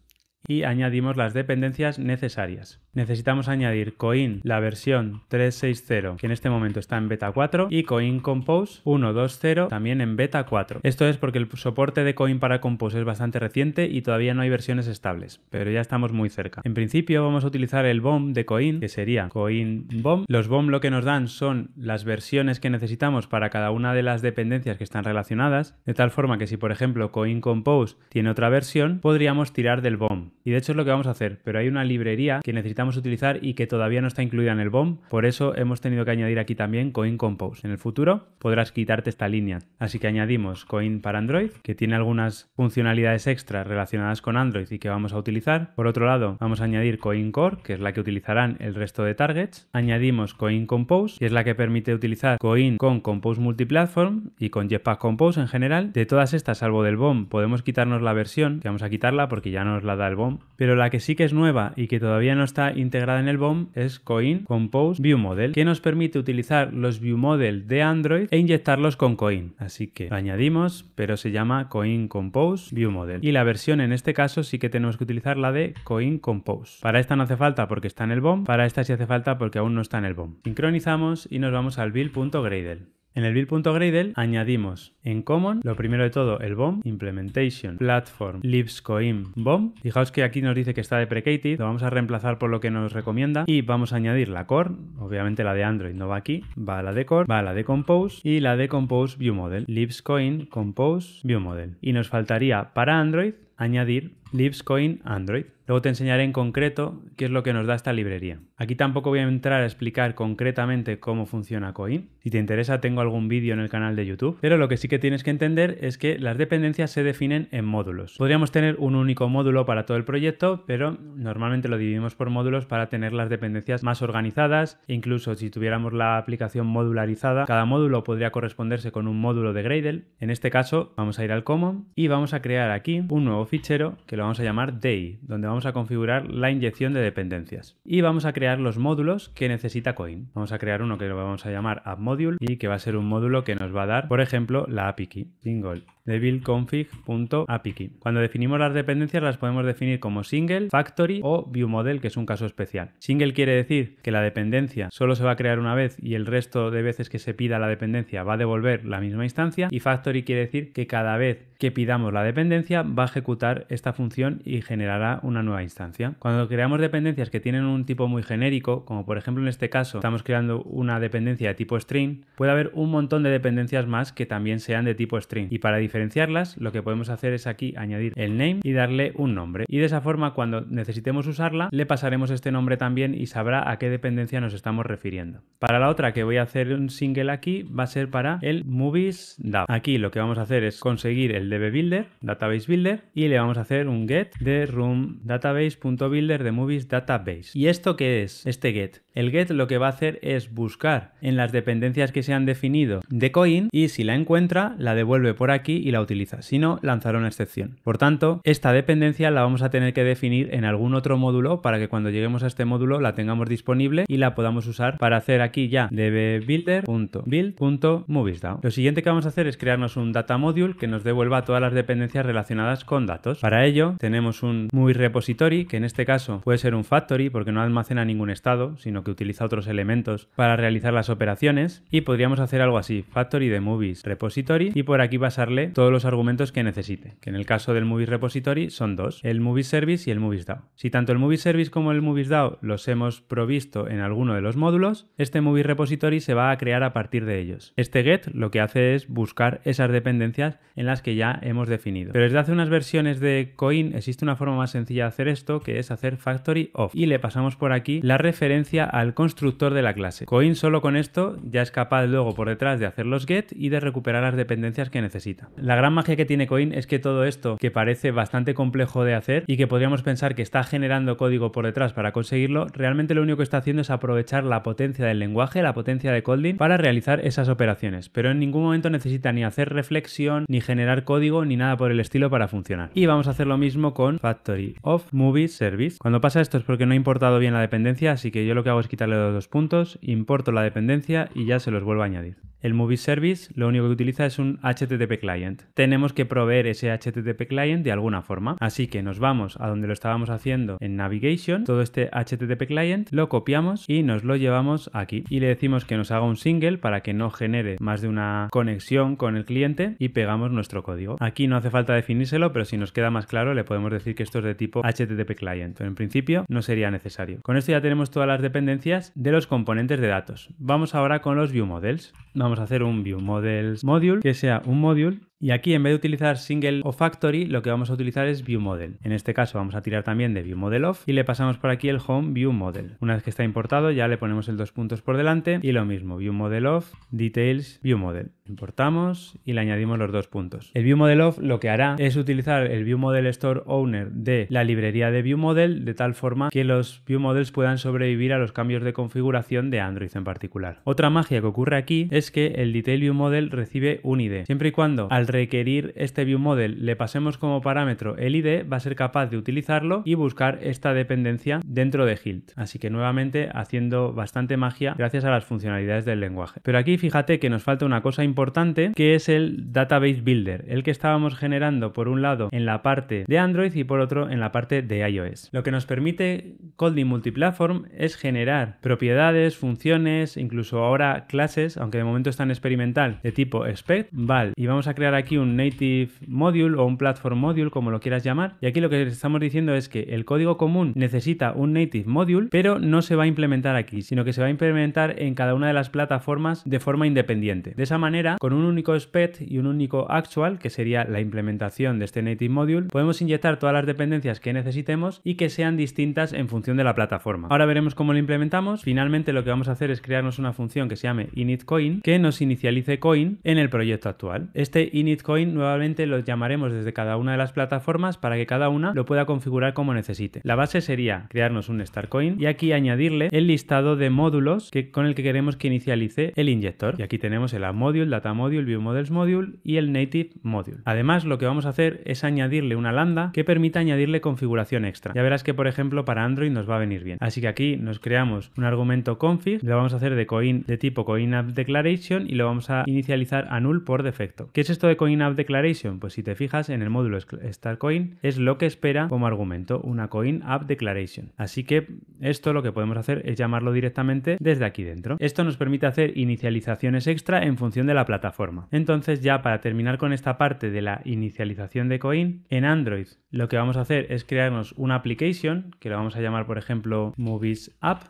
y añadimos las dependencias necesarias. Necesitamos añadir Coin la versión 3.6.0 que en este momento está en beta 4 y Coin Compose 1.2.0 también en beta 4. Esto es porque el soporte de Coin para Compose es bastante reciente y todavía no hay versiones estables, pero ya estamos muy cerca. En principio vamos a utilizar el BOM de Coin, que sería Coin BOM. Los BOM lo que nos dan son las versiones que necesitamos para cada una de las dependencias que están relacionadas, de tal forma que si por ejemplo Coin Compose tiene otra versión, podríamos tirar del BOM. Y de hecho es lo que vamos a hacer, pero hay una librería que necesita vamos a utilizar y que todavía no está incluida en el BOM. Por eso hemos tenido que añadir aquí también Coin Compose. En el futuro podrás quitarte esta línea. Así que añadimos Coin para Android, que tiene algunas funcionalidades extra relacionadas con Android y que vamos a utilizar. Por otro lado, vamos a añadir Coin Core, que es la que utilizarán el resto de targets. Añadimos Coin Compose, que es la que permite utilizar Coin con Compose Multiplatform y con Jetpack Compose en general. De todas estas, salvo del BOM, podemos quitarnos la versión, que vamos a quitarla porque ya nos la da el BOM. Pero la que sí que es nueva y que todavía no está integrada en el BOM es Coin Compose View Model, que nos permite utilizar los View Model de Android e inyectarlos con Coin. Así que añadimos, pero se llama Coin Compose View Model. Y la versión en este caso sí que tenemos que utilizar la de Coin Compose. Para esta no hace falta porque está en el BOM, para esta sí hace falta porque aún no está en el BOM. Sincronizamos y nos vamos al build.gradle. En el build.gradle añadimos en common, lo primero de todo, el BOM, implementation, platform, libscoin, BOM. Fijaos que aquí nos dice que está deprecated, lo vamos a reemplazar por lo que nos recomienda y vamos a añadir la core, obviamente la de Android no va aquí, va la de core, va la de compose y la de compose view model, libscoin, compose, view model. Y nos faltaría para Android añadir libscoin android. Luego te enseñaré en concreto qué es lo que nos da esta librería. Aquí tampoco voy a entrar a explicar concretamente cómo funciona Coin. Si te interesa, tengo algún vídeo en el canal de YouTube. Pero lo que sí que tienes que entender es que las dependencias se definen en módulos. Podríamos tener un único módulo para todo el proyecto, pero normalmente lo dividimos por módulos para tener las dependencias más organizadas. Incluso si tuviéramos la aplicación modularizada, cada módulo podría corresponderse con un módulo de Gradle. En este caso, vamos a ir al Common y vamos a crear aquí un nuevo fichero que lo vamos a llamar day, donde vamos a configurar la inyección de dependencias. Y vamos a crear los módulos que necesita Coin. Vamos a crear uno que lo vamos a llamar AppModule y que va a ser un módulo que nos va a dar, por ejemplo, la API Key. Single de buildconfig.apk. Cuando definimos las dependencias las podemos definir como single, factory o viewModel, que es un caso especial. Single quiere decir que la dependencia solo se va a crear una vez y el resto de veces que se pida la dependencia va a devolver la misma instancia y factory quiere decir que cada vez que pidamos la dependencia va a ejecutar esta función y generará una nueva instancia. Cuando creamos dependencias que tienen un tipo muy genérico, como por ejemplo en este caso estamos creando una dependencia de tipo string, puede haber un montón de dependencias más que también sean de tipo string y para diferenciar diferenciarlas, lo que podemos hacer es aquí añadir el name y darle un nombre. Y de esa forma, cuando necesitemos usarla, le pasaremos este nombre también y sabrá a qué dependencia nos estamos refiriendo. Para la otra que voy a hacer un single aquí, va a ser para el movies Aquí lo que vamos a hacer es conseguir el DB Builder, Database Builder, y le vamos a hacer un get de room database.builder de movies database. ¿Y esto qué es? Este get. El get lo que va a hacer es buscar en las dependencias que se han definido de coin y si la encuentra, la devuelve por aquí y la utiliza. Si no, lanzará una excepción. Por tanto, esta dependencia la vamos a tener que definir en algún otro módulo para que cuando lleguemos a este módulo la tengamos disponible y la podamos usar para hacer aquí ya dbbuilder.build.moviesDAO. Lo siguiente que vamos a hacer es crearnos un data module que nos devuelva todas las dependencias relacionadas con datos. Para ello, tenemos un muy repository que en este caso puede ser un factory porque no almacena ningún estado, sino que utiliza otros elementos para realizar las operaciones y podríamos hacer algo así, factory de movies repository y por aquí pasarle todos los argumentos que necesite, que en el caso del movies repository son dos, el movies service y el movies DAO. Si tanto el movies service como el movies DAO los hemos provisto en alguno de los módulos, este movies repository se va a crear a partir de ellos. Este get lo que hace es buscar esas dependencias en las que ya hemos definido. Pero desde hace unas versiones de Coin existe una forma más sencilla de hacer esto, que es hacer factory of y le pasamos por aquí la referencia al constructor de la clase. Coin solo con esto ya es capaz luego por detrás de hacer los get y de recuperar las dependencias que necesita. La gran magia que tiene Coin es que todo esto, que parece bastante complejo de hacer y que podríamos pensar que está generando código por detrás para conseguirlo, realmente lo único que está haciendo es aprovechar la potencia del lenguaje, la potencia de Kotlin, para realizar esas operaciones. Pero en ningún momento necesita ni hacer reflexión, ni generar código, ni nada por el estilo para funcionar. Y vamos a hacer lo mismo con Factory of Movie Service. Cuando pasa esto es porque no he importado bien la dependencia, así que yo lo que hago quitarle los dos puntos, importo la dependencia y ya se los vuelvo a añadir. El Movie Service lo único que utiliza es un HTTP client. Tenemos que proveer ese HTTP client de alguna forma, así que nos vamos a donde lo estábamos haciendo en Navigation, todo este HTTP client lo copiamos y nos lo llevamos aquí y le decimos que nos haga un single para que no genere más de una conexión con el cliente y pegamos nuestro código. Aquí no hace falta definírselo, pero si nos queda más claro le podemos decir que esto es de tipo HTTP client, en principio no sería necesario. Con esto ya tenemos todas las dependencias de los componentes de datos. Vamos ahora con los view models. Vamos a hacer un view models module que sea un module y aquí en vez de utilizar single o factory, lo que vamos a utilizar es view model. En este caso vamos a tirar también de view model off y le pasamos por aquí el home view model. Una vez que está importado ya le ponemos el dos puntos por delante y lo mismo, view model off, details, view model. Importamos y le añadimos los dos puntos. El view model lo que hará es utilizar el view model store owner de la librería de view model de tal forma que los view models puedan sobrevivir a los cambios de configuración de Android en particular. Otra magia que ocurre aquí es que el detail view model recibe un ID, siempre y cuando al requerir este view model, le pasemos como parámetro el ID, va a ser capaz de utilizarlo y buscar esta dependencia dentro de Hilt. Así que nuevamente haciendo bastante magia gracias a las funcionalidades del lenguaje. Pero aquí fíjate que nos falta una cosa importante que es el Database Builder, el que estábamos generando por un lado en la parte de Android y por otro en la parte de iOS. Lo que nos permite Kotlin Multiplatform es generar propiedades, funciones, incluso ahora clases, aunque de momento están experimental, de tipo expect, val. Y vamos a crear aquí un native module o un platform module, como lo quieras llamar. Y aquí lo que estamos diciendo es que el código común necesita un native module, pero no se va a implementar aquí, sino que se va a implementar en cada una de las plataformas de forma independiente. De esa manera, con un único spec y un único actual, que sería la implementación de este native module, podemos inyectar todas las dependencias que necesitemos y que sean distintas en función de la plataforma. Ahora veremos cómo lo implementamos. Finalmente lo que vamos a hacer es crearnos una función que se llame initCoin, que nos inicialice coin en el proyecto actual. Este init Bitcoin nuevamente lo llamaremos desde cada una de las plataformas para que cada una lo pueda configurar como necesite. La base sería crearnos un Starcoin y aquí añadirle el listado de módulos que, con el que queremos que inicialice el inyector. Y aquí tenemos el AppModule, Module, Data Module, View Models Module y el Native Module. Además, lo que vamos a hacer es añadirle una lambda que permita añadirle configuración extra. Ya verás que, por ejemplo, para Android nos va a venir bien. Así que aquí nos creamos un argumento config, lo vamos a hacer de coin de tipo coin declaration y lo vamos a inicializar a null por defecto. ¿Qué es esto de Coin App Declaration? Pues si te fijas en el módulo StarCoin es lo que espera como argumento una Coin App Declaration. Así que esto lo que podemos hacer es llamarlo directamente desde aquí dentro. Esto nos permite hacer inicializaciones extra en función de la plataforma. Entonces ya para terminar con esta parte de la inicialización de coin, en Android lo que vamos a hacer es crearnos una application que la vamos a llamar por ejemplo Movies App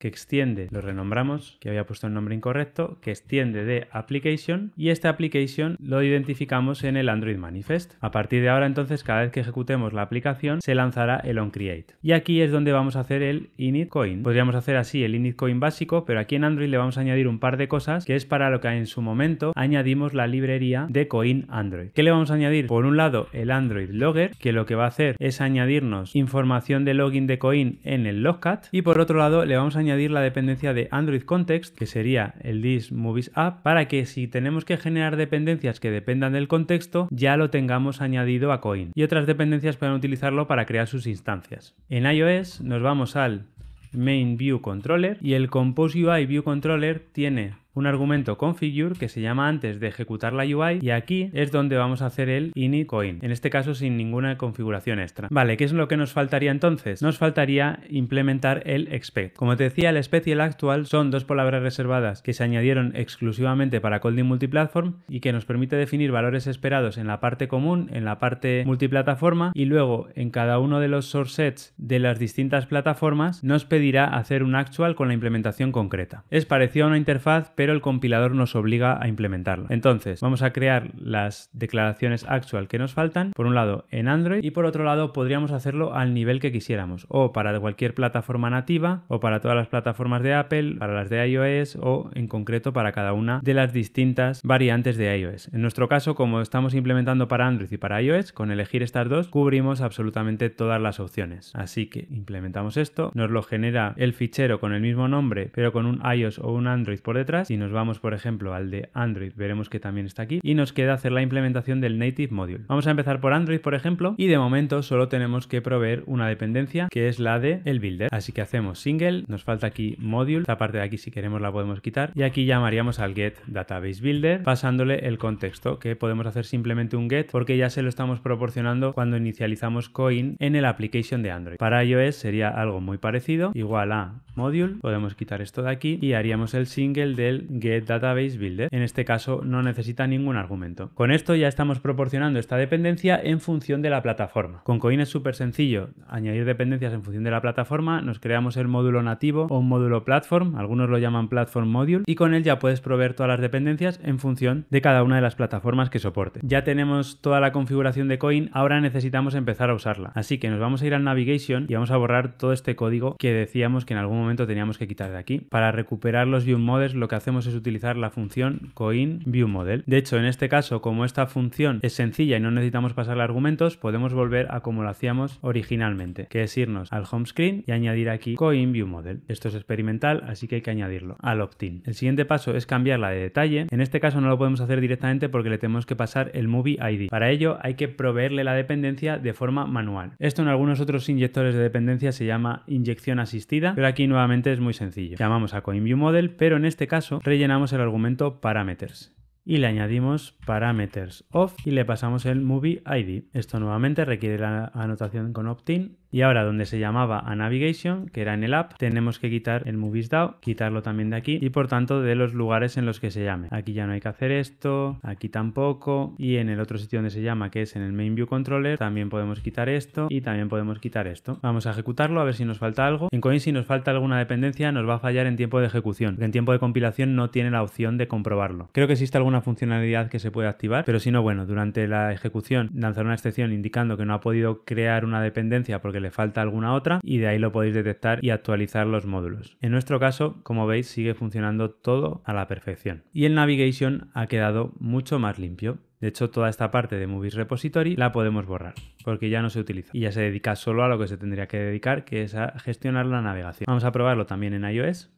que extiende, lo renombramos, que había puesto el nombre incorrecto, que extiende de application y este application lo identificamos en el Android Manifest. A partir de ahora entonces cada vez que ejecutemos la aplicación se lanzará el onCreate. Y aquí es donde vamos a hacer el coin Podríamos hacer así el coin básico, pero aquí en Android le vamos a añadir un par de cosas que es para lo que en su momento añadimos la librería de coin Android. ¿Qué le vamos a añadir? Por un lado el Android Logger, que lo que va a hacer es añadirnos información de login de coin en el logcat y por otro lado le vamos a añadir añadir la dependencia de Android Context, que sería el dis Movies App, para que si tenemos que generar dependencias que dependan del contexto, ya lo tengamos añadido a Coin. Y otras dependencias puedan utilizarlo para crear sus instancias. En iOS nos vamos al Main View Controller y el Compose UI View Controller tiene un argumento configure que se llama antes de ejecutar la UI y aquí es donde vamos a hacer el init coin, en este caso sin ninguna configuración extra. Vale, ¿qué es lo que nos faltaría entonces? Nos faltaría implementar el expect. Como te decía, el expect y el actual son dos palabras reservadas que se añadieron exclusivamente para Colding Multiplatform y que nos permite definir valores esperados en la parte común, en la parte multiplataforma y luego en cada uno de los source sets de las distintas plataformas nos pedirá hacer un actual con la implementación concreta. Es parecido a una interfaz pero el compilador nos obliga a implementarlo. Entonces, vamos a crear las declaraciones actual que nos faltan, por un lado en Android y por otro lado podríamos hacerlo al nivel que quisiéramos, o para cualquier plataforma nativa, o para todas las plataformas de Apple, para las de iOS o en concreto para cada una de las distintas variantes de iOS. En nuestro caso, como estamos implementando para Android y para iOS, con elegir estas dos cubrimos absolutamente todas las opciones. Así que implementamos esto, nos lo genera el fichero con el mismo nombre, pero con un iOS o un Android por detrás si nos vamos, por ejemplo, al de Android, veremos que también está aquí. Y nos queda hacer la implementación del Native Module. Vamos a empezar por Android, por ejemplo, y de momento solo tenemos que proveer una dependencia, que es la de el builder. Así que hacemos single, nos falta aquí module, esta parte de aquí si queremos la podemos quitar, y aquí llamaríamos al get database builder, pasándole el contexto, que podemos hacer simplemente un get, porque ya se lo estamos proporcionando cuando inicializamos coin en el application de Android. Para iOS sería algo muy parecido, igual a module, podemos quitar esto de aquí, y haríamos el single del getDatabaseBuilder. get database builder. En este caso no necesita ningún argumento. Con esto ya estamos proporcionando esta dependencia en función de la plataforma. Con Coin es súper sencillo añadir dependencias en función de la plataforma. Nos creamos el módulo nativo o un módulo platform. Algunos lo llaman platform module y con él ya puedes proveer todas las dependencias en función de cada una de las plataformas que soporte. Ya tenemos toda la configuración de Coin. Ahora necesitamos empezar a usarla. Así que nos vamos a ir al navigation y vamos a borrar todo este código que decíamos que en algún momento teníamos que quitar de aquí. Para recuperar los view models lo que hacemos es utilizar la función coin view model De hecho, en este caso, como esta función es sencilla y no necesitamos pasarle argumentos, podemos volver a como lo hacíamos originalmente, que es irnos al home screen y añadir aquí coin view model Esto es experimental, así que hay que añadirlo al opt-in. El siguiente paso es cambiarla de detalle. En este caso no lo podemos hacer directamente porque le tenemos que pasar el Movie ID. Para ello hay que proveerle la dependencia de forma manual. Esto en algunos otros inyectores de dependencia se llama inyección asistida, pero aquí nuevamente es muy sencillo. Llamamos a CoinViewModel, pero en este caso rellenamos el argumento parameters y le añadimos parameters off y le pasamos el movie ID. Esto nuevamente requiere la anotación con opt-in y ahora donde se llamaba a Navigation, que era en el app, tenemos que quitar el Movies DAO, quitarlo también de aquí y por tanto de los lugares en los que se llame. Aquí ya no hay que hacer esto, aquí tampoco y en el otro sitio donde se llama, que es en el Main View Controller, también podemos quitar esto y también podemos quitar esto. Vamos a ejecutarlo a ver si nos falta algo. En Coin si nos falta alguna dependencia nos va a fallar en tiempo de ejecución, en tiempo de compilación no tiene la opción de comprobarlo. Creo que existe alguna funcionalidad que se puede activar, pero si no, bueno, durante la ejecución lanzar una excepción indicando que no ha podido crear una dependencia porque le falta alguna otra y de ahí lo podéis detectar y actualizar los módulos. En nuestro caso, como veis, sigue funcionando todo a la perfección. Y el navigation ha quedado mucho más limpio. De hecho, toda esta parte de Movies Repository la podemos borrar porque ya no se utiliza y ya se dedica solo a lo que se tendría que dedicar, que es a gestionar la navegación. Vamos a probarlo también en iOS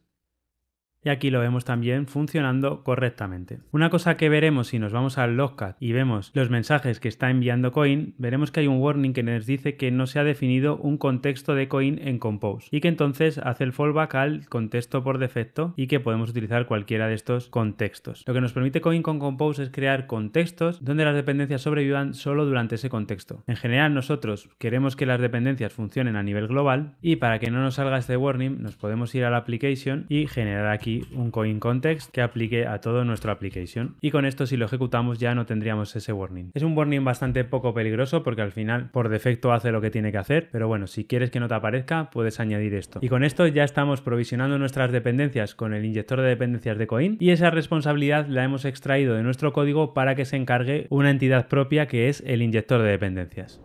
y aquí lo vemos también funcionando correctamente. Una cosa que veremos si nos vamos al Logcat y vemos los mensajes que está enviando Coin, veremos que hay un warning que nos dice que no se ha definido un contexto de Coin en Compose y que entonces hace el fallback al contexto por defecto y que podemos utilizar cualquiera de estos contextos. Lo que nos permite Coin con Compose es crear contextos donde las dependencias sobrevivan solo durante ese contexto. En general nosotros queremos que las dependencias funcionen a nivel global y para que no nos salga este warning nos podemos ir a la application y generar aquí un coin context que aplique a todo nuestro application. Y con esto si lo ejecutamos ya no tendríamos ese warning. Es un warning bastante poco peligroso porque al final por defecto hace lo que tiene que hacer, pero bueno, si quieres que no te aparezca puedes añadir esto. Y con esto ya estamos provisionando nuestras dependencias con el inyector de dependencias de coin y esa responsabilidad la hemos extraído de nuestro código para que se encargue una entidad propia que es el inyector de dependencias.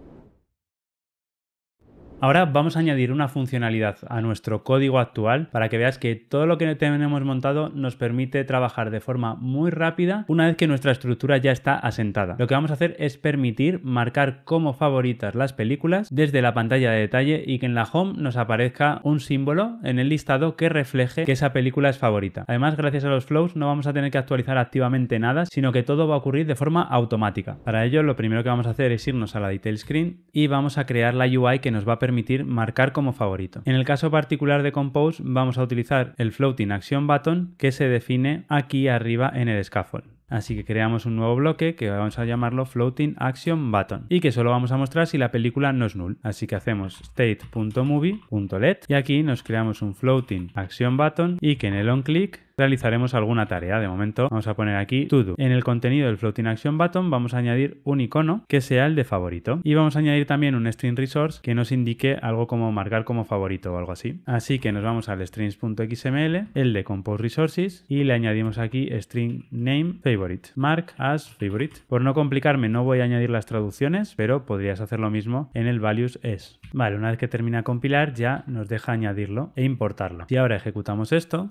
Ahora vamos a añadir una funcionalidad a nuestro código actual para que veas que todo lo que tenemos montado nos permite trabajar de forma muy rápida una vez que nuestra estructura ya está asentada. Lo que vamos a hacer es permitir marcar como favoritas las películas desde la pantalla de detalle y que en la home nos aparezca un símbolo en el listado que refleje que esa película es favorita. Además, gracias a los flows no vamos a tener que actualizar activamente nada, sino que todo va a ocurrir de forma automática. Para ello, lo primero que vamos a hacer es irnos a la detail screen y vamos a crear la UI que nos va a permitir permitir marcar como favorito. En el caso particular de Compose vamos a utilizar el floating action button que se define aquí arriba en el scaffold. Así que creamos un nuevo bloque que vamos a llamarlo Floating Action Button y que solo vamos a mostrar si la película no es null. Así que hacemos state.movie.let y aquí nos creamos un Floating Action Button y que en el on click realizaremos alguna tarea. De momento vamos a poner aquí todo. En el contenido del floating action button vamos a añadir un icono que sea el de favorito y vamos a añadir también un string resource que nos indique algo como marcar como favorito o algo así. Así que nos vamos al strings.xml, el de compose resources y le añadimos aquí string name favorite, mark as favorite. Por no complicarme no voy a añadir las traducciones, pero podrías hacer lo mismo en el values es. Vale, una vez que termina compilar ya nos deja añadirlo e importarlo. Y ahora ejecutamos esto,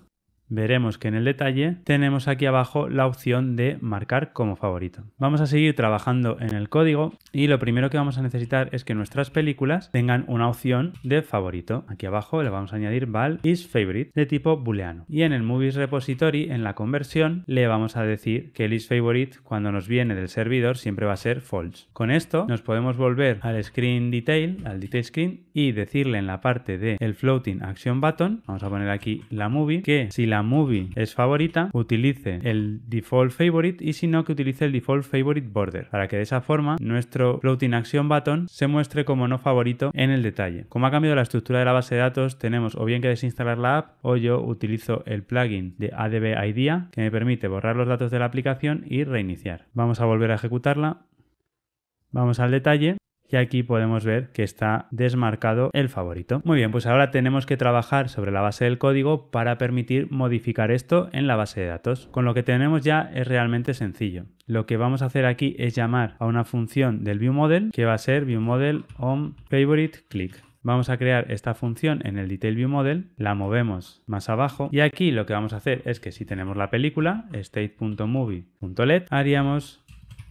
veremos que en el detalle tenemos aquí abajo la opción de marcar como favorito. Vamos a seguir trabajando en el código y lo primero que vamos a necesitar es que nuestras películas tengan una opción de favorito. Aquí abajo le vamos a añadir val is favorite de tipo booleano. Y en el movies repository, en la conversión, le vamos a decir que el is favorite cuando nos viene del servidor siempre va a ser false. Con esto nos podemos volver al screen detail, al detail screen y decirle en la parte de el floating action button, vamos a poner aquí la movie, que si la movie es favorita, utilice el default favorite y si no, que utilice el default favorite border, para que de esa forma nuestro floating action button se muestre como no favorito en el detalle. Como ha cambiado la estructura de la base de datos, tenemos o bien que desinstalar la app o yo utilizo el plugin de ADB Idea que me permite borrar los datos de la aplicación y reiniciar. Vamos a volver a ejecutarla. Vamos al detalle y aquí podemos ver que está desmarcado el favorito. Muy bien, pues ahora tenemos que trabajar sobre la base del código para permitir modificar esto en la base de datos. Con lo que tenemos ya es realmente sencillo. Lo que vamos a hacer aquí es llamar a una función del ViewModel que va a ser ViewModel on favorite click. Vamos a crear esta función en el Detail la movemos más abajo y aquí lo que vamos a hacer es que si tenemos la película, state.movie.let, haríamos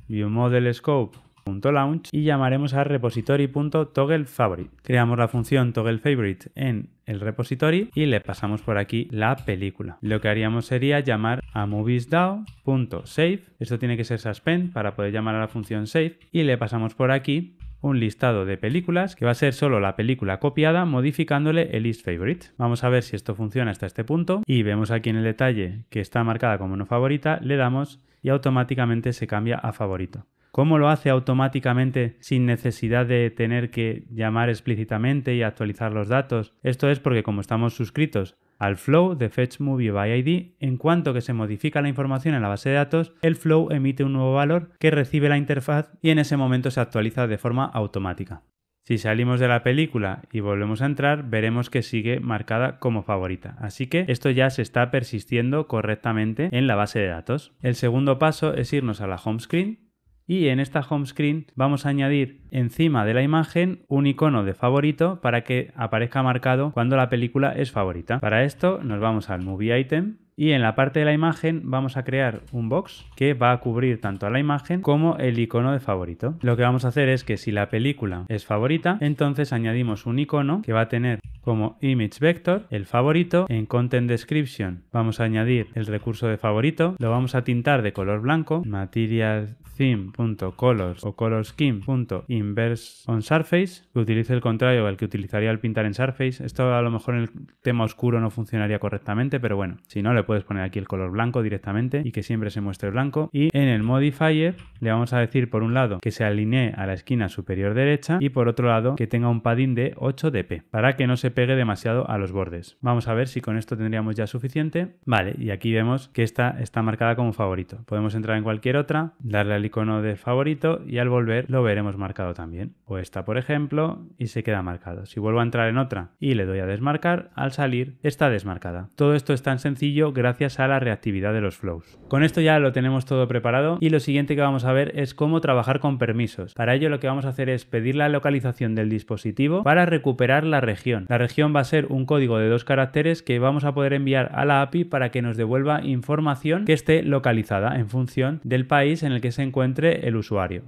ViewModel.scope. Scope .launch y llamaremos a repository.toggleFavorite. Creamos la función toggleFavorite en el repository y le pasamos por aquí la película. Lo que haríamos sería llamar a moviesDAO.save, esto tiene que ser suspend para poder llamar a la función save y le pasamos por aquí un listado de películas que va a ser solo la película copiada modificándole el list favorite. Vamos a ver si esto funciona hasta este punto y vemos aquí en el detalle que está marcada como no favorita, le damos y automáticamente se cambia a favorito. ¿Cómo lo hace automáticamente sin necesidad de tener que llamar explícitamente y actualizar los datos? Esto es porque como estamos suscritos al flow de Fetch Movie by ID, en cuanto que se modifica la información en la base de datos, el flow emite un nuevo valor que recibe la interfaz y en ese momento se actualiza de forma automática. Si salimos de la película y volvemos a entrar, veremos que sigue marcada como favorita. Así que esto ya se está persistiendo correctamente en la base de datos. El segundo paso es irnos a la home screen y en esta home screen vamos a añadir encima de la imagen un icono de favorito para que aparezca marcado cuando la película es favorita. Para esto nos vamos al movie item y en la parte de la imagen vamos a crear un box que va a cubrir tanto a la imagen como el icono de favorito. Lo que vamos a hacer es que si la película es favorita, entonces añadimos un icono que va a tener como image vector el favorito. En content description vamos a añadir el recurso de favorito. Lo vamos a tintar de color blanco, material theme.colors o scheme.inverse on surface, utilice el contrario al que utilizaría al pintar en surface. Esto a lo mejor en el tema oscuro no funcionaría correctamente, pero bueno, si no le puedes poner aquí el color blanco directamente y que siempre se muestre blanco. Y en el modifier le vamos a decir por un lado que se alinee a la esquina superior derecha y por otro lado que tenga un padding de 8 dp para que no se pegue demasiado a los bordes. Vamos a ver si con esto tendríamos ya suficiente. Vale, y aquí vemos que esta está marcada como favorito. Podemos entrar en cualquier otra, darle al icono de favorito y al volver lo veremos marcado también. O esta por ejemplo y se queda marcado. Si vuelvo a entrar en otra y le doy a desmarcar, al salir está desmarcada. Todo esto es tan sencillo gracias a la reactividad de los flows. Con esto ya lo tenemos todo preparado y lo siguiente que vamos a ver es cómo trabajar con permisos. Para ello lo que vamos a hacer es pedir la localización del dispositivo para recuperar la región. La región va a ser un código de dos caracteres que vamos a poder enviar a la API para que nos devuelva información que esté localizada en función del país en el que se encuentre el usuario.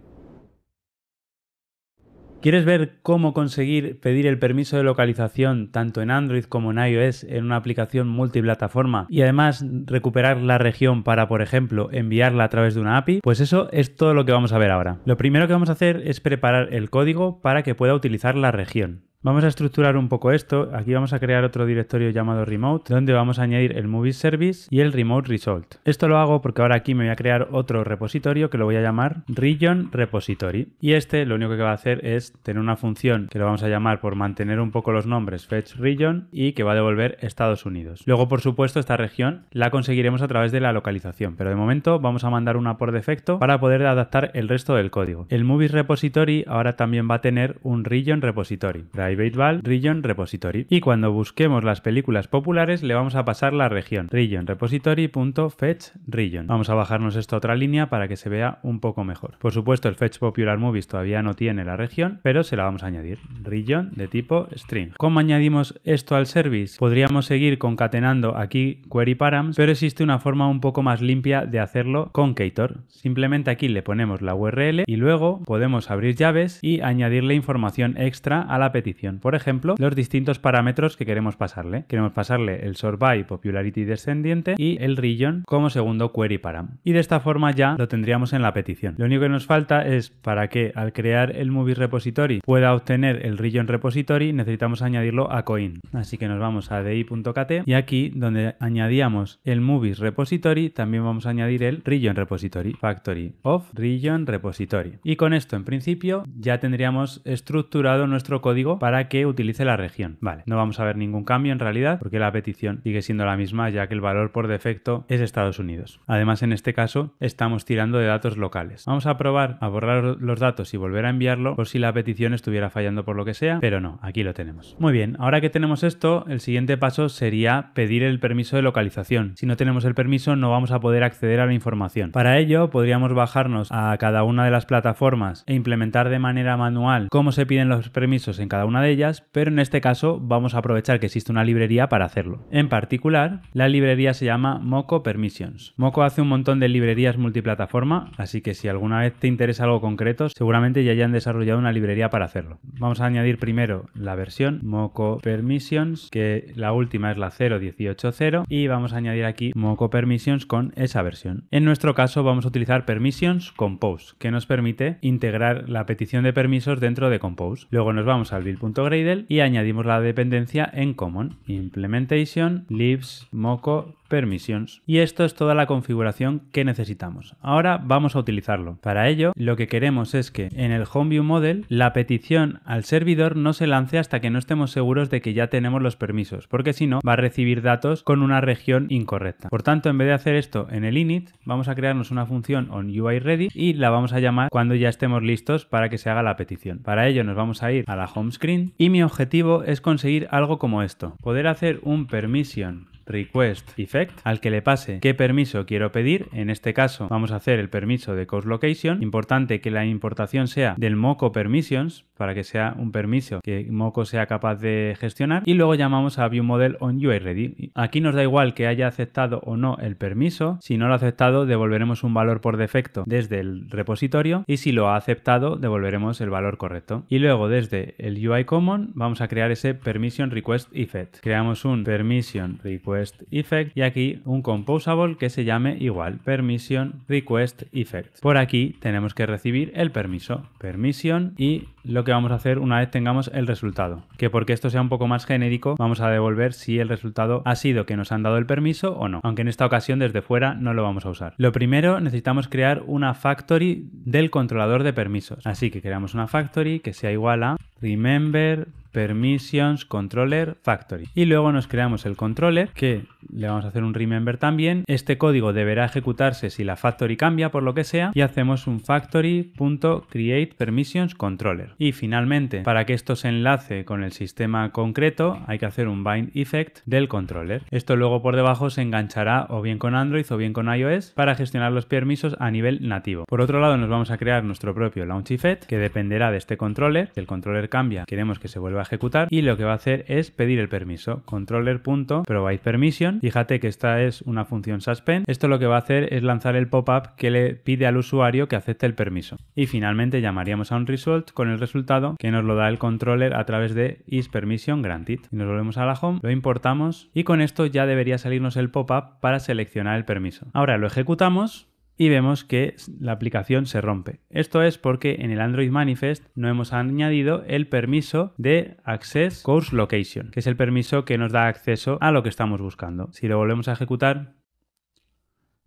¿Quieres ver cómo conseguir pedir el permiso de localización tanto en Android como en iOS en una aplicación multiplataforma y además recuperar la región para, por ejemplo, enviarla a través de una API? Pues eso es todo lo que vamos a ver ahora. Lo primero que vamos a hacer es preparar el código para que pueda utilizar la región. Vamos a estructurar un poco esto. Aquí vamos a crear otro directorio llamado remote, donde vamos a añadir el movie service y el remote result. Esto lo hago porque ahora aquí me voy a crear otro repositorio que lo voy a llamar region repository. Y este lo único que va a hacer es tener una función que lo vamos a llamar por mantener un poco los nombres fetch region y que va a devolver Estados Unidos. Luego, por supuesto, esta región la conseguiremos a través de la localización, pero de momento vamos a mandar una por defecto para poder adaptar el resto del código. El movie repository ahora también va a tener un region repository. Region Repository. Y cuando busquemos las películas populares le vamos a pasar la región region repository.fetch region. Vamos a bajarnos esta otra línea para que se vea un poco mejor. Por supuesto el fetch popular movies todavía no tiene la región, pero se la vamos a añadir. Region de tipo string. ¿Cómo añadimos esto al service? Podríamos seguir concatenando aquí query params, pero existe una forma un poco más limpia de hacerlo con Ktor. Simplemente aquí le ponemos la URL y luego podemos abrir llaves y añadirle información extra a la petición por ejemplo, los distintos parámetros que queremos pasarle. Queremos pasarle el sort popularity descendiente y el region como segundo query param. Y de esta forma ya lo tendríamos en la petición. Lo único que nos falta es para que al crear el movie repository pueda obtener el region repository, necesitamos añadirlo a coin. Así que nos vamos a di.kt y aquí donde añadíamos el movies repository, también vamos a añadir el region repository, factory of region repository. Y con esto en principio ya tendríamos estructurado nuestro código para para que utilice la región. Vale, no vamos a ver ningún cambio en realidad porque la petición sigue siendo la misma ya que el valor por defecto es Estados Unidos. Además, en este caso estamos tirando de datos locales. Vamos a probar a borrar los datos y volver a enviarlo por si la petición estuviera fallando por lo que sea, pero no, aquí lo tenemos. Muy bien, ahora que tenemos esto, el siguiente paso sería pedir el permiso de localización. Si no tenemos el permiso no vamos a poder acceder a la información. Para ello podríamos bajarnos a cada una de las plataformas e implementar de manera manual cómo se piden los permisos en cada una de ellas, pero en este caso vamos a aprovechar que existe una librería para hacerlo. En particular, la librería se llama Moco Permissions. Moco hace un montón de librerías multiplataforma, así que si alguna vez te interesa algo concreto, seguramente ya hayan desarrollado una librería para hacerlo. Vamos a añadir primero la versión Moco Permissions, que la última es la 0.18.0, y vamos a añadir aquí Moco Permissions con esa versión. En nuestro caso vamos a utilizar Permissions Compose, que nos permite integrar la petición de permisos dentro de Compose. Luego nos vamos al build Gradle y añadimos la dependencia en common. Implementation, libs moco, permissions y esto es toda la configuración que necesitamos. Ahora vamos a utilizarlo. Para ello lo que queremos es que en el view Model la petición al servidor no se lance hasta que no estemos seguros de que ya tenemos los permisos porque si no va a recibir datos con una región incorrecta. Por tanto en vez de hacer esto en el init vamos a crearnos una función on ready y la vamos a llamar cuando ya estemos listos para que se haga la petición. Para ello nos vamos a ir a la home screen y mi objetivo es conseguir algo como esto. Poder hacer un permission request effect al que le pase qué permiso quiero pedir. En este caso vamos a hacer el permiso de cost location. Importante que la importación sea del moco permissions para que sea un permiso que moco sea capaz de gestionar. Y luego llamamos a View Model on ready Aquí nos da igual que haya aceptado o no el permiso. Si no lo ha aceptado devolveremos un valor por defecto desde el repositorio y si lo ha aceptado devolveremos el valor correcto. Y luego desde el UI common vamos a crear ese permission request effect. Creamos un permission request Effect y aquí un composable que se llame igual Permission Request Effect. Por aquí tenemos que recibir el permiso, permission y lo que vamos a hacer una vez tengamos el resultado. Que porque esto sea un poco más genérico, vamos a devolver si el resultado ha sido que nos han dado el permiso o no. Aunque en esta ocasión desde fuera no lo vamos a usar. Lo primero necesitamos crear una factory del controlador de permisos. Así que creamos una factory que sea igual a remember permissions controller factory y luego nos creamos el controller que le vamos a hacer un remember también este código deberá ejecutarse si la factory cambia por lo que sea y hacemos un factory.create permissions controller y finalmente para que esto se enlace con el sistema concreto hay que hacer un bind effect del controller esto luego por debajo se enganchará o bien con android o bien con ios para gestionar los permisos a nivel nativo por otro lado nos vamos a crear nuestro propio launch effect que dependerá de este controller el controller cambia, queremos que se vuelva a ejecutar y lo que va a hacer es pedir el permiso. Controller.provide permission. Fíjate que esta es una función suspend. Esto lo que va a hacer es lanzar el pop-up que le pide al usuario que acepte el permiso. Y finalmente llamaríamos a un result con el resultado que nos lo da el controller a través de isPermissionGranted. granted. Y nos volvemos a la home, lo importamos y con esto ya debería salirnos el pop-up para seleccionar el permiso. Ahora lo ejecutamos y vemos que la aplicación se rompe. Esto es porque en el Android Manifest no hemos añadido el permiso de Access Course Location, que es el permiso que nos da acceso a lo que estamos buscando. Si lo volvemos a ejecutar,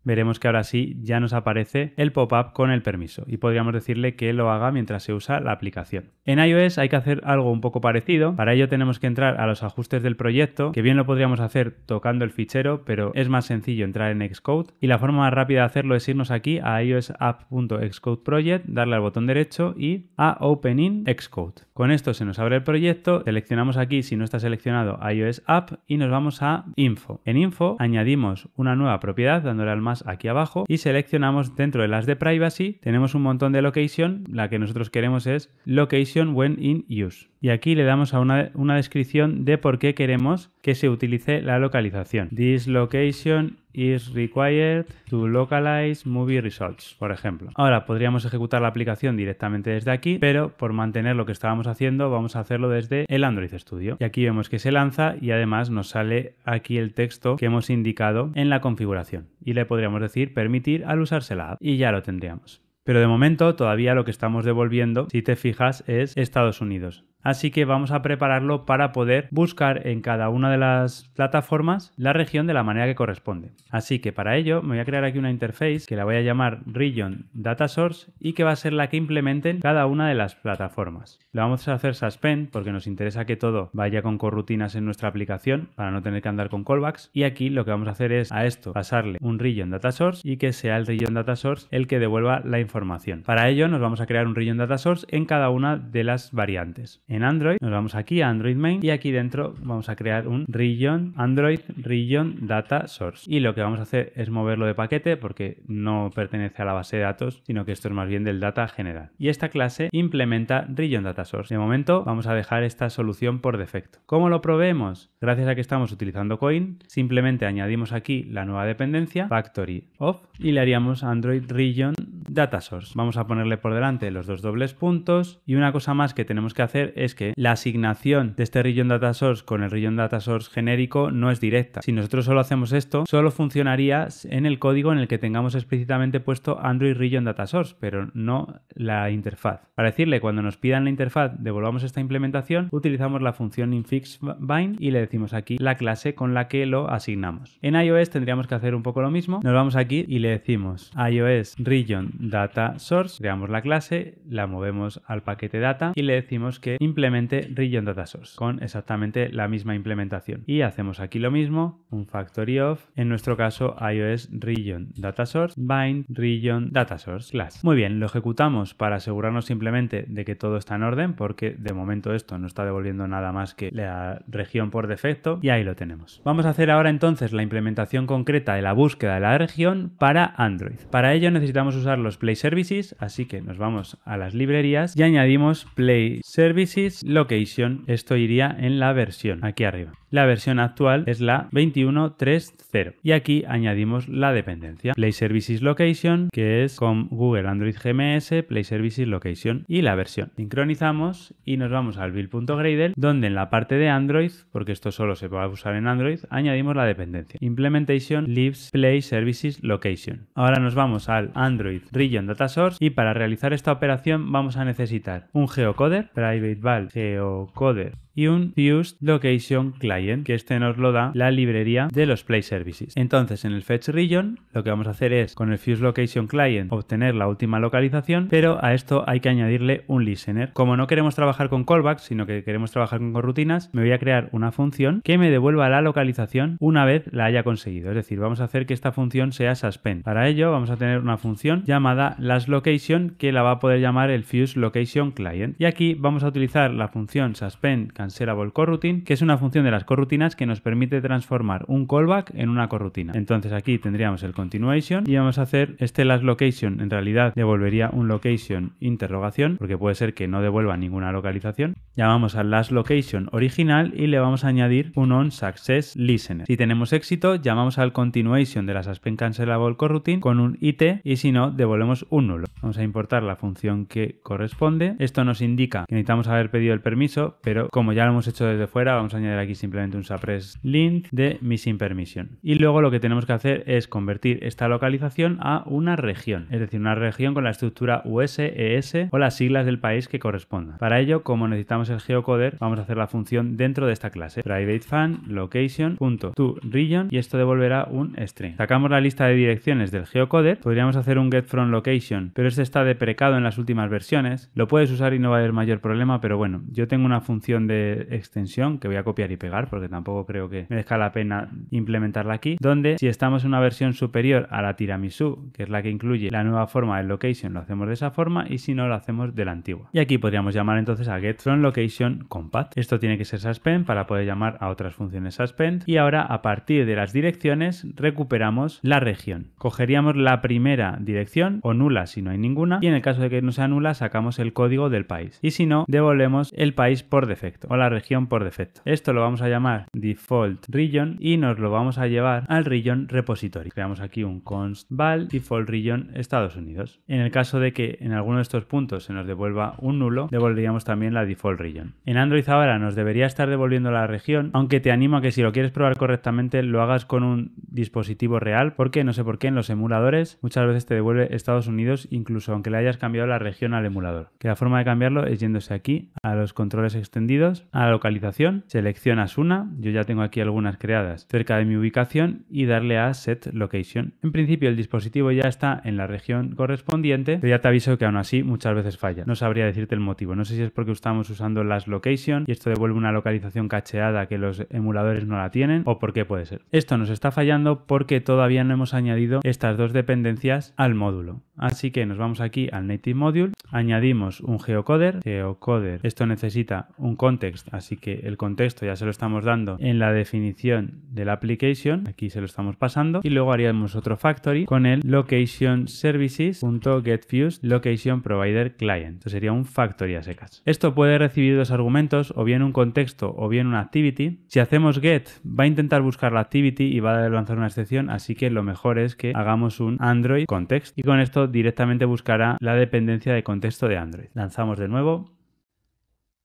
veremos que ahora sí ya nos aparece el pop-up con el permiso y podríamos decirle que lo haga mientras se usa la aplicación. En iOS hay que hacer algo un poco parecido, para ello tenemos que entrar a los ajustes del proyecto, que bien lo podríamos hacer tocando el fichero, pero es más sencillo entrar en Xcode y la forma más rápida de hacerlo es irnos aquí a iOSApp.xcodeproject, darle al botón derecho y a Open in Xcode. Con esto se nos abre el proyecto, seleccionamos aquí si no está seleccionado iOS App y nos vamos a Info. En Info añadimos una nueva propiedad dándole al más aquí abajo y seleccionamos dentro de las de Privacy, tenemos un montón de location, la que nosotros queremos es Location When in Use y aquí le damos a una, descripción de por qué queremos que se utilice la localización. Dislocation is required to localize movie results, por ejemplo. Ahora podríamos ejecutar la aplicación directamente desde aquí, pero por mantener lo que estábamos haciendo vamos a hacerlo desde el Android Studio. Y aquí vemos que se lanza y además nos sale aquí el texto que hemos indicado en la configuración. Y le podríamos decir permitir al usarse la app y ya lo tendríamos. Pero de momento todavía lo que estamos devolviendo, si te fijas, es Estados Unidos. Así que vamos a prepararlo para poder buscar en cada una de las plataformas la región de la manera que corresponde. Así que para ello me voy a crear aquí una interface que la voy a llamar Region Data Source y que va a ser la que implementen cada una de las plataformas. La vamos a hacer suspend porque nos interesa que todo vaya con corrutinas en nuestra aplicación para no tener que andar con callbacks. Y aquí lo que vamos a hacer es a esto pasarle un Region Data Source y que sea el Region Data Source el que devuelva la información. Para ello nos vamos a crear un Region Data Source en cada una de las variantes en Android. Nos vamos aquí a Android Main y aquí dentro vamos a crear un region Android region data source. Y lo que vamos a hacer es moverlo de paquete porque no pertenece a la base de datos, sino que esto es más bien del data general. Y esta clase implementa region data source. De momento vamos a dejar esta solución por defecto. ¿Cómo lo probemos Gracias a que estamos utilizando coin, simplemente añadimos aquí la nueva dependencia factory of y le haríamos Android region data source. Vamos a ponerle por delante los dos dobles puntos y una cosa más que tenemos que hacer es que la asignación de este region data source con el region data source genérico no es directa. Si nosotros solo hacemos esto, solo funcionaría en el código en el que tengamos explícitamente puesto Android region data source, pero no la interfaz. Para decirle cuando nos pidan la interfaz devolvamos esta implementación, utilizamos la función infixBind y le decimos aquí la clase con la que lo asignamos. En iOS tendríamos que hacer un poco lo mismo. Nos vamos aquí y le decimos iOS region data source, creamos la clase, la movemos al paquete data y le decimos que implemente region data source con exactamente la misma implementación. Y hacemos aquí lo mismo, un factory of, en nuestro caso iOS region data source, bind region data source class. Muy bien, lo ejecutamos para asegurarnos simplemente de que todo está en orden porque de momento esto no está devolviendo nada más que la región por defecto y ahí lo tenemos. Vamos a hacer ahora entonces la implementación concreta de la búsqueda de la región para Android. Para ello necesitamos usar los Play Services, así que nos vamos a las librerías y añadimos Play Services Location. Esto iría en la versión, aquí arriba. La versión actual es la 21.3.0 y aquí añadimos la dependencia Play Services Location, que es con Google Android GMS Play Services Location y la versión. Sincronizamos y nos vamos al build.gradle, donde en la parte de Android, porque esto solo se va a usar en Android, añadimos la dependencia Implementation Leaves Play Services Location. Ahora nos vamos al Android Data Source y para realizar esta operación vamos a necesitar un geocoder, private val geocoder y un Fused Location Client, que este nos lo da la librería de los Play Services. Entonces, en el Fetch Region, lo que vamos a hacer es con el Fused Location Client obtener la última localización, pero a esto hay que añadirle un listener. Como no queremos trabajar con callbacks, sino que queremos trabajar con corrutinas me voy a crear una función que me devuelva la localización una vez la haya conseguido. Es decir, vamos a hacer que esta función sea suspend. Para ello, vamos a tener una función llamada Location que la va a poder llamar el Fused Location Client. Y aquí vamos a utilizar la función suspend cancelable coroutine, que es una función de las corrutinas que nos permite transformar un callback en una corrutina. Entonces aquí tendríamos el continuation y vamos a hacer este last location. En realidad devolvería un location interrogación, porque puede ser que no devuelva ninguna localización. Llamamos al last location original y le vamos a añadir un on success listener. Si tenemos éxito, llamamos al continuation de las aspen cancelable coroutine con un it y si no, devolvemos un nulo. Vamos a importar la función que corresponde. Esto nos indica que necesitamos haber pedido el permiso, pero como ya lo hemos hecho desde fuera, vamos a añadir aquí simplemente un suppress link de missing permission. Y luego lo que tenemos que hacer es convertir esta localización a una región, es decir, una región con la estructura USES e o las siglas del país que corresponda, Para ello, como necesitamos el geocoder, vamos a hacer la función dentro de esta clase, private fan location .to region y esto devolverá un string. Sacamos la lista de direcciones del geocoder, podríamos hacer un get from location, pero este está deprecado en las últimas versiones. Lo puedes usar y no va a haber mayor problema, pero bueno, yo tengo una función de extensión que voy a copiar y pegar porque tampoco creo que merezca la pena implementarla aquí, donde si estamos en una versión superior a la tiramisu, que es la que incluye la nueva forma del location, lo hacemos de esa forma y si no lo hacemos de la antigua. Y aquí podríamos llamar entonces a get from location compact. Esto tiene que ser suspend para poder llamar a otras funciones suspend y ahora a partir de las direcciones recuperamos la región. Cogeríamos la primera dirección o nula si no hay ninguna y en el caso de que no sea nula sacamos el código del país y si no devolvemos el país por defecto o la región por defecto. Esto lo vamos a llamar default region y nos lo vamos a llevar al region repository. Creamos aquí un const val default region Estados Unidos. En el caso de que en alguno de estos puntos se nos devuelva un nulo, devolveríamos también la default region. En Android ahora nos debería estar devolviendo la región, aunque te animo a que si lo quieres probar correctamente lo hagas con un dispositivo real, porque no sé por qué en los emuladores muchas veces te devuelve Estados Unidos, incluso aunque le hayas cambiado la región al emulador. Que la forma de cambiarlo es yéndose aquí a los controles extendidos a la localización, seleccionas una, yo ya tengo aquí algunas creadas cerca de mi ubicación y darle a Set Location. En principio el dispositivo ya está en la región correspondiente, pero ya te aviso que aún así muchas veces falla. No sabría decirte el motivo, no sé si es porque estamos usando las location y esto devuelve una localización cacheada que los emuladores no la tienen o por qué puede ser. Esto nos está fallando porque todavía no hemos añadido estas dos dependencias al módulo. Así que nos vamos aquí al Native Module, añadimos un geocoder, geocoder, esto necesita un context Así que el contexto ya se lo estamos dando en la definición de la application. Aquí se lo estamos pasando. Y luego haríamos otro factory con el location services.getFuse, location provider client. sería un factory a secas. Esto puede recibir dos argumentos, o bien un contexto o bien una activity. Si hacemos get, va a intentar buscar la activity y va a lanzar una excepción, así que lo mejor es que hagamos un Android context y con esto directamente buscará la dependencia de contexto de Android. Lanzamos de nuevo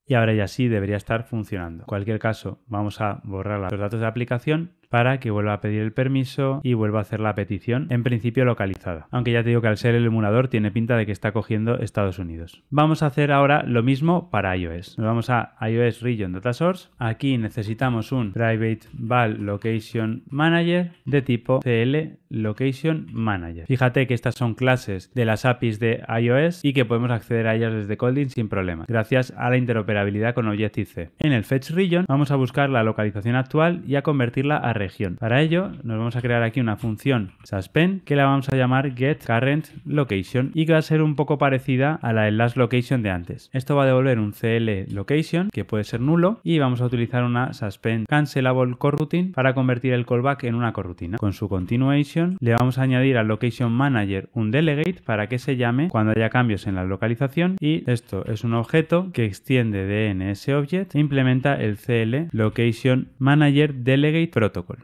y ahora ya sí debería estar funcionando. En cualquier caso, vamos a borrar los datos de aplicación para que vuelva a pedir el permiso y vuelva a hacer la petición, en principio localizada. Aunque ya te digo que al ser el emulador tiene pinta de que está cogiendo Estados Unidos. Vamos a hacer ahora lo mismo para iOS. Nos vamos a iOS Region Data Source. Aquí necesitamos un Private Val Location Manager de tipo CL Location Manager. Fíjate que estas son clases de las APIs de iOS y que podemos acceder a ellas desde Kotlin sin problemas, gracias a la interoperabilidad con Objective-C. En el Fetch Region vamos a buscar la localización actual y a convertirla a región. Para ello, nos vamos a crear aquí una función suspend que la vamos a llamar getCurrentLocation y que va a ser un poco parecida a la del lastLocation de antes. Esto va a devolver un CLLocation que puede ser nulo y vamos a utilizar una suspend cancelable coroutine para convertir el callback en una corrutina. Con su continuation le vamos a añadir al locationManager un delegate para que se llame cuando haya cambios en la localización y esto es un objeto que extiende DnsObject e implementa el CL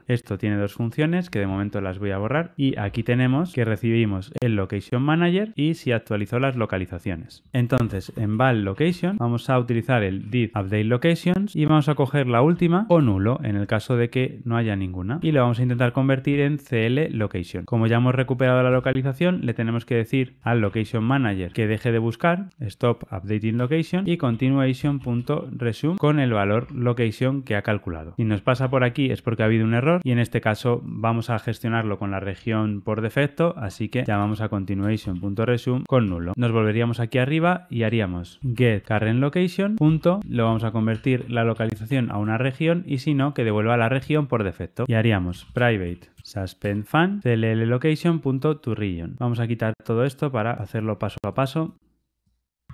esto tiene dos funciones que de momento las voy a borrar y aquí tenemos que recibimos el location manager y si actualizó las localizaciones. Entonces en val location vamos a utilizar el did update locations y vamos a coger la última o nulo en el caso de que no haya ninguna y lo vamos a intentar convertir en cl location. Como ya hemos recuperado la localización le tenemos que decir al location manager que deje de buscar stop updating location y continuation.resume con el valor location que ha calculado. Si nos pasa por aquí es porque ha habido un error y en este caso vamos a gestionarlo con la región por defecto, así que llamamos a continuation.resume con nulo. Nos volveríamos aquí arriba y haríamos get current location, lo vamos a convertir la localización a una región y si no, que devuelva la región por defecto. Y haríamos private suspend fan cll Vamos a quitar todo esto para hacerlo paso a paso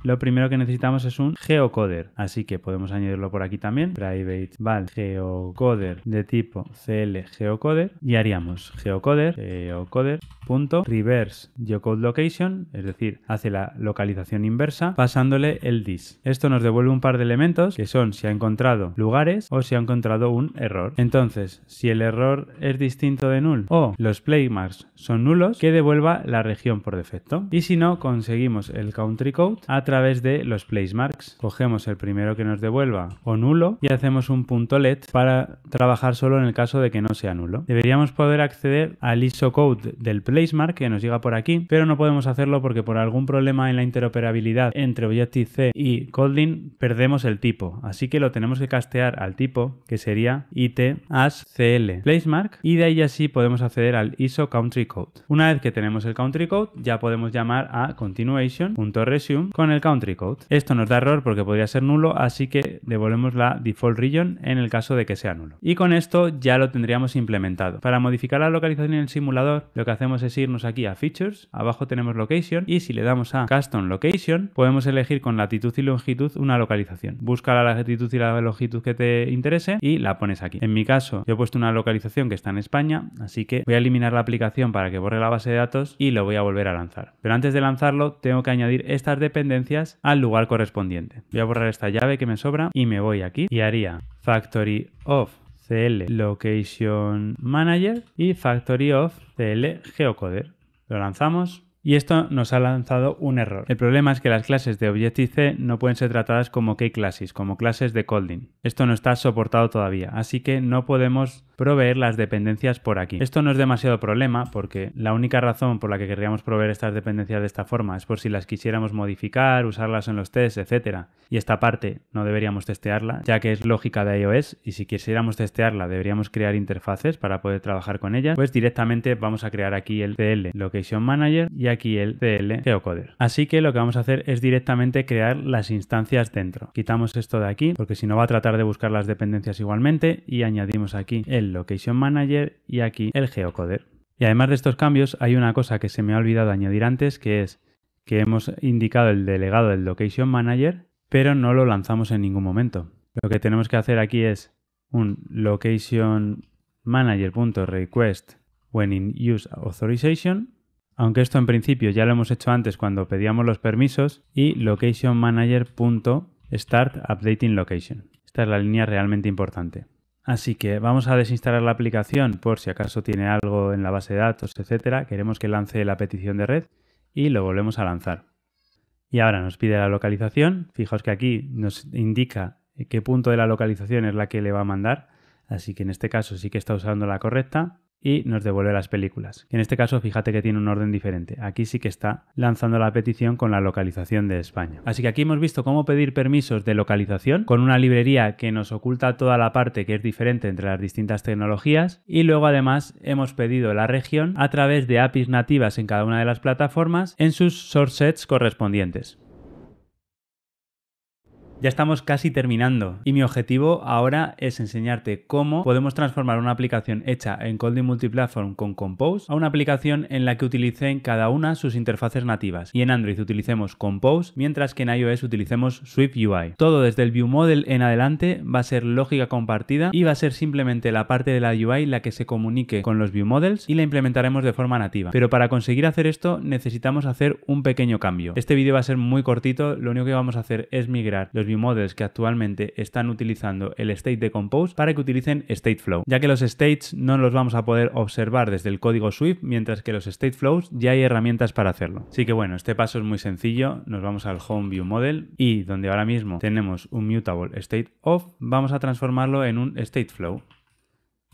lo primero que necesitamos es un geocoder. Así que podemos añadirlo por aquí también. Private val geocoder de tipo cl geocoder. Y haríamos geocoder, geocoder punto reverse location, es decir, hace la localización inversa pasándole el dis. Esto nos devuelve un par de elementos que son si ha encontrado lugares o si ha encontrado un error. Entonces, si el error es distinto de null o los playmarks son nulos, que devuelva la región por defecto. Y si no, conseguimos el country code a través de los placemarks. Cogemos el primero que nos devuelva o nulo y hacemos un punto LED para trabajar solo en el caso de que no sea nulo. Deberíamos poder acceder al ISO code del placemark que nos llega por aquí, pero no podemos hacerlo porque por algún problema en la interoperabilidad entre Objective-C y Kotlin perdemos el tipo. Así que lo tenemos que castear al tipo que sería IT as CL placemark y de ahí así podemos acceder al ISO country code. Una vez que tenemos el country code ya podemos llamar a continuation.resume con el country code. Esto nos da error porque podría ser nulo, así que devolvemos la default region en el caso de que sea nulo. Y con esto ya lo tendríamos implementado. Para modificar la localización en el simulador, lo que hacemos es irnos aquí a Features, abajo tenemos Location y si le damos a Custom Location, podemos elegir con latitud y longitud una localización. Busca la latitud y la longitud que te interese y la pones aquí. En mi caso, yo he puesto una localización que está en España, así que voy a eliminar la aplicación para que borre la base de datos y lo voy a volver a lanzar. Pero antes de lanzarlo, tengo que añadir estas dependencias al lugar correspondiente. Voy a borrar esta llave que me sobra y me voy aquí y haría factory of cl location manager y factory of cl geocoder. Lo lanzamos y esto nos ha lanzado un error. El problema es que las clases de Objective-C no pueden ser tratadas como key classes, como clases de colding. Esto no está soportado todavía, así que no podemos proveer las dependencias por aquí. Esto no es demasiado problema porque la única razón por la que querríamos proveer estas dependencias de esta forma es por si las quisiéramos modificar, usarlas en los tests, etc. Y esta parte no deberíamos testearla, ya que es lógica de iOS y si quisiéramos testearla deberíamos crear interfaces para poder trabajar con ellas, pues directamente vamos a crear aquí el TL Location Manager y aquí aquí el DL geocoder. Así que lo que vamos a hacer es directamente crear las instancias dentro. Quitamos esto de aquí porque si no va a tratar de buscar las dependencias igualmente y añadimos aquí el location manager y aquí el geocoder. Y además de estos cambios hay una cosa que se me ha olvidado añadir antes que es que hemos indicado el delegado del location manager pero no lo lanzamos en ningún momento. Lo que tenemos que hacer aquí es un location manager.request when in use authorization aunque esto en principio ya lo hemos hecho antes cuando pedíamos los permisos, y locationmanager.startupdatinglocation. Esta es la línea realmente importante. Así que vamos a desinstalar la aplicación por si acaso tiene algo en la base de datos, etc. Queremos que lance la petición de red y lo volvemos a lanzar. Y ahora nos pide la localización. Fijaos que aquí nos indica qué punto de la localización es la que le va a mandar. Así que en este caso sí que está usando la correcta y nos devuelve las películas. En este caso, fíjate que tiene un orden diferente. Aquí sí que está lanzando la petición con la localización de España. Así que aquí hemos visto cómo pedir permisos de localización con una librería que nos oculta toda la parte que es diferente entre las distintas tecnologías y luego además hemos pedido la región a través de APIs nativas en cada una de las plataformas en sus source sets correspondientes. Ya estamos casi terminando y mi objetivo ahora es enseñarte cómo podemos transformar una aplicación hecha en Kotlin Multiplatform con Compose a una aplicación en la que utilicen cada una sus interfaces nativas y en Android utilicemos Compose mientras que en iOS utilicemos Swift UI. Todo desde el View Model en adelante va a ser lógica compartida y va a ser simplemente la parte de la UI la que se comunique con los View Models y la implementaremos de forma nativa. Pero para conseguir hacer esto necesitamos hacer un pequeño cambio. Este vídeo va a ser muy cortito, lo único que vamos a hacer es migrar los Models que actualmente están utilizando el state de Compose para que utilicen State Flow, ya que los states no los vamos a poder observar desde el código Swift, mientras que los State Flows ya hay herramientas para hacerlo. Así que bueno, este paso es muy sencillo, nos vamos al home view model y donde ahora mismo tenemos un mutable state off, vamos a transformarlo en un state flow.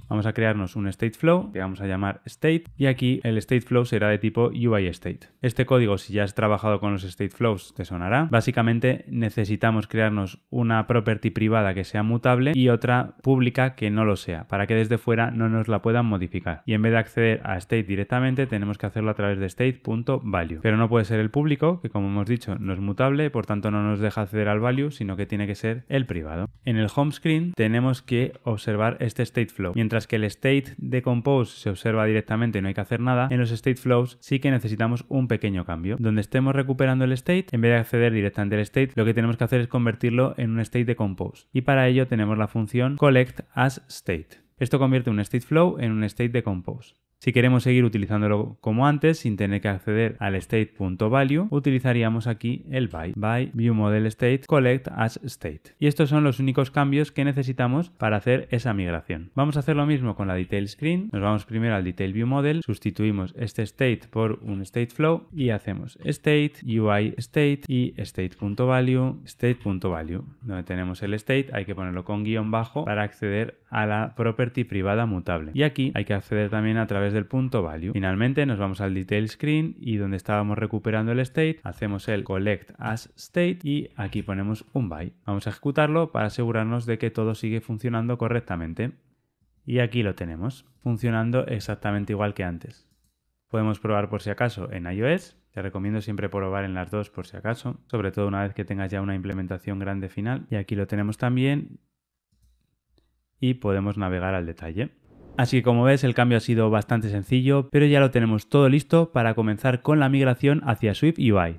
Vamos a crearnos un state flow que vamos a llamar state y aquí el state flow será de tipo UI state. Este código, si ya has trabajado con los state flows, te sonará. Básicamente necesitamos crearnos una property privada que sea mutable y otra pública que no lo sea, para que desde fuera no nos la puedan modificar. Y en vez de acceder a state directamente, tenemos que hacerlo a través de state.value. Pero no puede ser el público, que como hemos dicho no es mutable, por tanto no nos deja acceder al value, sino que tiene que ser el privado. En el home screen tenemos que observar este state flow. Mientras Mientras que el state de compose se observa directamente y no hay que hacer nada, en los state flows sí que necesitamos un pequeño cambio. Donde estemos recuperando el state, en vez de acceder directamente al state, lo que tenemos que hacer es convertirlo en un state de compose. Y para ello tenemos la función collect as state. Esto convierte un state flow en un state de compose. Si queremos seguir utilizándolo como antes sin tener que acceder al state.value, utilizaríamos aquí el by, by viewModelState collect as state. Y estos son los únicos cambios que necesitamos para hacer esa migración. Vamos a hacer lo mismo con la detail screen. Nos vamos primero al detail view model, sustituimos este state por un state flow y hacemos state, UI state y state.value, state.value. Donde tenemos el state hay que ponerlo con guión bajo para acceder a la property privada mutable. Y aquí hay que acceder también a través del punto value. Finalmente nos vamos al detail screen y donde estábamos recuperando el state, hacemos el collect as state y aquí ponemos un by. Vamos a ejecutarlo para asegurarnos de que todo sigue funcionando correctamente. Y aquí lo tenemos, funcionando exactamente igual que antes. Podemos probar por si acaso en iOS, te recomiendo siempre probar en las dos por si acaso, sobre todo una vez que tengas ya una implementación grande final. Y aquí lo tenemos también y podemos navegar al detalle. Así que como ves el cambio ha sido bastante sencillo, pero ya lo tenemos todo listo para comenzar con la migración hacia Swift UI.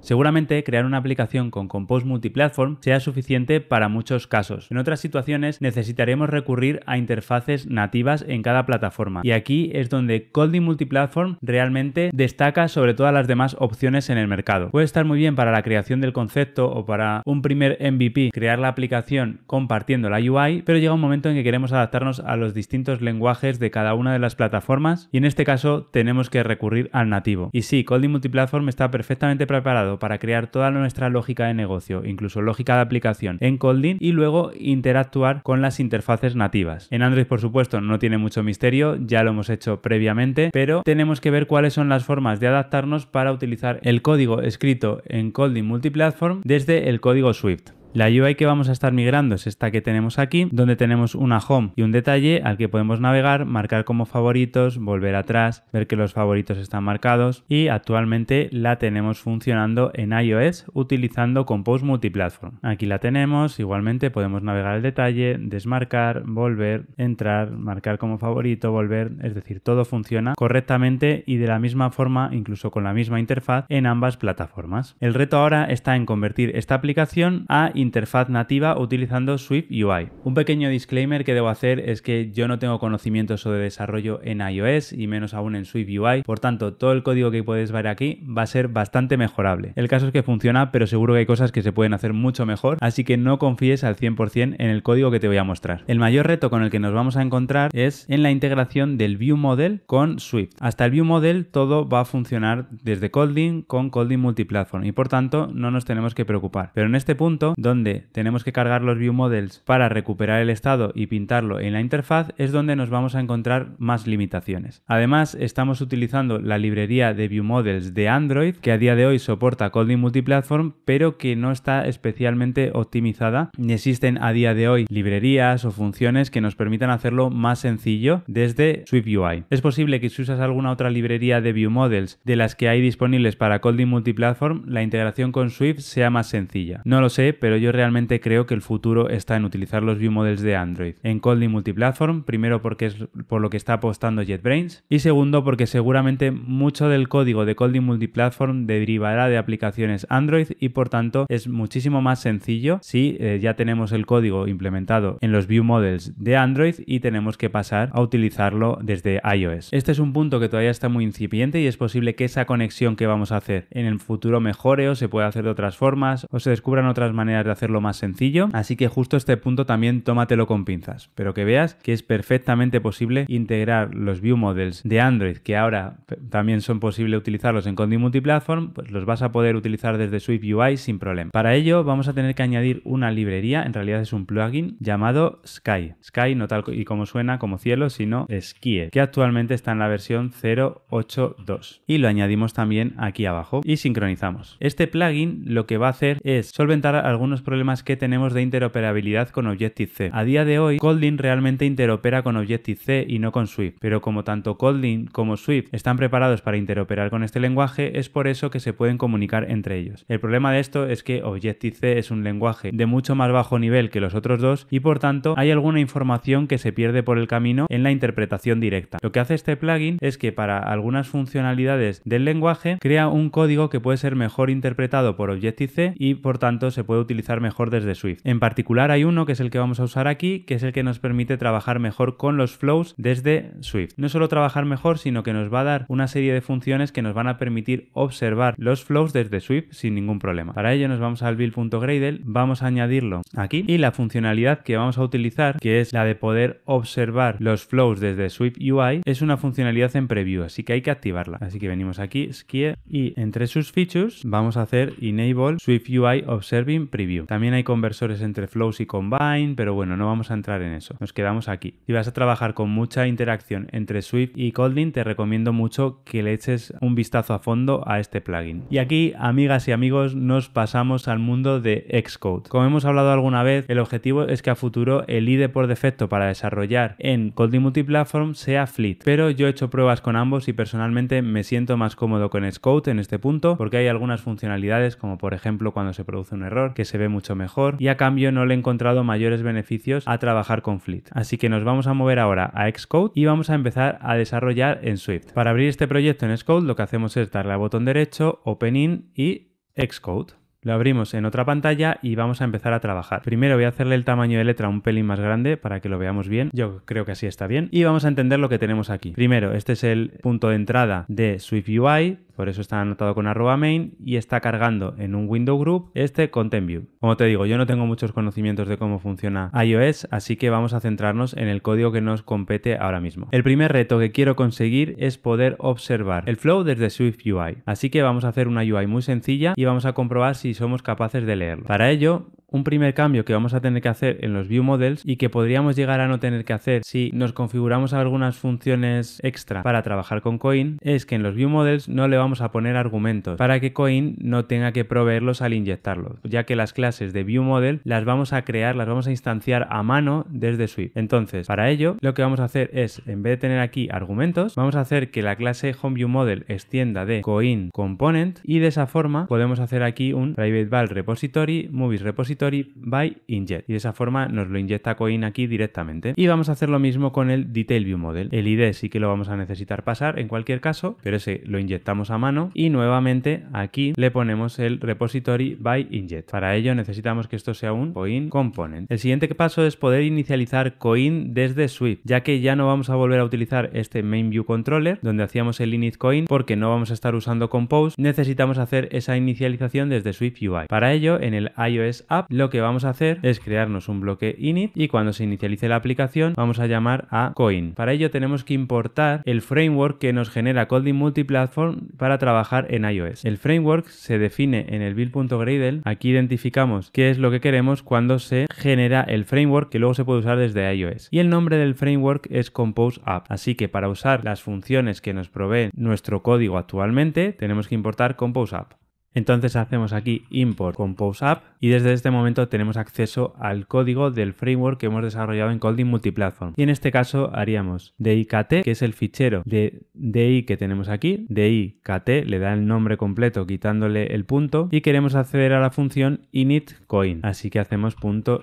Seguramente crear una aplicación con Compose Multiplatform sea suficiente para muchos casos. En otras situaciones necesitaremos recurrir a interfaces nativas en cada plataforma. Y aquí es donde Colding Multiplatform realmente destaca sobre todas las demás opciones en el mercado. Puede estar muy bien para la creación del concepto o para un primer MVP crear la aplicación compartiendo la UI, pero llega un momento en que queremos adaptarnos a los distintos lenguajes de cada una de las plataformas y en este caso tenemos que recurrir al nativo. Y sí, Colding Multiplatform está perfectamente preparado para crear toda nuestra lógica de negocio, incluso lógica de aplicación en Colding y luego interactuar con las interfaces nativas. En Android, por supuesto, no tiene mucho misterio, ya lo hemos hecho previamente, pero tenemos que ver cuáles son las formas de adaptarnos para utilizar el código escrito en Colding Multiplatform desde el código Swift. La UI que vamos a estar migrando es esta que tenemos aquí, donde tenemos una home y un detalle al que podemos navegar, marcar como favoritos, volver atrás, ver que los favoritos están marcados y actualmente la tenemos funcionando en iOS utilizando Compose Multiplatform. Aquí la tenemos, igualmente podemos navegar el detalle, desmarcar, volver, entrar, marcar como favorito, volver, es decir, todo funciona correctamente y de la misma forma, incluso con la misma interfaz en ambas plataformas. El reto ahora está en convertir esta aplicación a interfaz nativa utilizando Swift UI. Un pequeño disclaimer que debo hacer es que yo no tengo conocimientos sobre desarrollo en iOS y menos aún en Swift UI, por tanto todo el código que puedes ver aquí va a ser bastante mejorable. El caso es que funciona, pero seguro que hay cosas que se pueden hacer mucho mejor, así que no confíes al 100% en el código que te voy a mostrar. El mayor reto con el que nos vamos a encontrar es en la integración del View Model con Swift. Hasta el View Model todo va a funcionar desde Kotlin con Kotlin Multiplatform y por tanto no nos tenemos que preocupar. Pero en este punto, donde tenemos que cargar los view models para recuperar el estado y pintarlo en la interfaz, es donde nos vamos a encontrar más limitaciones. Además, estamos utilizando la librería de view models de Android, que a día de hoy soporta Colding Multiplatform, pero que no está especialmente optimizada. Existen a día de hoy librerías o funciones que nos permitan hacerlo más sencillo desde Swift SwiftUI. Es posible que si usas alguna otra librería de view models de las que hay disponibles para Colding Multiplatform, la integración con Swift sea más sencilla. No lo sé, pero yo realmente creo que el futuro está en utilizar los view models de Android en Kotlin multiplatform, primero porque es por lo que está apostando JetBrains y segundo porque seguramente mucho del código de Kotlin multiplatform derivará de aplicaciones Android y por tanto es muchísimo más sencillo si eh, ya tenemos el código implementado en los view models de Android y tenemos que pasar a utilizarlo desde iOS. Este es un punto que todavía está muy incipiente y es posible que esa conexión que vamos a hacer en el futuro mejore o se pueda hacer de otras formas o se descubran otras maneras hacerlo más sencillo, así que justo este punto también tómatelo con pinzas, pero que veas que es perfectamente posible integrar los view models de Android, que ahora también son posible utilizarlos en Condi Multiplatform, pues los vas a poder utilizar desde Swift UI sin problema. Para ello vamos a tener que añadir una librería, en realidad es un plugin llamado Sky. Sky no tal y como suena como cielo, sino Sky, que actualmente está en la versión 0.8.2. Y lo añadimos también aquí abajo y sincronizamos. Este plugin lo que va a hacer es solventar algunos problemas que tenemos de interoperabilidad con Objective-C. A día de hoy, Kotlin realmente interopera con Objective-C y no con Swift, pero como tanto Kotlin como Swift están preparados para interoperar con este lenguaje, es por eso que se pueden comunicar entre ellos. El problema de esto es que Objective-C es un lenguaje de mucho más bajo nivel que los otros dos y por tanto hay alguna información que se pierde por el camino en la interpretación directa. Lo que hace este plugin es que para algunas funcionalidades del lenguaje crea un código que puede ser mejor interpretado por Objective-C y por tanto se puede utilizar mejor desde Swift. En particular hay uno que es el que vamos a usar aquí, que es el que nos permite trabajar mejor con los flows desde Swift. No solo trabajar mejor, sino que nos va a dar una serie de funciones que nos van a permitir observar los flows desde Swift sin ningún problema. Para ello nos vamos al build.gradle, vamos a añadirlo aquí y la funcionalidad que vamos a utilizar, que es la de poder observar los flows desde Swift UI, es una funcionalidad en preview, así que hay que activarla. Así que venimos aquí, Skie, y entre sus features vamos a hacer Enable Swift UI Observing Preview. También hay conversores entre flows y combine, pero bueno, no vamos a entrar en eso. Nos quedamos aquí. Si vas a trabajar con mucha interacción entre Swift y Kotlin, te recomiendo mucho que le eches un vistazo a fondo a este plugin. Y aquí, amigas y amigos, nos pasamos al mundo de Xcode. Como hemos hablado alguna vez, el objetivo es que a futuro el IDE por defecto para desarrollar en Kotlin Multiplatform sea Fleet, pero yo he hecho pruebas con ambos y personalmente me siento más cómodo con Xcode en este punto porque hay algunas funcionalidades como por ejemplo cuando se produce un error que se ve mucho mejor y a cambio no le he encontrado mayores beneficios a trabajar con Fleet. Así que nos vamos a mover ahora a Xcode y vamos a empezar a desarrollar en Swift. Para abrir este proyecto en Xcode lo que hacemos es darle al botón derecho, Open In y Xcode. Lo abrimos en otra pantalla y vamos a empezar a trabajar. Primero voy a hacerle el tamaño de letra un pelín más grande para que lo veamos bien. Yo creo que así está bien. Y vamos a entender lo que tenemos aquí. Primero, este es el punto de entrada de SwiftUI por eso está anotado con arroba main y está cargando en un window group este content view. Como te digo, yo no tengo muchos conocimientos de cómo funciona iOS, así que vamos a centrarnos en el código que nos compete ahora mismo. El primer reto que quiero conseguir es poder observar el flow desde Swift UI, así que vamos a hacer una UI muy sencilla y vamos a comprobar si somos capaces de leerlo. Para ello, un primer cambio que vamos a tener que hacer en los view models y que podríamos llegar a no tener que hacer si nos configuramos algunas funciones extra para trabajar con Coin es que en los view models no le vamos a poner argumentos para que Coin no tenga que proveerlos al inyectarlos, ya que las clases de view model las vamos a crear, las vamos a instanciar a mano desde Swift. Entonces, para ello, lo que vamos a hacer es, en vez de tener aquí argumentos, vamos a hacer que la clase HomeViewModel extienda de Coin Component y de esa forma podemos hacer aquí un private val repository, movies repository by inject y de esa forma nos lo inyecta Coin aquí directamente. Y vamos a hacer lo mismo con el detail view model. El ID sí que lo vamos a necesitar pasar en cualquier caso, pero ese lo inyectamos a mano y nuevamente aquí le ponemos el repository by inject. Para ello necesitamos que esto sea un coin component. El siguiente paso es poder inicializar coin desde Swift, ya que ya no vamos a volver a utilizar este main controller donde hacíamos el init coin porque no vamos a estar usando compose, necesitamos hacer esa inicialización desde Swift UI. Para ello en el iOS app lo que vamos a hacer es crearnos un bloque init y cuando se inicialice la aplicación vamos a llamar a coin. Para ello tenemos que importar el framework que nos genera Coding Multiplatform para trabajar en iOS. El framework se define en el build.gradle. Aquí identificamos qué es lo que queremos cuando se genera el framework que luego se puede usar desde iOS. Y el nombre del framework es Compose App. Así que para usar las funciones que nos provee nuestro código actualmente tenemos que importar Compose App. Entonces hacemos aquí import compose app y desde este momento tenemos acceso al código del framework que hemos desarrollado en Colding Multiplatform. Y en este caso haríamos dikt, que es el fichero de di que tenemos aquí, dikt le da el nombre completo quitándole el punto y queremos acceder a la función initCoin. Así que hacemos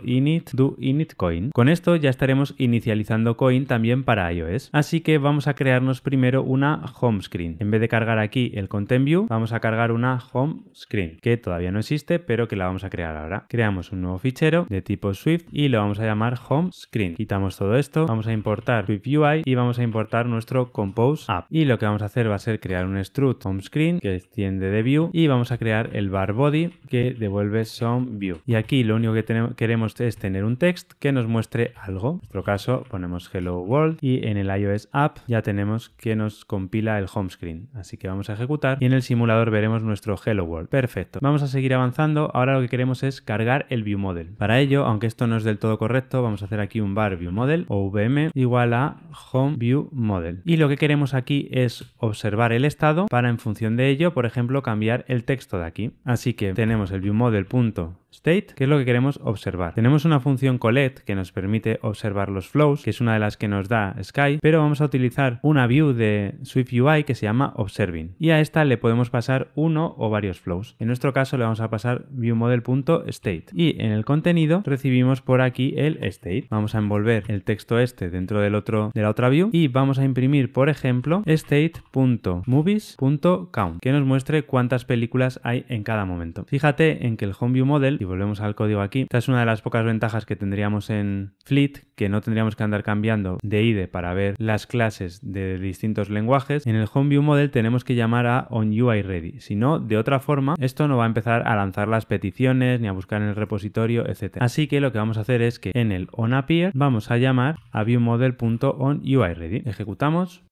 init do initCoin. Con esto ya estaremos inicializando coin también para iOS. Así que vamos a crearnos primero una home screen. En vez de cargar aquí el content view, vamos a cargar una home screen que todavía no existe, pero que la vamos a crear ahora. Creamos un nuevo fichero de tipo Swift y lo vamos a llamar Home Screen. Quitamos todo esto, vamos a importar SwiftUI UI y vamos a importar nuestro Compose App. Y lo que vamos a hacer va a ser crear un strut Home Screen que extiende de View y vamos a crear el bar body que devuelve Some View. Y aquí lo único que tenemos, queremos es tener un text que nos muestre algo. En nuestro caso ponemos Hello World y en el iOS App ya tenemos que nos compila el Home Screen. Así que vamos a ejecutar y en el simulador veremos nuestro Hello World. Perfecto. Vamos a seguir avanzando. Ahora lo que queremos es cargar el model. Para ello, aunque esto no es del todo correcto, vamos a hacer aquí un bar model o VM igual a home view model. Y lo que queremos aquí es observar el estado para en función de ello, por ejemplo, cambiar el texto de aquí. Así que tenemos el model punto state, que es lo que queremos observar. Tenemos una función collect que nos permite observar los flows, que es una de las que nos da Sky, pero vamos a utilizar una view de Swift que se llama observing. Y a esta le podemos pasar uno o varios flows. En nuestro caso le vamos a pasar viewModel.state. Y en el contenido recibimos por aquí el state. Vamos a envolver el texto este dentro del otro, de la otra view y vamos a imprimir, por ejemplo, state.movies.count, que nos muestre cuántas películas hay en cada momento. Fíjate en que el home view model volvemos al código aquí. Esta es una de las pocas ventajas que tendríamos en Fleet, que no tendríamos que andar cambiando de IDE para ver las clases de distintos lenguajes. En el HomeViewModel Model tenemos que llamar a OnUIReady, si no, de otra forma, esto no va a empezar a lanzar las peticiones ni a buscar en el repositorio, etc. Así que lo que vamos a hacer es que en el onAppear vamos a llamar a viewModel.onUIReady. Ejecutamos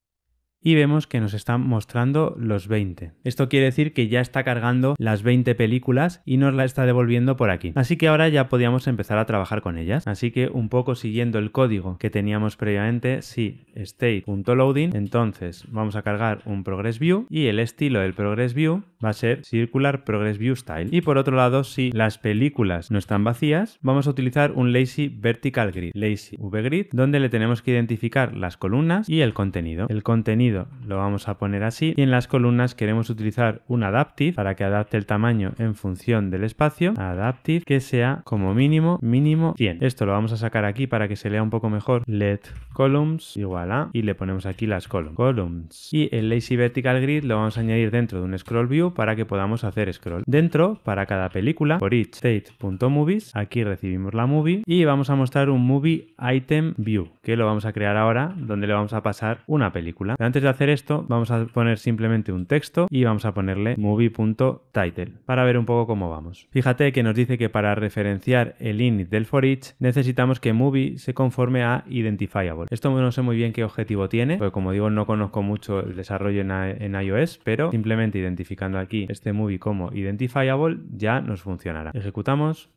y vemos que nos están mostrando los 20. Esto quiere decir que ya está cargando las 20 películas y nos la está devolviendo por aquí. Así que ahora ya podíamos empezar a trabajar con ellas. Así que un poco siguiendo el código que teníamos previamente, si state.loading, entonces vamos a cargar un progress view y el estilo del progress view va a ser circular progress view style. Y por otro lado, si las películas no están vacías, vamos a utilizar un lazy vertical grid, lazy grid donde le tenemos que identificar las columnas y el contenido. El contenido lo vamos a poner así y en las columnas queremos utilizar un adaptive para que adapte el tamaño en función del espacio, adaptive que sea como mínimo mínimo 100. Esto lo vamos a sacar aquí para que se lea un poco mejor, let columns igual a y le ponemos aquí las columns, columns y el lazy vertical grid lo vamos a añadir dentro de un scroll view para que podamos hacer scroll. Dentro para cada película por each state.movies, aquí recibimos la movie y vamos a mostrar un movie item view que lo vamos a crear ahora donde le vamos a pasar una película. antes de hacer esto, vamos a poner simplemente un texto y vamos a ponerle movie.title para ver un poco cómo vamos. Fíjate que nos dice que para referenciar el init del for each necesitamos que movie se conforme a identifiable. Esto no sé muy bien qué objetivo tiene, porque como digo no conozco mucho el desarrollo en, en iOS, pero simplemente identificando aquí este movie como identifiable ya nos funcionará. Ejecutamos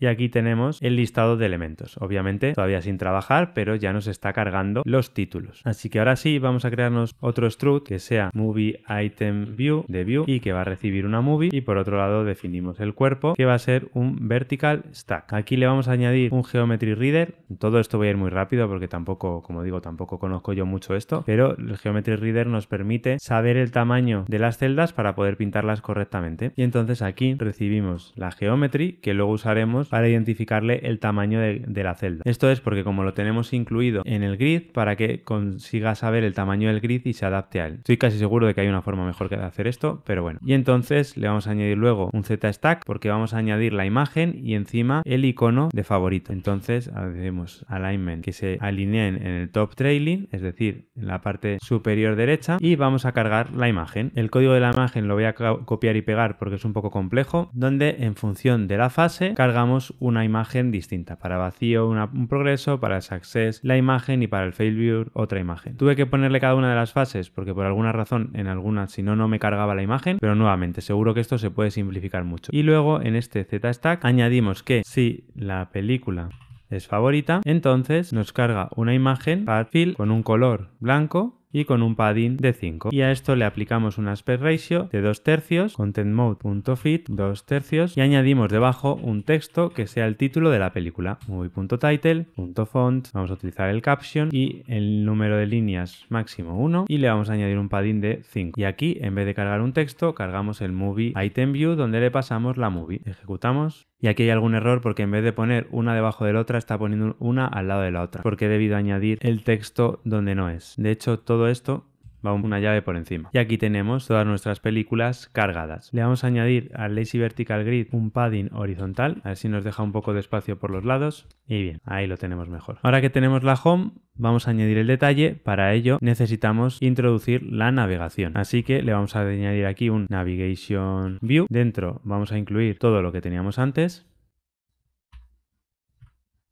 y aquí tenemos el listado de elementos. Obviamente todavía sin trabajar, pero ya nos está cargando los títulos. Así que ahora sí vamos a crearnos otro struct que sea movie item view de view y que va a recibir una movie. Y por otro lado definimos el cuerpo que va a ser un vertical stack. Aquí le vamos a añadir un geometry reader. Todo esto voy a ir muy rápido porque tampoco, como digo, tampoco conozco yo mucho esto. Pero el geometry reader nos permite saber el tamaño de las celdas para poder pintarlas correctamente. Y entonces aquí recibimos la geometry que luego usaremos para identificarle el tamaño de, la celda. Esto es porque como lo tenemos incluido en el grid, para que consiga saber el tamaño del grid y se adapte a él. Estoy casi seguro de que hay una forma mejor que de hacer esto, pero bueno. Y entonces le vamos a añadir luego un Z-Stack porque vamos a añadir la imagen y encima el icono de favorito. Entonces hacemos alignment que se alineen en el top trailing, es decir, en la parte superior derecha y vamos a cargar la imagen. El código de la imagen lo voy a copiar y pegar porque es un poco complejo, donde en función de la fase cargamos una imagen distinta. Para vacío un progreso, para el success la imagen y para el failure otra imagen. Tuve que ponerle cada una de las fases porque por alguna razón en alguna si no no me cargaba la imagen, pero nuevamente seguro que esto se puede simplificar mucho. Y luego en este Z-Stack añadimos que si la película es favorita, entonces nos carga una imagen para con un color blanco y con un padding de 5. Y a esto le aplicamos un aspect ratio de 2 tercios, content mode.fit 2 tercios y añadimos debajo un texto que sea el título de la película, movie.title.font. vamos a utilizar el caption y el número de líneas máximo 1 y le vamos a añadir un padding de 5. Y aquí en vez de cargar un texto cargamos el movie item view donde le pasamos la movie. Ejecutamos y aquí hay algún error porque en vez de poner una debajo de la otra está poniendo una al lado de la otra porque he debido añadir el texto donde no es. De hecho todo esto va una llave por encima. Y aquí tenemos todas nuestras películas cargadas. Le vamos a añadir al Lazy Vertical Grid un padding horizontal, así nos deja un poco de espacio por los lados. Y bien, ahí lo tenemos mejor. Ahora que tenemos la home, vamos a añadir el detalle. Para ello necesitamos introducir la navegación. Así que le vamos a añadir aquí un Navigation View. Dentro vamos a incluir todo lo que teníamos antes.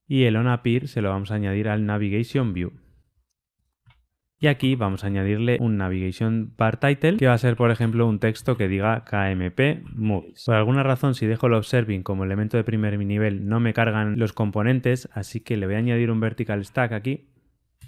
Y el on appear se lo vamos a añadir al Navigation View. Y aquí vamos a añadirle un navigation bar title que va a ser por ejemplo un texto que diga KMP movies. Por alguna razón si dejo el observing como elemento de primer nivel no me cargan los componentes así que le voy a añadir un vertical stack aquí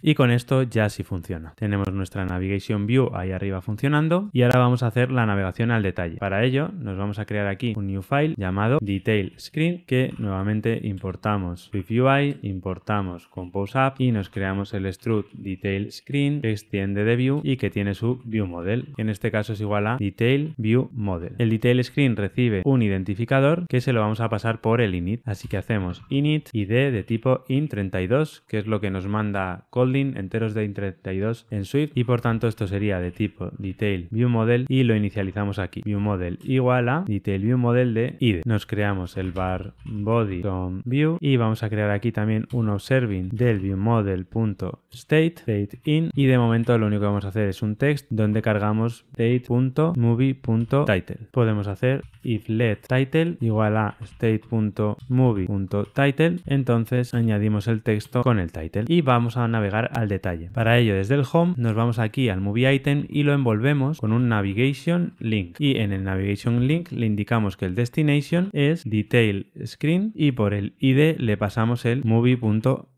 y con esto ya sí funciona. Tenemos nuestra Navigation View ahí arriba funcionando y ahora vamos a hacer la navegación al detalle. Para ello nos vamos a crear aquí un new file llamado Detail Screen que nuevamente importamos SwiftUI, importamos Compose App y nos creamos el strut Detail Screen que extiende de View y que tiene su View Model, en este caso es igual a Detail View Model. El Detail Screen recibe un identificador que se lo vamos a pasar por el init. Así que hacemos init id de tipo int 32 que es lo que nos manda call enteros de 32 en Swift y por tanto esto sería de tipo detail view model y lo inicializamos aquí. View model igual a detail model de id. Nos creamos el bar body con view y vamos a crear aquí también un observing del view model punto state, state in y de momento lo único que vamos a hacer es un text donde cargamos title. Podemos hacer if let title igual a state.movie.title, entonces añadimos el texto con el title y vamos a navegar al detalle. Para ello, desde el home nos vamos aquí al movie item y lo envolvemos con un navigation link. Y en el navigation link le indicamos que el destination es detail screen y por el ID le pasamos el movie.id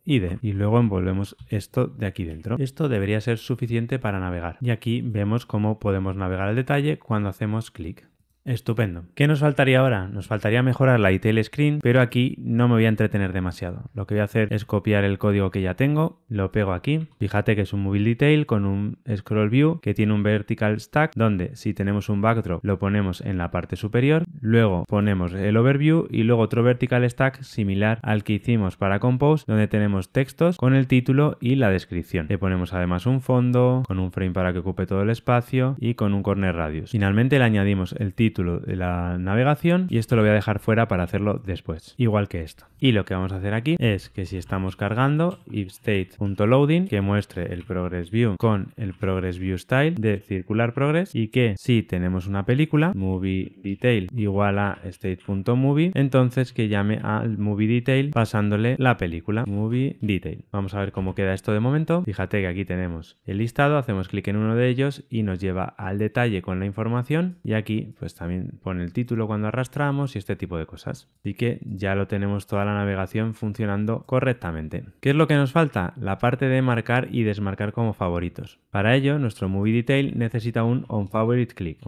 ID y luego envolvemos esto de aquí dentro. Esto debería ser suficiente para navegar y aquí vemos cómo podemos navegar al detalle cuando hacemos clic. Estupendo. ¿Qué nos faltaría ahora? Nos faltaría mejorar la detail Screen, pero aquí no me voy a entretener demasiado. Lo que voy a hacer es copiar el código que ya tengo, lo pego aquí. Fíjate que es un Mobile Detail con un Scroll View que tiene un Vertical Stack, donde si tenemos un backdrop lo ponemos en la parte superior, luego ponemos el Overview y luego otro Vertical Stack similar al que hicimos para Compose, donde tenemos textos con el título y la descripción. Le ponemos además un fondo, con un frame para que ocupe todo el espacio y con un corner radius. Finalmente le añadimos el título de la navegación y esto lo voy a dejar fuera para hacerlo después, igual que esto. Y lo que vamos a hacer aquí es que si estamos cargando, if state.loading, que muestre el progress view con el progress view style de circular progress y que si tenemos una película, movie detail igual a state.movie, entonces que llame al movie detail pasándole la película, movie detail. Vamos a ver cómo queda esto de momento. Fíjate que aquí tenemos el listado, hacemos clic en uno de ellos y nos lleva al detalle con la información y aquí pues también pone el título cuando arrastramos y este tipo de cosas. Así que ya lo tenemos toda la navegación funcionando correctamente. ¿Qué es lo que nos falta? La parte de marcar y desmarcar como favoritos. Para ello, nuestro Movie Detail necesita un On Favorite Click,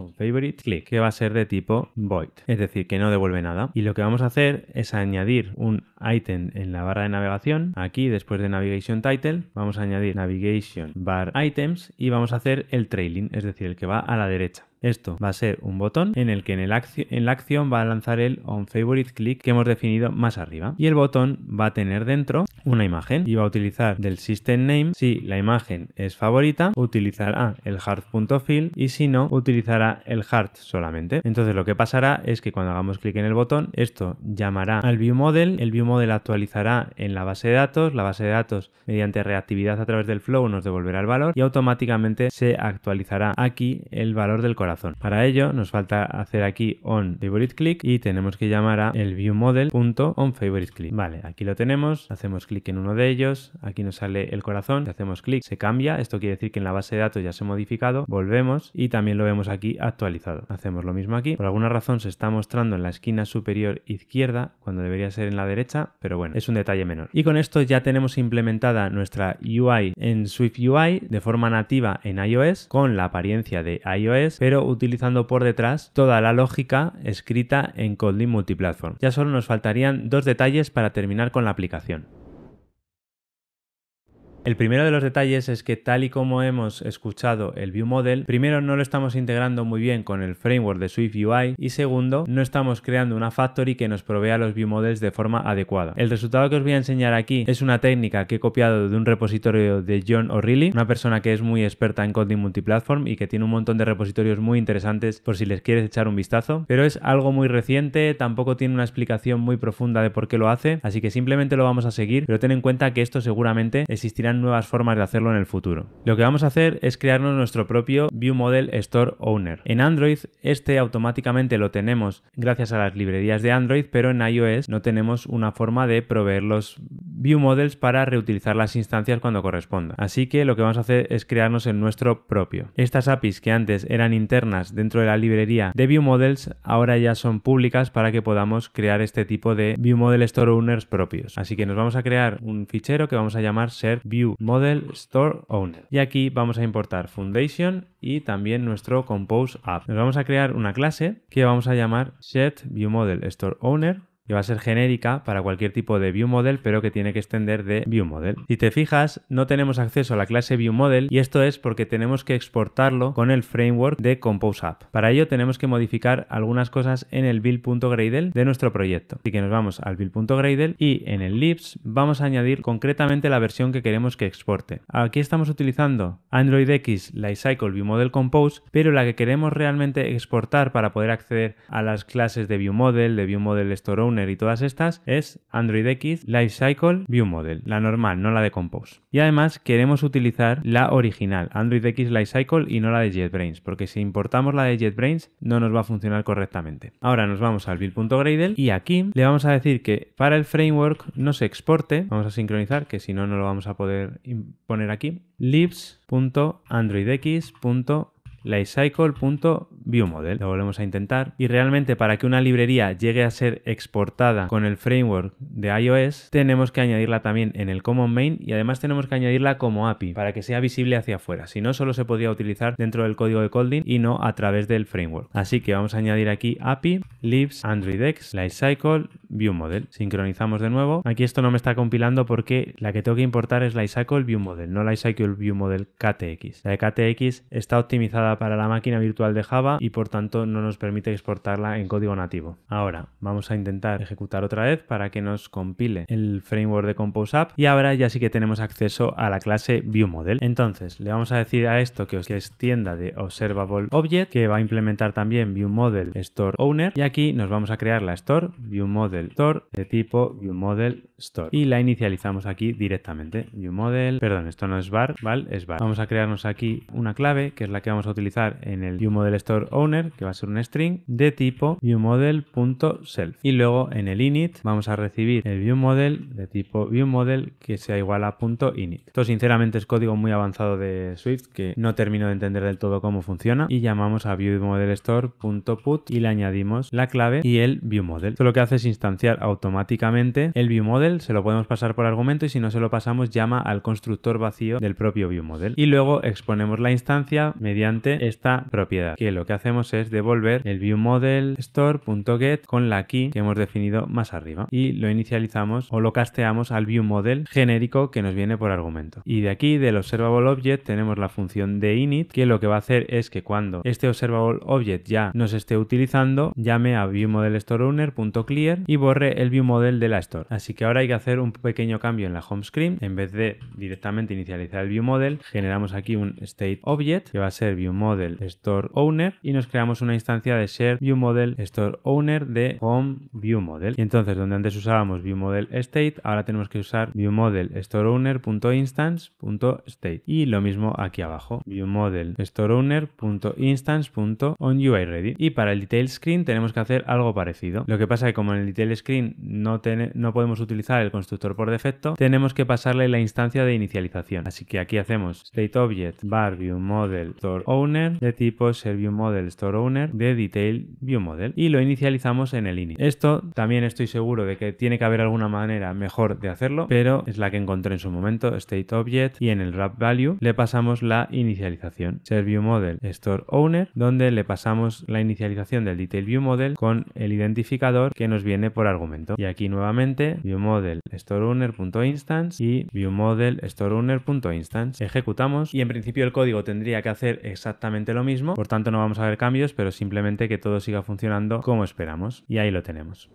que va a ser de tipo void, es decir, que no devuelve nada. Y lo que vamos a hacer es añadir un item en la barra de navegación. Aquí, después de Navigation Title, vamos a añadir Navigation Bar Items y vamos a hacer el trailing, es decir, el que va a la derecha. Esto va a ser un botón en el que en, el la acción va a lanzar el on favorite click que hemos definido más arriba. Y el botón va a tener dentro una imagen y va a utilizar del system name. Si la imagen es favorita, utilizará el heart.fill y si no, utilizará el heart solamente. Entonces lo que pasará es que cuando hagamos clic en el botón, esto llamará al view model. El view model actualizará en la base de datos, la base de datos mediante reactividad a través del flow nos devolverá el valor y automáticamente se actualizará aquí el valor del corazón. Para ello nos falta hacer aquí on favorite click y tenemos que llamar a el viewModel.onFavoriteClick. Vale, aquí lo tenemos, hacemos clic en uno de ellos, aquí nos sale el corazón, si hacemos clic se cambia, esto quiere decir que en la base de datos ya se ha modificado, volvemos y también lo vemos aquí actualizado. Hacemos lo mismo aquí, por alguna razón se está mostrando en la esquina superior izquierda cuando debería ser en la derecha pero bueno, es un detalle menor. Y con esto ya tenemos implementada nuestra UI en Swift UI de forma nativa en iOS con la apariencia de iOS, pero utilizando por detrás toda la lógica escrita en Kotlin Multiplatform. Ya solo nos faltarían dos detalles para terminar con la aplicación. El primero de los detalles es que tal y como hemos escuchado el View Model, primero no lo estamos integrando muy bien con el framework de Swift y segundo, no estamos creando una factory que nos provea los View Models de forma adecuada. El resultado que os voy a enseñar aquí es una técnica que he copiado de un repositorio de John O'Reilly, una persona que es muy experta en coding multiplatform y que tiene un montón de repositorios muy interesantes por si les quieres echar un vistazo, pero es algo muy reciente, tampoco tiene una explicación muy profunda de por qué lo hace, así que simplemente lo vamos a seguir, pero ten en cuenta que esto seguramente existirá nuevas formas de hacerlo en el futuro. Lo que vamos a hacer es crearnos nuestro propio View Model Store Owner. En Android este automáticamente lo tenemos gracias a las librerías de Android, pero en iOS no tenemos una forma de proveer los View Models para reutilizar las instancias cuando corresponda. Así que lo que vamos a hacer es crearnos el nuestro propio. Estas APIs que antes eran internas dentro de la librería de View Models ahora ya son públicas para que podamos crear este tipo de View Model Store Owners propios. Así que nos vamos a crear un fichero que vamos a llamar ser View Model Store Owner. Y aquí vamos a importar Foundation y también nuestro Compose App. Nos vamos a crear una clase que vamos a llamar Set View Model Store Owner y va a ser genérica para cualquier tipo de ViewModel, pero que tiene que extender de ViewModel. Si te fijas, no tenemos acceso a la clase ViewModel y esto es porque tenemos que exportarlo con el framework de ComposeApp. Para ello tenemos que modificar algunas cosas en el build.gradle de nuestro proyecto. Así que nos vamos al build.gradle y en el libs vamos a añadir concretamente la versión que queremos que exporte. Aquí estamos utilizando Android X Lifecycle ViewModel Compose, pero la que queremos realmente exportar para poder acceder a las clases de ViewModel, de ViewModel Store y todas estas es Android X Lifecycle View Model, la normal, no la de Compose. Y además queremos utilizar la original, Android X Lifecycle y no la de JetBrains, porque si importamos la de JetBrains no nos va a funcionar correctamente. Ahora nos vamos al build.gradle y aquí le vamos a decir que para el framework no se exporte, vamos a sincronizar, que si no, no lo vamos a poder poner aquí, libs.androidx.com lifecycle.viewmodel. Lo volvemos a intentar. Y realmente para que una librería llegue a ser exportada con el framework de iOS, tenemos que añadirla también en el common main y además tenemos que añadirla como API para que sea visible hacia afuera. Si no, solo se podría utilizar dentro del código de Colding y no a través del framework. Así que vamos a añadir aquí API, lives AndroidX, Lifecycle, ViewModel. Sincronizamos de nuevo. Aquí esto no me está compilando porque la que tengo que importar es Lifecycle ViewModel, no Lifecycle ViewModel KTX. La de KTX está optimizada para, la máquina virtual de Java y por tanto no nos permite exportarla en código nativo. Ahora vamos a intentar ejecutar otra vez para que nos compile el framework de App y ahora ya sí que tenemos acceso a la clase ViewModel. Entonces le vamos a decir a esto que os tienda de Observable Object que va a implementar también ViewModelStoreOwner Store Owner y aquí nos vamos a crear la Store ViewModel Store de tipo ViewModelStore Store y la inicializamos aquí directamente. ViewModel, perdón, esto no es var, ¿vale? Es var. Vamos a crearnos aquí una clave que es la que vamos a utilizar en el ViewModelStoreOwner, que va a ser un string de tipo viewModel.self. Y luego en el init vamos a recibir el viewModel de tipo viewModel que sea igual a .init. Esto sinceramente es código muy avanzado de Swift que no termino de entender del todo cómo funciona y llamamos a viewModelStore.put y le añadimos la clave y el viewModel. Esto lo que hace es instanciar automáticamente el viewModel, se lo podemos pasar por argumento y si no se lo pasamos llama al constructor vacío del propio viewModel. Y luego exponemos la instancia mediante esta propiedad, que lo que hacemos es devolver el viewModelStore.get con la key que hemos definido más arriba y lo inicializamos o lo casteamos al viewModel genérico que nos viene por argumento. Y de aquí del ObservableObject tenemos la función de init que lo que va a hacer es que cuando este ObservableObject ya nos esté utilizando, llame a viewModelStoreOwner.clear y borre el viewModel de la store. Así que ahora hay que hacer un pequeño cambio en la home screen. En vez de directamente inicializar el viewModel, generamos aquí un state object que va a ser viewModel model Store Owner y nos creamos una instancia de Share model Store Owner de Home Y entonces, donde antes usábamos model State, ahora tenemos que usar model Store state Y lo mismo aquí abajo, model Store ready Y para el Detail Screen tenemos que hacer algo parecido. Lo que pasa es que como en el Detail Screen no, no podemos utilizar el constructor por defecto, tenemos que pasarle la instancia de inicialización. Así que aquí hacemos object bar model Store Owner de tipo ser store owner de detail view model y lo inicializamos en el init. Esto también estoy seguro de que tiene que haber alguna manera mejor de hacerlo, pero es la que encontré en su momento, state object y en el wrap value le pasamos la inicialización ser store owner donde le pasamos la inicialización del detail view model con el identificador que nos viene por argumento. Y aquí nuevamente view model store owner.instance y view model store owner.instance. Ejecutamos y en principio el código tendría que hacer exactamente exactamente lo mismo, por tanto no vamos a ver cambios, pero simplemente que todo siga funcionando como esperamos. Y ahí lo tenemos.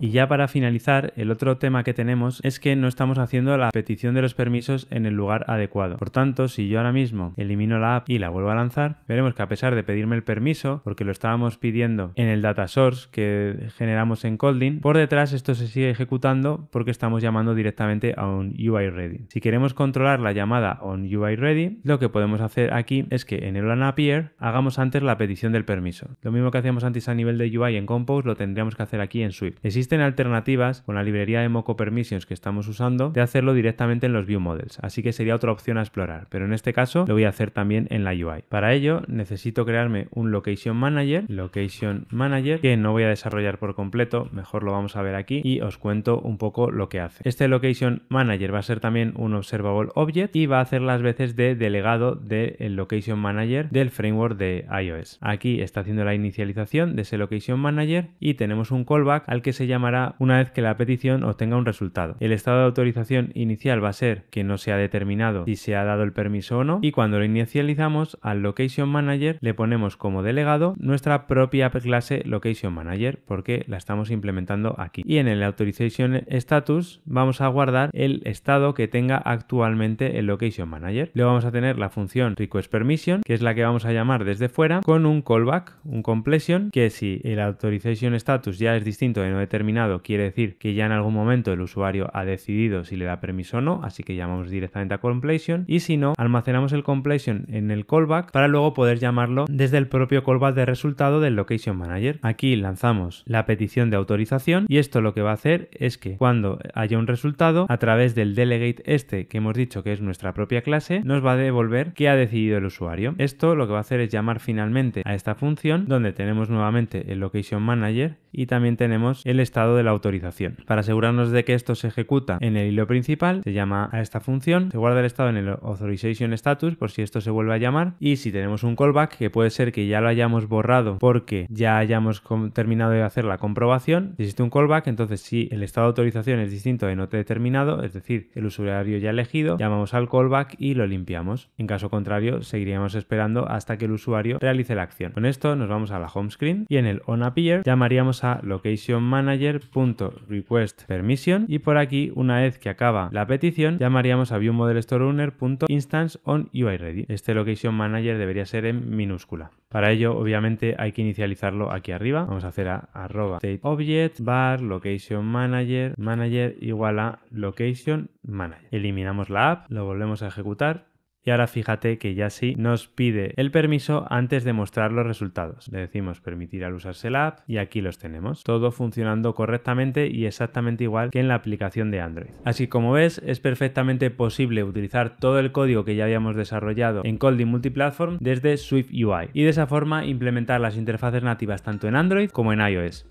Y ya para finalizar, el otro tema que tenemos es que no estamos haciendo la petición de los permisos en el lugar adecuado. Por tanto, si yo ahora mismo elimino la app y la vuelvo a lanzar, veremos que a pesar de pedirme el permiso, porque lo estábamos pidiendo en el data source que generamos en Colding, por detrás esto se sigue ejecutando porque estamos llamando directamente a un UI ready. Si queremos controlar la llamada on UI ready, lo que podemos hacer aquí es que en el appear hagamos antes la petición del permiso. Lo mismo que hacíamos antes a nivel de UI en Compose, lo tendríamos que hacer aquí en Swift. Existen alternativas con la librería de Moco Permissions que estamos usando de hacerlo directamente en los View Models, así que sería otra opción a explorar, pero en este caso lo voy a hacer también en la UI. Para ello necesito crearme un Location Manager, Location Manager, que no voy a desarrollar por completo, mejor lo vamos a ver aquí y os cuento un poco lo que hace. Este Location Manager va a ser también un Observable Object y va a hacer las veces de delegado del Location Manager del framework de iOS. Aquí está haciendo la inicialización de ese Location Manager y tenemos un callback al que se llama llamará una vez que la petición obtenga un resultado. El estado de autorización inicial va a ser que no se ha determinado si se ha dado el permiso o no y cuando lo inicializamos al Location Manager le ponemos como delegado nuestra propia clase Location Manager porque la estamos implementando aquí. Y en el Authorization Status vamos a guardar el estado que tenga actualmente el Location Manager. Luego vamos a tener la función Request Permission que es la que vamos a llamar desde fuera con un callback, un completion que si el Authorization Status ya es distinto de no determinado quiere decir que ya en algún momento el usuario ha decidido si le da permiso o no, así que llamamos directamente a completion y si no, almacenamos el completion en el callback para luego poder llamarlo desde el propio callback de resultado del location manager. Aquí lanzamos la petición de autorización y esto lo que va a hacer es que cuando haya un resultado, a través del delegate este que hemos dicho que es nuestra propia clase, nos va a devolver qué ha decidido el usuario. Esto lo que va a hacer es llamar finalmente a esta función donde tenemos nuevamente el location manager y también tenemos el estado de la autorización. Para asegurarnos de que esto se ejecuta en el hilo principal, se llama a esta función, se guarda el estado en el authorization status por si esto se vuelve a llamar y si tenemos un callback que puede ser que ya lo hayamos borrado porque ya hayamos terminado de hacer la comprobación, existe un callback, entonces si el estado de autorización es distinto de no determinado, es decir, el usuario ya elegido, llamamos al callback y lo limpiamos. En caso contrario, seguiríamos esperando hasta que el usuario realice la acción. Con esto nos vamos a la home screen y en el onAppear llamaríamos a location manager .requestPermission y por aquí, una vez que acaba la petición, llamaríamos a viewModelStoreRunner.instanceOnUIReady on ready Este location manager debería ser en minúscula. Para ello, obviamente, hay que inicializarlo aquí arriba. Vamos a hacer a arroba object bar location manager manager igual a location manager. Eliminamos la app, lo volvemos a ejecutar y ahora fíjate que ya sí nos pide el permiso antes de mostrar los resultados. Le decimos permitir al usarse la app y aquí los tenemos. Todo funcionando correctamente y exactamente igual que en la aplicación de Android. Así como ves, es perfectamente posible utilizar todo el código que ya habíamos desarrollado en Colding Multiplatform desde Swift UI y de esa forma implementar las interfaces nativas tanto en Android como en iOS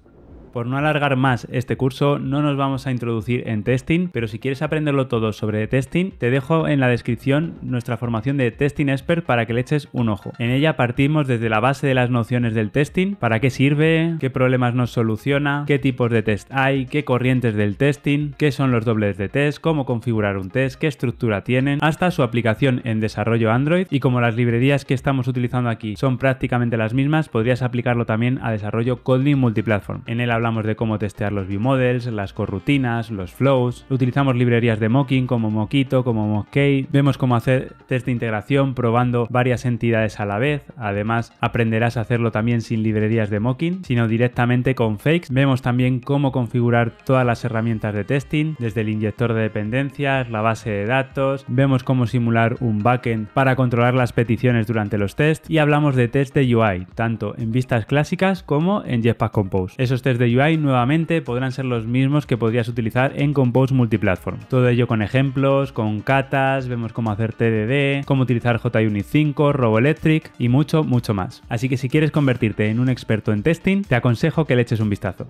por no alargar más este curso, no nos vamos a introducir en testing, pero si quieres aprenderlo todo sobre testing, te dejo en la descripción nuestra formación de Testing Expert para que le eches un ojo. En ella partimos desde la base de las nociones del testing, para qué sirve, qué problemas nos soluciona, qué tipos de test hay, qué corrientes del testing, qué son los dobles de test, cómo configurar un test, qué estructura tienen, hasta su aplicación en desarrollo Android y como las librerías que estamos utilizando aquí son prácticamente las mismas, podrías aplicarlo también a desarrollo Coding multiplatform. En el hablamos de cómo testear los view models, las corrutinas, los flows, utilizamos librerías de mocking como Mockito, como Mockkey, vemos cómo hacer test de integración probando varias entidades a la vez, además aprenderás a hacerlo también sin librerías de mocking, sino directamente con fakes, vemos también cómo configurar todas las herramientas de testing, desde el inyector de dependencias, la base de datos, vemos cómo simular un backend para controlar las peticiones durante los tests y hablamos de test de UI, tanto en vistas clásicas como en Jetpack Compose. Esos test de UI nuevamente podrán ser los mismos que podrías utilizar en Compose Multiplatform. Todo ello con ejemplos, con catas, vemos cómo hacer TDD, cómo utilizar JUnit 5, RoboElectric y mucho, mucho más. Así que si quieres convertirte en un experto en testing, te aconsejo que le eches un vistazo.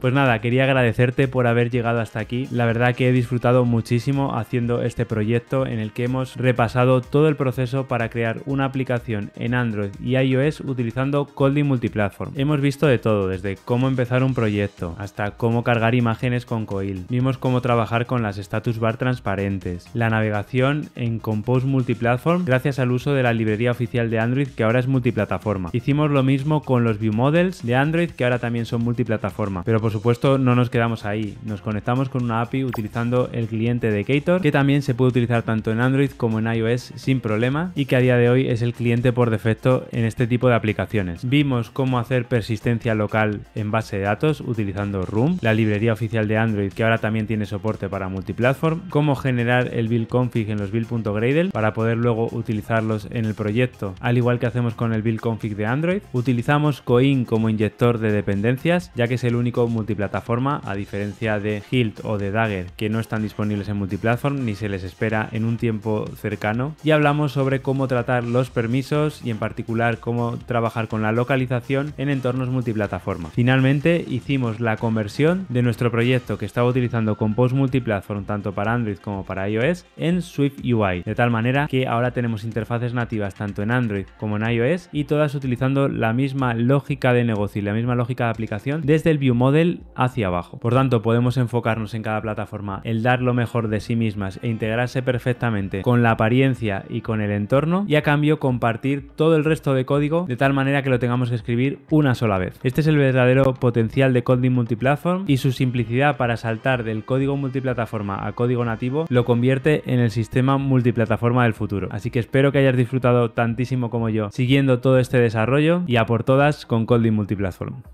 Pues nada, quería agradecerte por haber llegado hasta aquí. La verdad que he disfrutado muchísimo haciendo este proyecto en el que hemos repasado todo el proceso para crear una aplicación en Android y iOS utilizando Kotlin Multiplatform. Hemos visto de todo, desde cómo empezar un proyecto hasta cómo cargar imágenes con Coil. Vimos cómo trabajar con las status bar transparentes, la navegación en Compose Multiplatform gracias al uso de la librería oficial de Android que ahora es multiplataforma. Hicimos lo mismo con los view models de Android que ahora también son multiplataforma, pero supuesto, no nos quedamos ahí. Nos conectamos con una API utilizando el cliente de Cator que también se puede utilizar tanto en Android como en iOS sin problema y que a día de hoy es el cliente por defecto en este tipo de aplicaciones. Vimos cómo hacer persistencia local en base de datos utilizando Room, la librería oficial de Android que ahora también tiene soporte para multiplatform, cómo generar el build config en los build.gradle para poder luego utilizarlos en el proyecto, al igual que hacemos con el build config de Android. Utilizamos Coin como inyector de dependencias, ya que es el único multiplataforma, a diferencia de Hilt o de Dagger, que no están disponibles en multiplatform ni se les espera en un tiempo cercano. Y hablamos sobre cómo tratar los permisos y en particular cómo trabajar con la localización en entornos multiplataforma. Finalmente hicimos la conversión de nuestro proyecto que estaba utilizando Compose Multiplatform tanto para Android como para iOS en Swift UI, de tal manera que ahora tenemos interfaces nativas tanto en Android como en iOS y todas utilizando la misma lógica de negocio y la misma lógica de aplicación desde el view model hacia abajo. Por tanto, podemos enfocarnos en cada plataforma, el dar lo mejor de sí mismas e integrarse perfectamente con la apariencia y con el entorno y a cambio compartir todo el resto de código de tal manera que lo tengamos que escribir una sola vez. Este es el verdadero potencial de coding Multiplatform y su simplicidad para saltar del código multiplataforma a código nativo lo convierte en el sistema multiplataforma del futuro. Así que espero que hayas disfrutado tantísimo como yo siguiendo todo este desarrollo y a por todas con Kotlin Multiplatform.